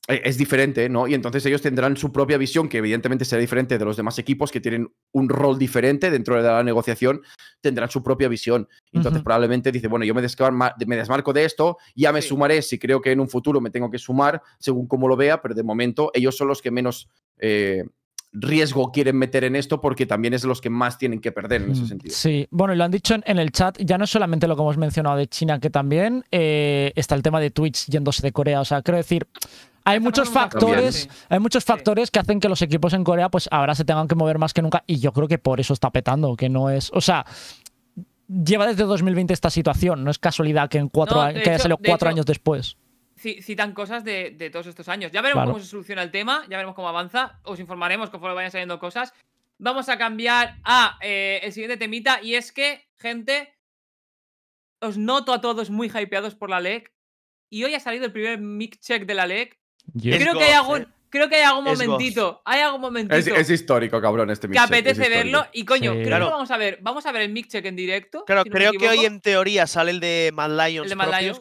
e-, es diferente, ¿no? Y entonces ellos tendrán su propia visión, que evidentemente será diferente de los demás equipos que tienen un rol diferente dentro de la negociación, tendrán su propia visión. Entonces probablemente dice, bueno, yo me, desmarco de esto, ya me sumaré si creo que en un futuro me tengo que sumar, según como lo vea, pero de momento ellos son los que menos... Eh, riesgo quieren meter en esto porque también es los que más tienen que perder en ese mm, sentido.
Sí, bueno, y lo han dicho en, el chat, ya no es solamente lo que hemos mencionado de China, que también eh, está el tema de Twitch yéndose de Corea, o sea, quiero decir... Hay muchos, factores, hay muchos factores, que hacen que los equipos en Corea pues ahora se tengan que mover más que nunca y yo creo que por eso está petando, que no es, o sea, lleva desde 2020 esta situación, no es casualidad que en cuatro haya salido cuatro años después
citan cosas de, todos estos años. Ya veremos cómo se soluciona el tema, ya veremos cómo avanza, os informaremos conforme vayan saliendo cosas. Vamos a cambiar a eh, el siguiente temita y es que, gente, os noto a todos muy hypeados por la LEC y hoy ha salido el primer mic check de la LEC.
Yo Creo que hay algún...
Creo que hay algún momentito. Hay algún momentito. Es, histórico,
cabrón, este check. Que apetece verlo. Y coño, creo que
vamos a ver. Vamos a ver el check en directo. Claro, creo que hoy en
teoría sale el de Mad Lions.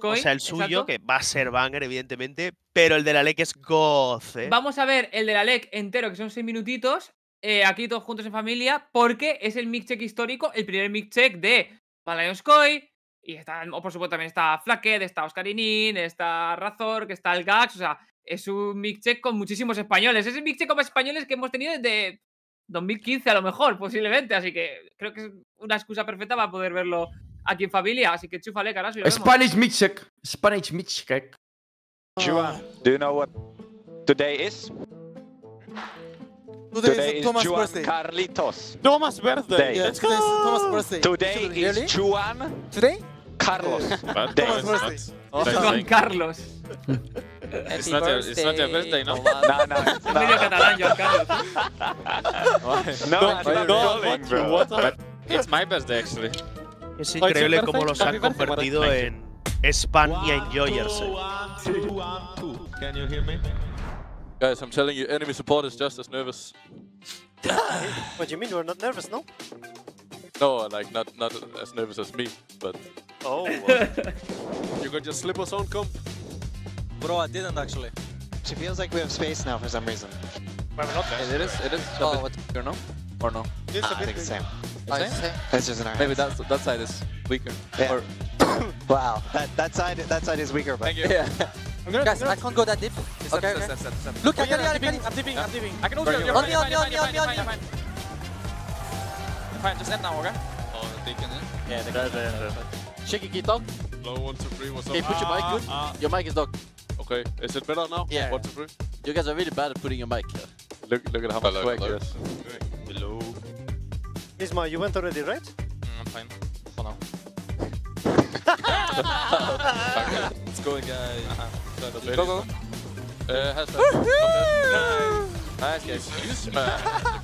O sea, el suyo, que va a ser banger, evidentemente. Pero el de la LEC es goce. ¿eh?
Vamos a ver el de la LEC entero, que son seis minutitos. Eh, aquí todos juntos en familia. Porque es el check histórico, el primer check de Mad Lions Coy, y está, por supuesto, también está FlaKed, está Oscar Inin, está Razor, que está el Gax, o sea, es un check con muchísimos españoles. Es el check con más españoles que hemos tenido desde 2015 a lo mejor, posiblemente. Así que creo que es una excusa perfecta para poder verlo aquí en familia. Así que chúfale, carajo. Spanish
check. Spanish mixcheck.
Juan,
do you know what today is? Today, today is, Thomas' Juan birthday.
Carlitos. Thomas' birthday. Let's go.
Thomas' *gasps* birthday. Today really? is Juan.
Today? Carlos. Thomas' birthday. Juan Carlos. *laughs* it's, not your, it's not your birthday, no? no, no. Es *laughs* medio catalán, Joan Carlos. No, no, no.
it's my birthday, actually. Es increíble cómo los han convertido en spam y enjoyerse. Eh. Can you hear me? Guys, I'm telling
you, enemy support is just as nervous. *laughs*
what do you mean? We're not nervous, no?
No, like not not as nervous as me, but.
Oh. *laughs* you got your slippers on comp. Bro, I didn't actually. She feels like we have space now for some reason. But we're not there. It is, it is oh, bit bigger, no? Or no? It's ah, a bit I think it's the same. same? same? That's just an iron. Maybe that's, that side is weaker. Yeah. Or
*coughs* wow, that, that, side,
that side is weaker. But Thank you. Yeah.
I'm gonna, Guys, I'm gonna... I can not go that deep. okay, okay. Step,
step, step, Look, oh, I can, yeah, I can,
I'm dipping, I'm dipping.
I can also, you on me, on me, on me, on me, on me. Fine, just end now, okay? Oh, the deacon, yeah? Yeah, the deacon. Check it, get down. Low, one, two, three, what's up? Okay, put your mic, good. Ah, ah. Your mic is docked. Is it better now? Yeah. One, two, three. You guys are really bad at putting your mic here. Look, look at how
much
hello, swag hello. Hello. Isma, you went already, right? Mm, I'm fine. For now.
Let's *laughs* go, guys. Uh-huh. Uh -huh. Go, go. Uh, has
Nice, guys. Isma.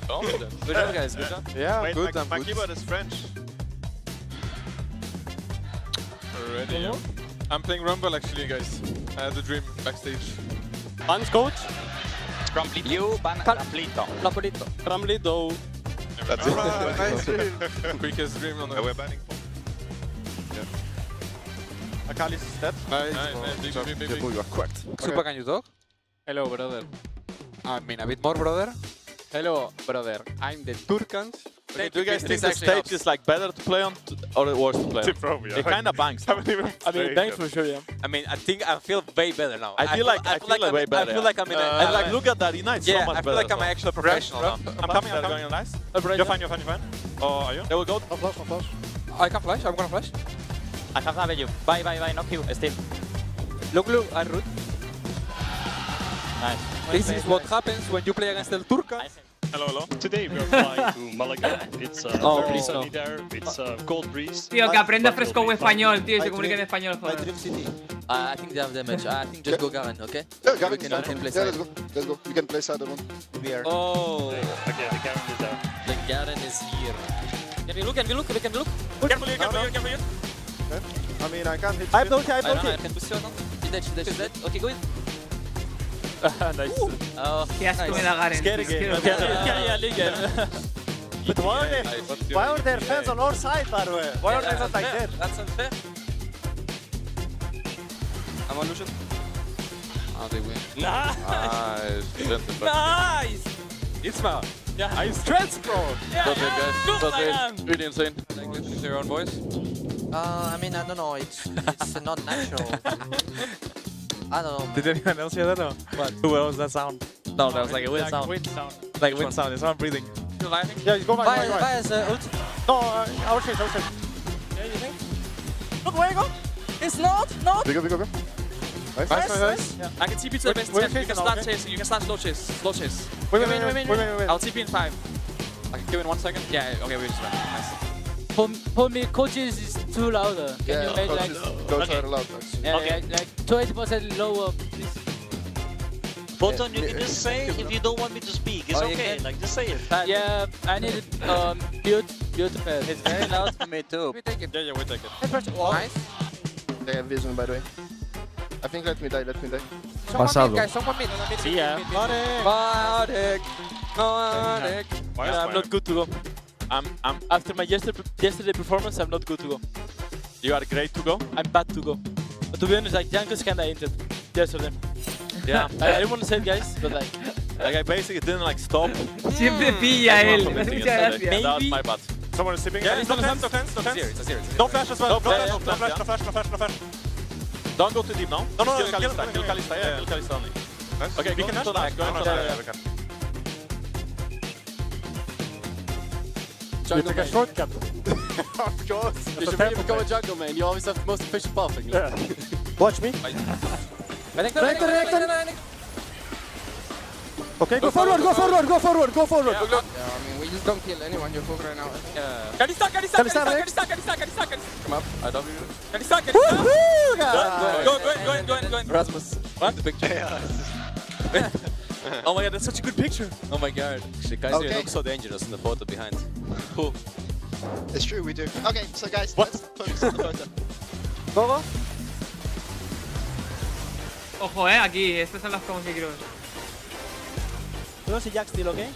good job, guys. Good job. Yeah, Wait, good. My, my keyboard is French. Ready? Yeah. I'm playing Rumble, actually, guys had the dream backstage. Ban's coach? Ramplito. You, Ban Cal Ramplito. Ramplito. That's it. nice *laughs* Quickest dream on the... Yeah, we're banning for. Yeah. Akalis is dead. Nice. nice, nice. big, big, big, big. You are cracked. Okay. Super, can you talk? Hello, brother.
I mean, a bit more, brother. Hello, brother. I'm the Turkans
Okay,
do you guys think the stage is like better to play on or worse to play on? *laughs* Probably, it kind of bangs. *laughs* I mean, bangs for sure, yeah. I mean, I think I feel way better now. I feel, I feel like I feel like, like way I'm, better. I feel like I'm in. Uh, and like, look at
that, Ina, it's yeah, so much better. I feel better like I'm an actual professional Ruff, now. Ruff, I'm coming. I'm coming. Going nice. Uh, you're fine. You're fine. You're fine.
Oh, are you? There we go. No flash. No flash. I can flash. I'm gonna flash. I have have you. Bye, bye, bye. Knock you. Still.
Look, look. I root. Nice. This is what happens when you play against El Turca. Hello, hello. Today we are flying to Málaga. It's a uh, oh, very sunny there. It's a uh, cold breeze. Tío, que aprenda fresco o español, tío. Se comunica en español.
My
Uh, I think they have damage. I think just go Gavin. okay? Yeah, Garen we can, we can play yeah, let's go.
Let's go. We can play
side one. We are. Oh. Okay, the Garen is there. The Garen is here.
Can we look? Can we look? We can look. Careful, you, careful, you, careful. I mean, I can't hit. I have no I have no I can push you. She's dead, she's dead, she's dead. Okay, go in. Oh, yes, *laughs* nice. Skill, skill game. *laughs* *laughs*
But why are, there, why are
there
fans on our side, by the way? Why are they not like that? That's unfair.
I'm on Lucian. Ah, they win. Nice! Ah, nice! It's Isma! Yeah. I'm stressed,
bro! Yeah, yeah. guys. Look Does
like Really insane. Language is your own voice?
Uh, I mean, I don't know. It's, it's not natural. I don't know.
Did anyone else hear that? Or what? Who else that sound? No, that was like a wind like sound. Wind sound.
Like wind sound. It's not breathing.
The lightning? Yeah, you go back. Fire, right. fire is uh,
ult.
No, uh, I'll change. I'll change. Yeah, you think? Look where you go. It's not. Not. Bigger, go. bigger. go. Go.
Nice, nice, nice. nice. Yeah. I can TP to the best You can start okay.
chasing. You can start slow chase. Slow
chase. Wait, wait, wait, wait, wait, wait, wait, wait. I'll TP in five. I can give in one second. Yeah. Okay. We just run. Nice for, for me, coaches is too louder. Uh. Can yeah, you make coaches, like... Coaches okay. are loud, actually. Uh, okay. Like 20% lower, please. Botan, you can just say if you don't want me to speak. It's oh, okay. Like, just say it. yeah, I need Um, mute, mute
first. It's very loud for me, too. *laughs* We take it. Yeah, yeah, we take it. Hey, first, oh. Nice. They have vision, by the way. I think let me die, let me die. Passado. Mid, guys, someone mid. See ya. Modic. Modic. Modic. Yeah, I'm not good to go. I'm, I'm, after my yesterday, yesterday performance, I'm not good to go. You are great to go? I'm bad to go. But to
be honest, like, Janko's kinda injured yesterday.
Yeah. *laughs* I, I didn't want
to say it, guys, but like... Like, I basically didn't, like, stop. *laughs* Siempre mm. pilla él. That's my butt. Someone is sipping. Yeah, no fence, no fence, no fence. Don't flash as well. No flash, no flash, no
flash, no flash, no flash.
Don't go too deep now. No, no, no. Kill Kalista, kill Kalista, yeah, kill Kalista only. Okay, we can go to Go to Jungle you take a shortcut. of
course. That's you should really become a jungle man. You always have the most efficient buffing. Yeah. Watch me. Renekton,
Renekton, Renekton.
Okay, go, go forward, go forward, go forward, go forward. Yeah, look, look. Yeah, I mean, we just don't kill anyone. You're full right now. Yeah. Can
he stack? Can he stack? Can he stack? Can he stack? Can he stack?
Come up. I W. Can he stack? Can he stack?
Go
in, go in, go go go Rasmus.
What? The picture. Yeah oh my god, that's such a good picture. Oh my god. Actually,
guys, okay. you look
so
dangerous in the photo behind. Cool.
It's true, we do. Okay, so guys, what? let's focus on the photo. ¿Todo?
*laughs* Ojo, eh, aquí, estas son las comas que quiero ver.
We'll see Jack still, okay?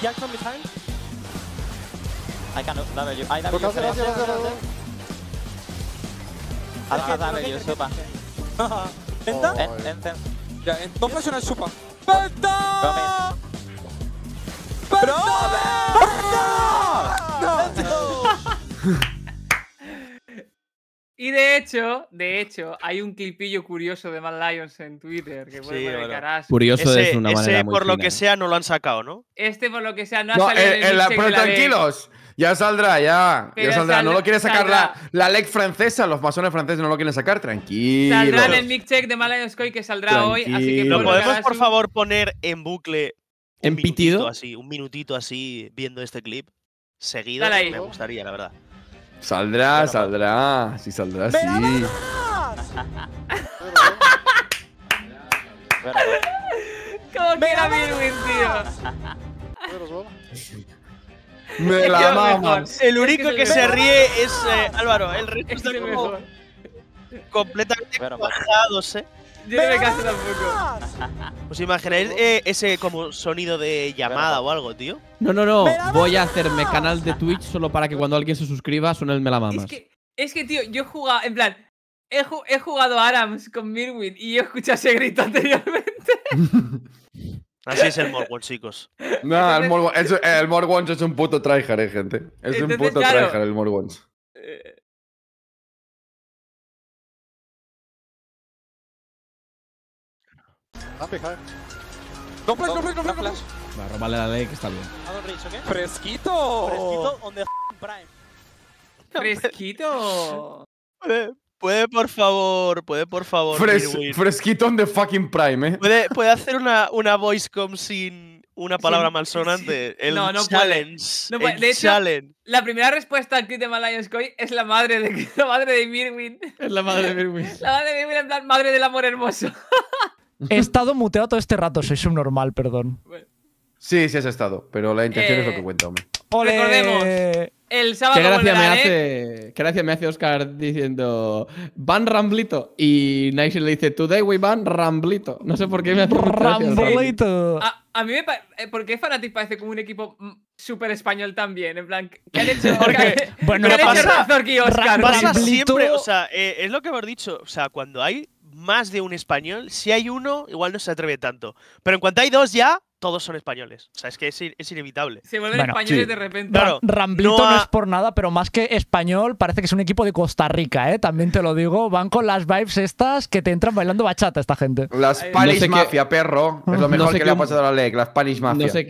Jack from behind?
I can't. W. I W. Gracias, gracias, gracias. I do I have
W, super. Enter? Enter. Ya, en dos una chupa. ¡Penta! *laughs* Y de hecho, de hecho, hay un clipillo curioso de Mad Lions en Twitter que sí, Curioso una manera
ese por lo que ¿eh? sea no lo han sacado, ¿no?
Este por lo que sea no, ha salido. Eh, tranquilos,
ya saldrá, ya. ya saldrá. no lo quiere sacar la, la, francesa, los masones franceses no lo quieren sacar,
tranquilo. Saldrá en el
mic check de Malayo que saldrá hoy. Así que ¿Lo podemos, por favor, poner
en bucle? Un ¿En pitido? Así, un minutito así, viendo este clip. Seguido, me gustaría, la verdad.
Saldrá, pues. saldrá. Sí, saldrá, sí. *laughs*
¿Cómo que
*laughs* Me *laughs* la
mamas.
El único que, se ríe es eh, Álvaro. El resto está como completamente bajado, ¿eh? Yo tampoco. *laughs* ¿Os imagináis eh, ese como sonido de llamada o algo, tío?
No, no, no. Voy a hacerme canal de Twitch solo para que cuando alguien se suscriba suene el me la mamas.
Es que, tío, yo he jugado, en plan, he, jugado Arams con Mirwin y yo escuché ese grito anteriormente. *laughs*
Así es el Morgon, chicos.
*laughs* No, el Morgwonch es, un puto tryhard, eh, gente. Es un puto claro, tryhard el
Morgon. Eh... No flash,
no flash, no flash,
Va a la ley que está bien.
Fresquito. Fresquito on the Prime. Fresquito. *laughs* Eh, puede por favor, puede por favor. fresquito on the fucking prime, eh. Puede, puede hacer una, una voice com sin una palabra malsonante. El no, no challenge. No de hecho, challenge.
la primera respuesta al de Malayan Skoy es la madre de *laughs* la madre de Mirwin. Es la madre de Mirwin. La madre de Mirwin en plan madre del amor hermoso.
*laughs* He estado muteado todo este rato, soy subnormal, perdón. Sí, sí has estado, pero la
intención es lo que eh, cuenta, hombre. Recordemos, el sábado qué me ¿eh?
hace, qué me hace Oscar diciendo van Ramblito y nice le dice today we van Ramblito. No sé por qué me hace Ramblito.
A,
mí me parece... Eh, ¿Por qué Fanatic parece como un equipo super español también? En plan, ¿qué *laughs* bueno, hecho o
sea, eh, es lo que hemos dicho. O sea, cuando hay más de un español, si hay uno, igual no se atreve tanto. Pero en cuanto hay dos ya, todos son españoles. O sea, es que es, inevitable. Se vuelven españoles de repente. Ramblito
no, es por nada, pero más que español, parece que es un equipo de Costa Rica, ¿eh? También te lo digo. Van con las vibes estas que te entran bailando bachata esta gente. Las Spanish Mafia,
perro.
Es lo mejor que le ha
pasado a
la ley. las Spanish Mafia. No sé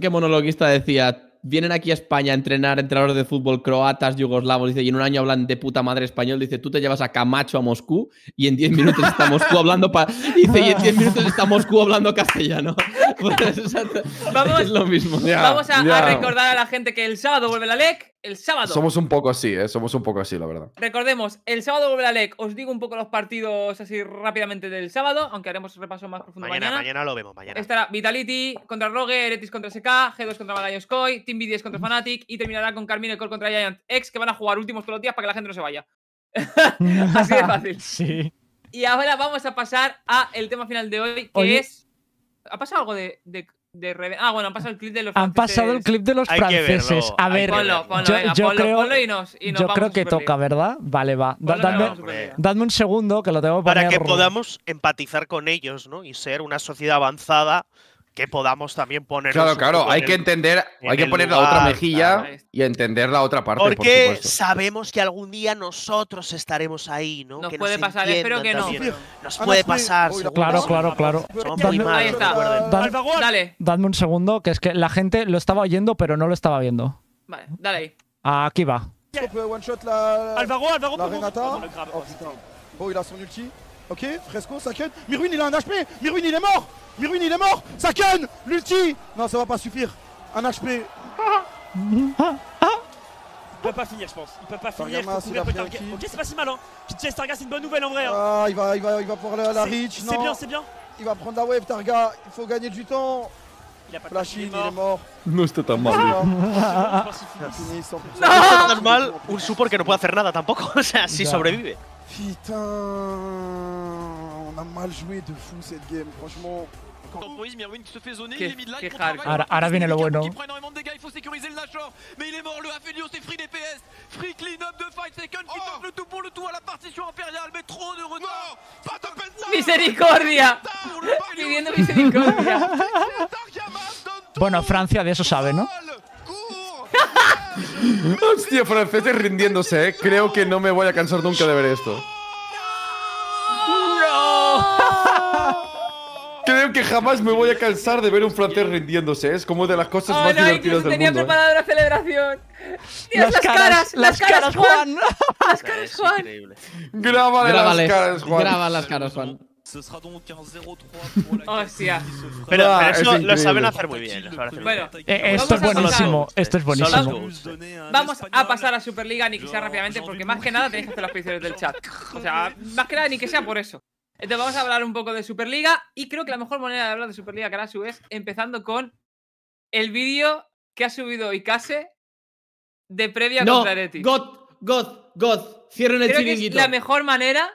qué, no monologuista decía vienen aquí a España a entrenar entrenadores de fútbol croatas, yugoslavos, dice, y en un año hablan de puta madre español, dice, tú te llevas a Camacho a Moscú y en 10 *laughs* minutos está hablando dice, y en 10 minutos está Moscú hablando castellano.
*laughs* vamos,
vamos a, recordar a
la gente que el sábado vuelve la LEC. El sábado. Somos un poco
así, ¿eh? Somos un poco así, la verdad.
Recordemos, el sábado vuelve la LEC. Os digo un poco los partidos así rápidamente del sábado, aunque haremos repaso más profundo mañana. Mañana, lo vemos, mañana. Estará Vitality contra Rogue, Eretis contra SK, G2 contra Malayoscoy, Team BDS contra Fnatic y terminará con Carmine Core contra Giant X, que van a jugar últimos todos los días para que la gente no se vaya. *laughs* así de fácil. *laughs* sí. Y ahora vamos a pasar a el tema final de hoy, que es ha pasado algo de, de, Ah, bueno, ha pasado el clip de los franceses. Han pasado el clip de los franceses. A ver, yo, creo, yo creo que toca,
¿verdad? Vale, va. Dadme, un segundo que lo tengo Para que podamos
empatizar con ellos, ¿no? Y ser una sociedad avanzada que podamos también poner. Claro, claro, hay que entender, hay que poner la otra mejilla
y entender la otra parte. Porque
sabemos que algún día nosotros estaremos ahí, ¿no? Nos puede pasar, espero que no. Nos puede pasar. Claro, claro,
claro. Somos muy ahí está. dale.
Dadme un segundo, que es que la gente lo estaba oyendo, pero no lo estaba viendo.
Vale, dale ahí.
Aquí va.
Alvaro, Alvaro, la, la, oh,
Oh, a son ulti. Ok, Fresco, Saken. Mirwin, il a un HP. Mirwin, il est mort. Mirwin, il est mort.
Saken, l'ulti. Non, ça va pas suffire. Un HP. Il
peut pas finir, je pense. Il peut pas finir.
Ok, c'est pas si mal. Hein. Targa, c'est une bonne nouvelle en vrai. Ah, il va, il va, il va pouvoir la, la reach. C'est bien, c'est bien. Il va prendre la wave, Targa. Il faut gagner du
temps. Il a pas de Flash il est mort.
Non c'était un mal. pas normal, un support ne peut pas faire nada tampoco. C'est sea, si sobrevive.
Putain, on a mal joué de fou cette game, franchement. Temporise, Mirwin qui se fait zoner,
il est mis de là, il
Ahora, viene lo bueno. Il
prend énormément de dégâts, il faut sécuriser le Nashor, mais il est mort, le Aphelios c'est free DPS, free clean up de fight second qui oh. tente le tout pour le tout à la partition impériale, mais trop de
retard. Pas de pentar Misericordia de misericordia *laughs*
Bueno, Francia de eso sabe, ¿no?
Hostia, franceses rindiéndose, ¿eh? Creo que no me voy a cansar nunca de ver esto. Creo que jamás me voy a cansar de ver un francés rindiéndose. ¿eh? Es como de las cosas más divertidas del mundo. Tenía ¿eh? preparada
una celebración. las, caras, las, caras, Juan. Juan.
Las caras, Juan. Graba las caras, Juan. Graba las caras, Juan donc un la *laughs* Pero, eso lo saben hacer muy bien. Eh, esto, es buenísimo, esto es buenísimo.
Vamos a pasar a ¿eh? Superliga, ni que sea rápidamente, porque más que nada tenéis que hacer las peticiones del *laughs* chat. O sea, más que nada ni que sea por eso. Entonces vamos a hablar un poco de Superliga y creo que la mejor manera de hablar de Superliga su es empezando con el vídeo que ha subido Ikase de previa no, contra Ereti.
God, God, God, cierren el creo Que la
mejor manera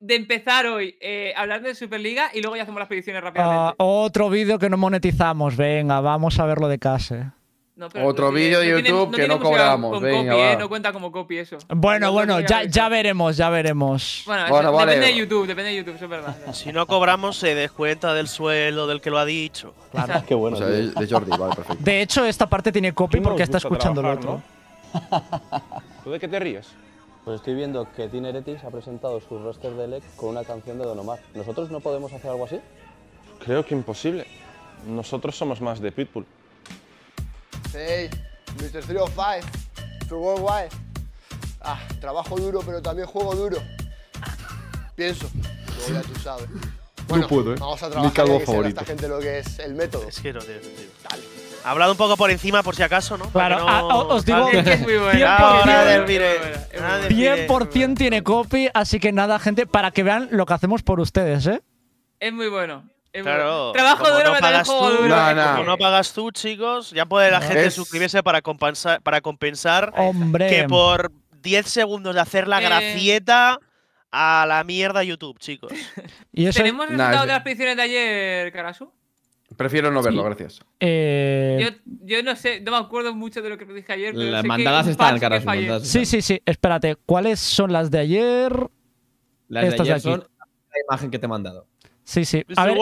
de empezar hoy eh, hablando de Superliga y luego ya hacemos las peticiones ah, rápidamente.
otro vídeo que no monetizamos, venga, vamos a verlo de casa. Eh.
Otro vídeo de YouTube que no, cobramos. venga, eh, no cuenta como copy eso. Bueno, bueno, ya, ya,
veremos, ya veremos.
Bueno, depende de
YouTube, depende de YouTube, eso es verdad.
*laughs* Si no cobramos, se descuenta del suelo, del que lo ha dicho.
Claro, qué bueno. de, Jordi, perfecto.
De hecho, esta parte tiene copy porque está escuchando el otro. *laughs*
¿Tú de qué te ríes? Pues estoy viendo que Tineretis ha presentado su roster de LEC con una canción de Don Omar. ¿Nosotros no podemos hacer algo así?
Creo que imposible. Nosotros somos más de Pitbull.
Hey, Mr. 305, to worldwide. Ah, trabajo duro, pero también juego duro.
Pienso, ya tú sabes. Bueno, no puedo, ¿eh? Vamos a trabajar Mi favorito. esta gente lo que es el método. que Hablado un poco por encima, por si acaso, ¿no? Claro, os digo.
100%,
tiene copy, así que nada, gente, para que vean lo que hacemos por ustedes, ¿eh?
Es muy bueno. claro, Trabajo duro, no pagas tú, No,
pagas tú, chicos, ya puede la gente suscribirse para compensar, para compensar que por 10 segundos de hacer la eh. gracieta a
la mierda YouTube, chicos. *laughs* ¿Tenemos resultado de las predicciones de ayer, Karasu?
Prefiero no verlo, gracias. Eh...
Yo, no sé, no me acuerdo mucho de lo que dije ayer. Pero las sé
mandadas que están caras. Mandadas
sí, sí, sí. Espérate, ¿cuáles son las de ayer?
Las de ayer son la imagen que te he mandado.
Sí, sí. A ver,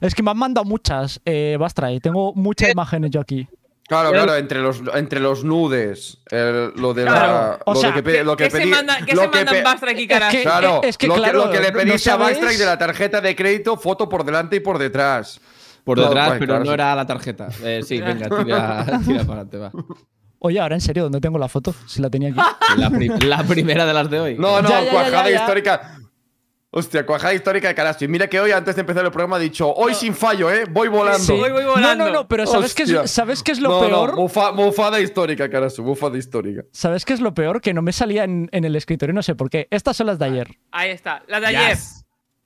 es que, me han mandado muchas, eh, Bastra, tengo muchas eh. imágenes yo aquí. Claro, eh. claro,
entre los, entre los nudes,
lo de Lo, que, lo que, ¿qué pedí, se manda, ¿qué lo se que en y Es que, claro, lo, que le pediste a de la tarjeta de crédito, foto por delante y por detrás por
detrás, pero no era la tarjeta. Eh, sí, *laughs* venga, *laughs* tira, para adelante, va.
Oye, ahora en serio, ¿dónde tengo la foto? Si la tenía aquí.
*laughs* La, primera de las de hoy. No, no, cuajada histórica.
Hostia, cuajada histórica de Y Mira que hoy, antes de empezar el programa, ha dicho, hoy sin fallo, ¿eh? Voy volando. Sí. No, no, no, pero ¿sabes, qué es, ¿sabes qué es, lo peor? No, bufada histórica, Carassi, bufada
histórica. ¿Sabes qué es lo peor? Que no me salía en, el escritorio, no sé por qué. Estas son las de ayer.
Ahí está, las de ayer.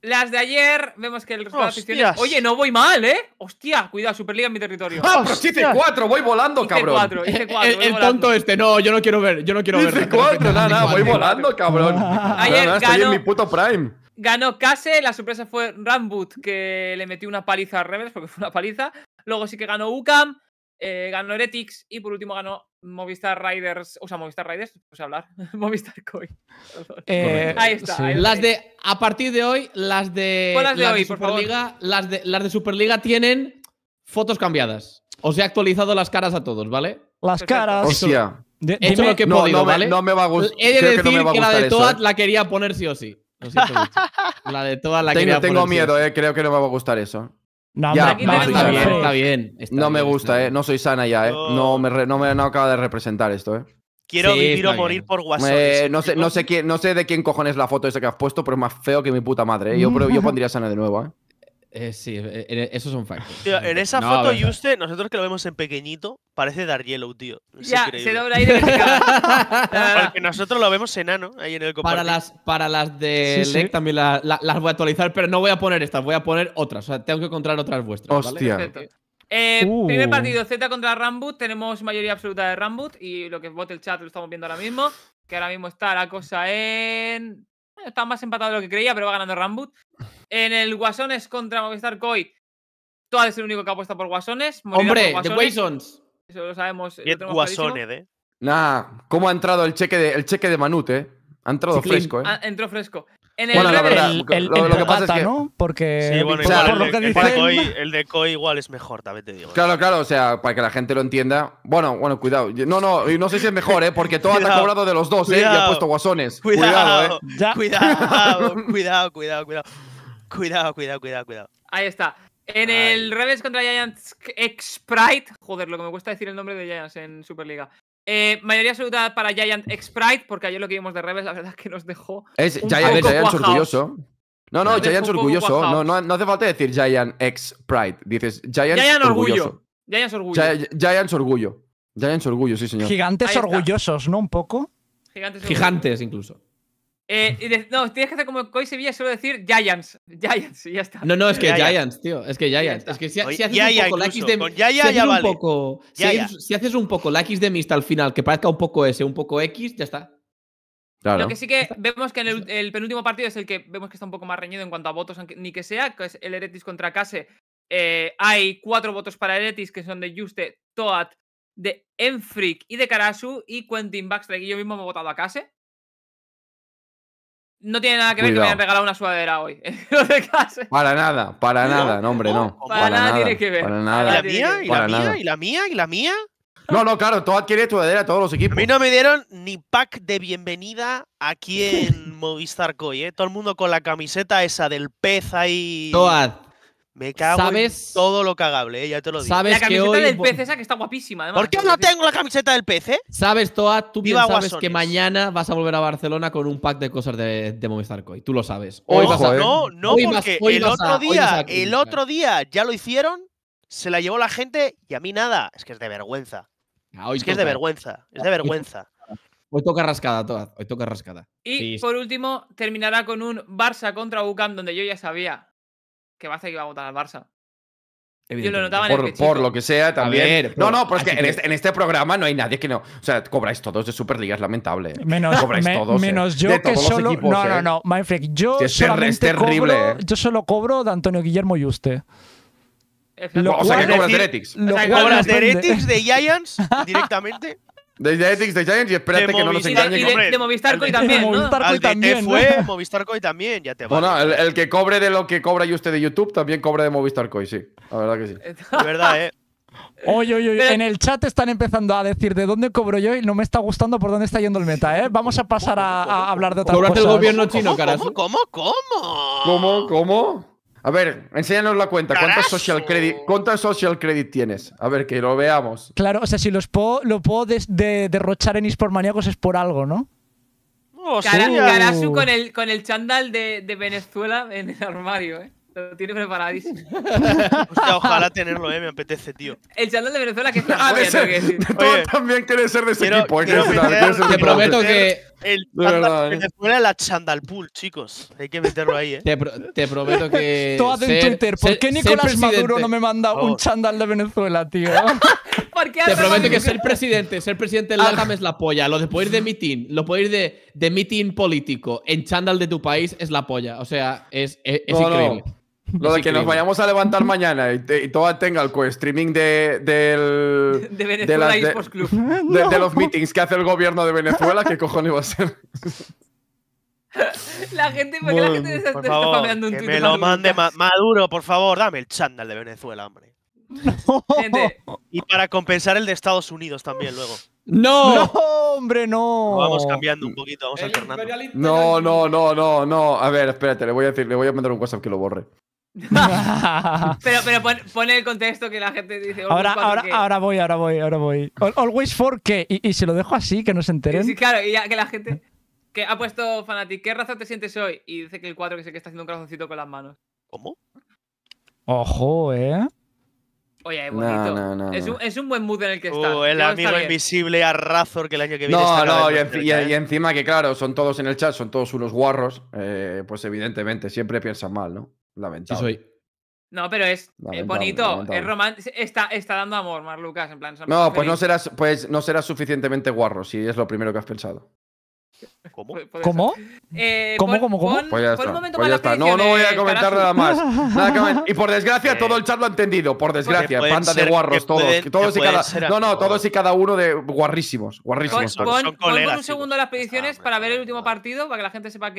Las de ayer, vemos que el resultado Oye, no voy mal, ¿eh? Hostia, cuidado, Superliga en mi territorio. ¡Ah, pero hice 4! Voy volando, cabrón. 4, 4. El, tonto
este, no, yo no quiero ver, yo no quiero ver. 4, nada, nada, voy volando, cabrón. *laughs* Ayer ganó, mi prime.
Ganó Kase, la sorpresa fue Rambut, que le metió una paliza a Rebels, porque fue una paliza. Luego sí que ganó UCAM, eh, ganó Heretics y por último ganó Movistar Riders, o sea, Movistar Riders, pues hablar, *laughs* Movistar Koi. Eh, ahí está. las
de, a partir de hoy, las de, la Superliga, Las, de, las de Superliga tienen fotos cambiadas. Os he actualizado las caras a todos, ¿vale? Las caras. Hostia. sea. he hecho lo que he no, me, va a gustar. He de decir que, la de Toad eh. la quería poner sí o sí. *laughs* La de Toad la quería poner. Tengo miedo,
eh, creo que no me va a gustar eso. No, bien, no me gusta, eh. No soy sana ya, eh. No me, no me acaba de representar esto, eh.
Quiero vivir o morir por WhatsApp.
no, sé, no, sé de quién cojones la foto esa que has puesto, pero es más feo que mi puta madre. Eh. Yo, *laughs* yo pondría sana de nuevo, eh.
Eh, sí, eh, eh, esos son factos.
en esa foto, y usted, nosotros que lo vemos en pequeñito, parece Dar Yellow, tío. ya, se dobla ahí de *laughs* Porque nosotros lo vemos enano ahí en el para las, para las de
también las voy a actualizar, pero no voy a poner estas, voy a poner otras. O sea, tengo que encontrar otras vuestras. Hostia.
Uh. Primer partido, Z contra Rambut. Tenemos mayoría absoluta de Rambut. Y lo que vote el chat lo estamos viendo ahora mismo. Que ahora mismo está la cosa en. Está más empatado de lo que creía, pero va ganando Rambut. En el Guasones contra Movistar Koi, tú es el único que ha apuesta por Guasones. Hombre, guasones. Eso lo sabemos. Lo guasones, eh.
Nah, cómo ha entrado el cheque de, el cheque de Manute, eh. Ha entrado fresco, eh.
Ah, entró fresco. En el la
lo, que pasa es que... ¿no? Porque el,
de Koi, igual
es mejor, también te digo.
¿eh? Claro, claro, o sea, para que la gente lo entienda. Bueno, bueno, cuidado. No, no, no sé si es mejor, ¿eh? Porque todo ha cobrado de los dos, ¿eh? Y ha puesto guasones. Cuidado, eh. eh.
cuidado, cuidado, cuidado, cuidado. Cuidado, cuidado, cuidado, cuidado.
Ahí está. En el Rebels contra Giants X Pride. Joder, lo que me cuesta decir el nombre de Giants en Superliga. Eh, mayoría absoluta para Giant X Pride, porque ayer lo que vimos de Rebels, la verdad es que nos dejó. Es Giant, Giants orgulloso.
No, no, Giants orgulloso. No, no, hace falta decir Giant X Pride. Dices Giants Giant orgullo. Giants orgullo. Giants orgullo. Giants orgullo, sí, señor. Gigantes
orgullosos,
¿no? Un poco.
Gigantes, Gigantes incluso. Eh, no, tienes que hacer como Coy Sevilla, solo decir Giants. Giants, y ya está. No, no, es que Giants,
tío. Es que Giants. Es que si, haces un poco la X de. si haces un poco, la X de Mist al final, que parezca un poco S, un poco X, ya está. Claro. Lo que sí
que vemos que en el, penúltimo partido es el que vemos que está un poco más reñido en cuanto a votos, ni que sea, que es el Eretis contra Case. Eh, hay cuatro votos para Eretis, que son de Juste, Toad, de Enfric y de Karasu, y Quentin Baxter Y yo mismo me he votado a Case. No tiene nada que ver que me hayan regalado una sudadera hoy. *laughs*
Para nada, para nada, no, hombre, no. Para, nada, tiene que ver. Para nada. ¿Y la mía? ¿Y la mía? ¿Y
la mía? ¿Y la mía?
No, no, claro, tú adquieres sudadera todos los equipos. A mí no me dieron
ni pack de bienvenida aquí en *laughs* Movistar Coy, ¿eh? Todo el mundo con la camiseta esa del pez ahí. Toad, me cago en todo lo cagable, ¿eh? ya te lo digo. ¿Sabes la camiseta del
esa que está guapísima, ¿Por qué
no tengo la camiseta del PC? Sabes, Toad, tú
bien sabes que mañana vas a volver a Barcelona con un pack de cosas de, de Movistar y Tú lo sabes.
Hoy eh. No, no, porque el otro día, el otro día ya lo hicieron, se la llevó la gente y a mí nada. Es que es de vergüenza. Ah, es que es de vergüenza, es de vergüenza.
*laughs* Hoy toca rascada, Toa. Hoy toca rascada.
Y por último, terminará con un Barça contra UCAM, donde yo ya sabía que va que iba a votar al Barça. Yo lo
notaba por, en el por lo que sea, también. no, no, pero es que, este, En, este, programa no hay nadie que no. O sea, cobráis todos de Superliga, es lamentable. Menos, cobráis todos. Menos eh, yo que solo. no, no, eh. no,
Mindfreak, yo. Este solamente es terrible. Eh. yo solo cobro de Antonio Guillermo y usted.
o sea, que cobras de ¿Cobras de de *laughs* Giants directamente? De Ethics de Giants y espérate
que no nos engañen. Y de, de, Movistar también, ¿no?
Movistar Coy también. también, ya te Bueno, el,
el, que cobre de lo que cobra y usted de YouTube también cobra de Movistar Coy, sí. La verdad que sí.
*laughs* de
verdad, eh. Oye, oye, oye. en el chat están empezando a decir de dónde cobro yo y no me está gustando por dónde está yendo el meta, ¿eh? Vamos a pasar a, hablar de otra cosa. el gobierno chino, ¿Cómo,
cómo,
cómo? ¿Cómo? ¿Cómo? A ver, enséñanos la cuenta. ¿Cuántas social, credit, social credit tienes? A ver, que lo veamos.
Claro, o sea, si los lo puedo derrochar en eSport es por algo, ¿no?
con el, con chándal de Venezuela en el armario, ¿eh? Lo tiene preparadísimo. *laughs* Hostia, ojalá *laughs* tenerlo,
eh. Me apetece, tío.
El chandal de Venezuela que es Ah, que decir.
también quieres ser de ese equipo. Te prometo que. El es la chandalpool, chicos. Hay que meterlo ahí, eh. Te, te prometo que. *laughs* Toad en Twitter, ¿por qué Nicolás Maduro no me manda un
chandal chándal de Venezuela, tío? Te prometo que ser
presidente, ser presidente de ah. LATAM es la polla. Lo de poder ir de meeting lo poder de, de político en chándal de tu país es la polla. O sea, es, es- increíble. Lo de que nos
vayamos a levantar mañana y, todo tenga el co-streaming de, del. *laughs* De Venezuela
Club.
De, *laughs* los
meetings que hace el gobierno de Venezuela, ¿qué cojones va a
ser? *laughs*
La gente, porque la gente está, cambiando
un que Me lo mande Maduro, por favor, dame el chándal de Venezuela, hombre. Y para compensar el de Estados Unidos también luego. No. ¡No!
hombre, no! Vamos cambiando un poquito, vamos alternando.
No, no, no, no, no. A ver, espérate, le voy a decir, le voy a mandar un WhatsApp que lo borre.
*laughs* pero pero pone el contexto que la gente dice. Ahora, ahora, ahora
voy, ahora voy, ahora voy. Always for qué. Y, se lo dejo así, que no se enteren. Sí,
claro, y ya que la gente. Que ha puesto Fanatic, ¿qué razón te sientes hoy? Y dice que el 4 que sé que está haciendo un corazoncito con las manos. ¿Cómo?
Ojo, eh.
Oye, es bonito. es, un, buen mood en el que uh, está. el amigo invisible
a Razor que el año que
viene. no, y, ¿eh? encima que, claro, son todos en el chat, son todos unos guarros. Eh, pues evidentemente, siempre piensan mal, ¿no?
No, pero es eh, bonito, es romántico. Está, está dando amor, Marlucas, Lucas, en plan. No, pues no,
serás, pues no serás suficientemente guarro si es lo primero que has pensado.
Eh, ¿Cómo? ¿Cómo? ¿Cómo, ¿Cómo? ¿Cómo? Pues,
pues No, no voy a comentar nada más. *laughs* Y por eh, desgracia, todo el chat lo ha entendido. Por desgracia, panda de guarros, todos. todos y cada... No, no, todos y cada uno de guarrísimos. Guarrísimos.
Pon, un segundo las predicciones ah, para ver el último partido, para que la gente sepa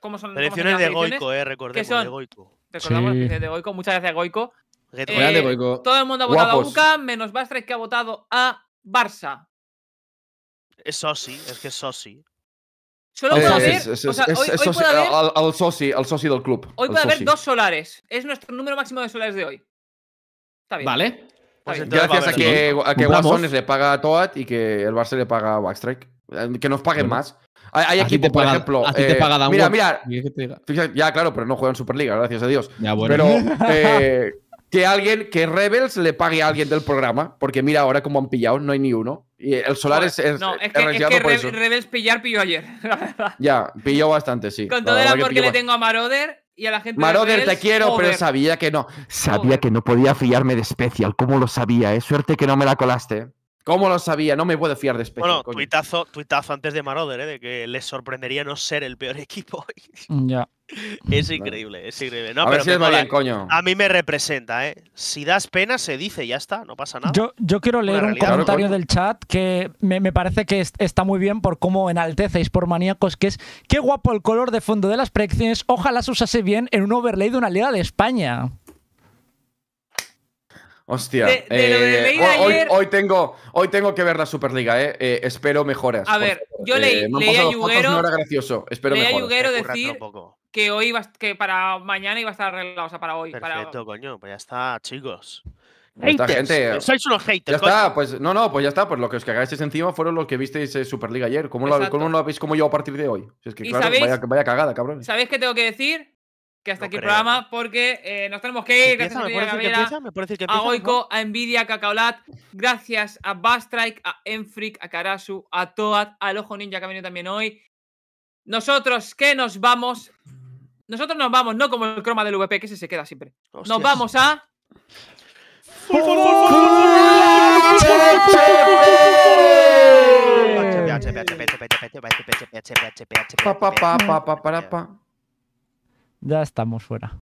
cómo son predicciones. de Goico, eh, recordemos, de Goico. Recordamos de Goico. Muchas gracias, Goico.
Eh, Goico. Todo el mundo ha votado a
UCA, menos Bastres que ha votado a Barça.
Es Sossi, es que es Sossi. Solo puede haber.
Al
sosi al soci del club. Hoy puede haber dos
solares. Es nuestro número máximo de solares de hoy. Está bien.
Vale. Pues gracias a que, a que
le paga a Toad y que el Barça le paga a Backstrike. Eh, que nos paguen más. Hay, aquí, por ejemplo. A ti te paga eh, Mira, mira. Ya, claro, pero no juegan Superliga, gracias a Dios. Ya, bueno. Pero *laughs* eh, que alguien, que Rebels le pague a alguien del programa, porque mira ahora cómo han pillado, no hay ni uno. Y el solar es, es, No, es que, es que
Rebels pillar pilló ayer. *laughs*
ya, pilló bastante, sí. Con todo el amor que, le tengo
a Maroder y a la gente. Maroder, de te quiero, pero
sabía que no. Sabía que no podía fiarme de Special. ¿Cómo lo sabía? eh? Suerte que no me la colaste.
¿Cómo lo sabía? No me puedo fiar de espejo, Bueno, tuitazo, antes de Maroder, eh, de que les sorprendería no ser el peor *laughs* equipo. Mm, ya. Es increíble, es increíble. a ver si bien, A mí me representa, ¿eh? Si das pena, se dice, ya está, no pasa nada. Yo,
quiero leer un comentario del chat que me, parece que está muy bien por cómo enalteceis por maníacos, que es qué guapo el color de fondo de las predicciones, ojalá se usase bien en un overlay de una liga de España.
Hostia. Eh, hoy, tengo, hoy tengo que ver la Superliga, eh. eh espero mejoras. A ver, yo leí, eh, leí a Yuguero. gracioso. Espero decir
que hoy iba, que para mañana iba a estar arreglado, o sea, para hoy. Perfecto, coño, pues ya está, chicos.
Pues esta gente, Sois
unos haters. Ya está,
pues no, no, pues ya está. Pues lo que os cagáis encima fueron los que visteis Superliga ayer. ¿Cómo lo, lo, habéis como yo a partir de hoy? Si es que, claro, vaya, vaya, cagada, cabrón.
¿Sabéis qué tengo que decir? que hasta aquí el programa porque nos tenemos que ir. Gracias a Gabriela, a Goico, a Nvidia, a Cacaolat, gracias a Bastrike, a Enfric, a Karasu, a Toad, al Ojo Ninja que ha venido también hoy. Nosotros que nos vamos. Nosotros nos vamos, no como el croma del VP, que ese se queda siempre. Nos vamos a
ya estamos fuera.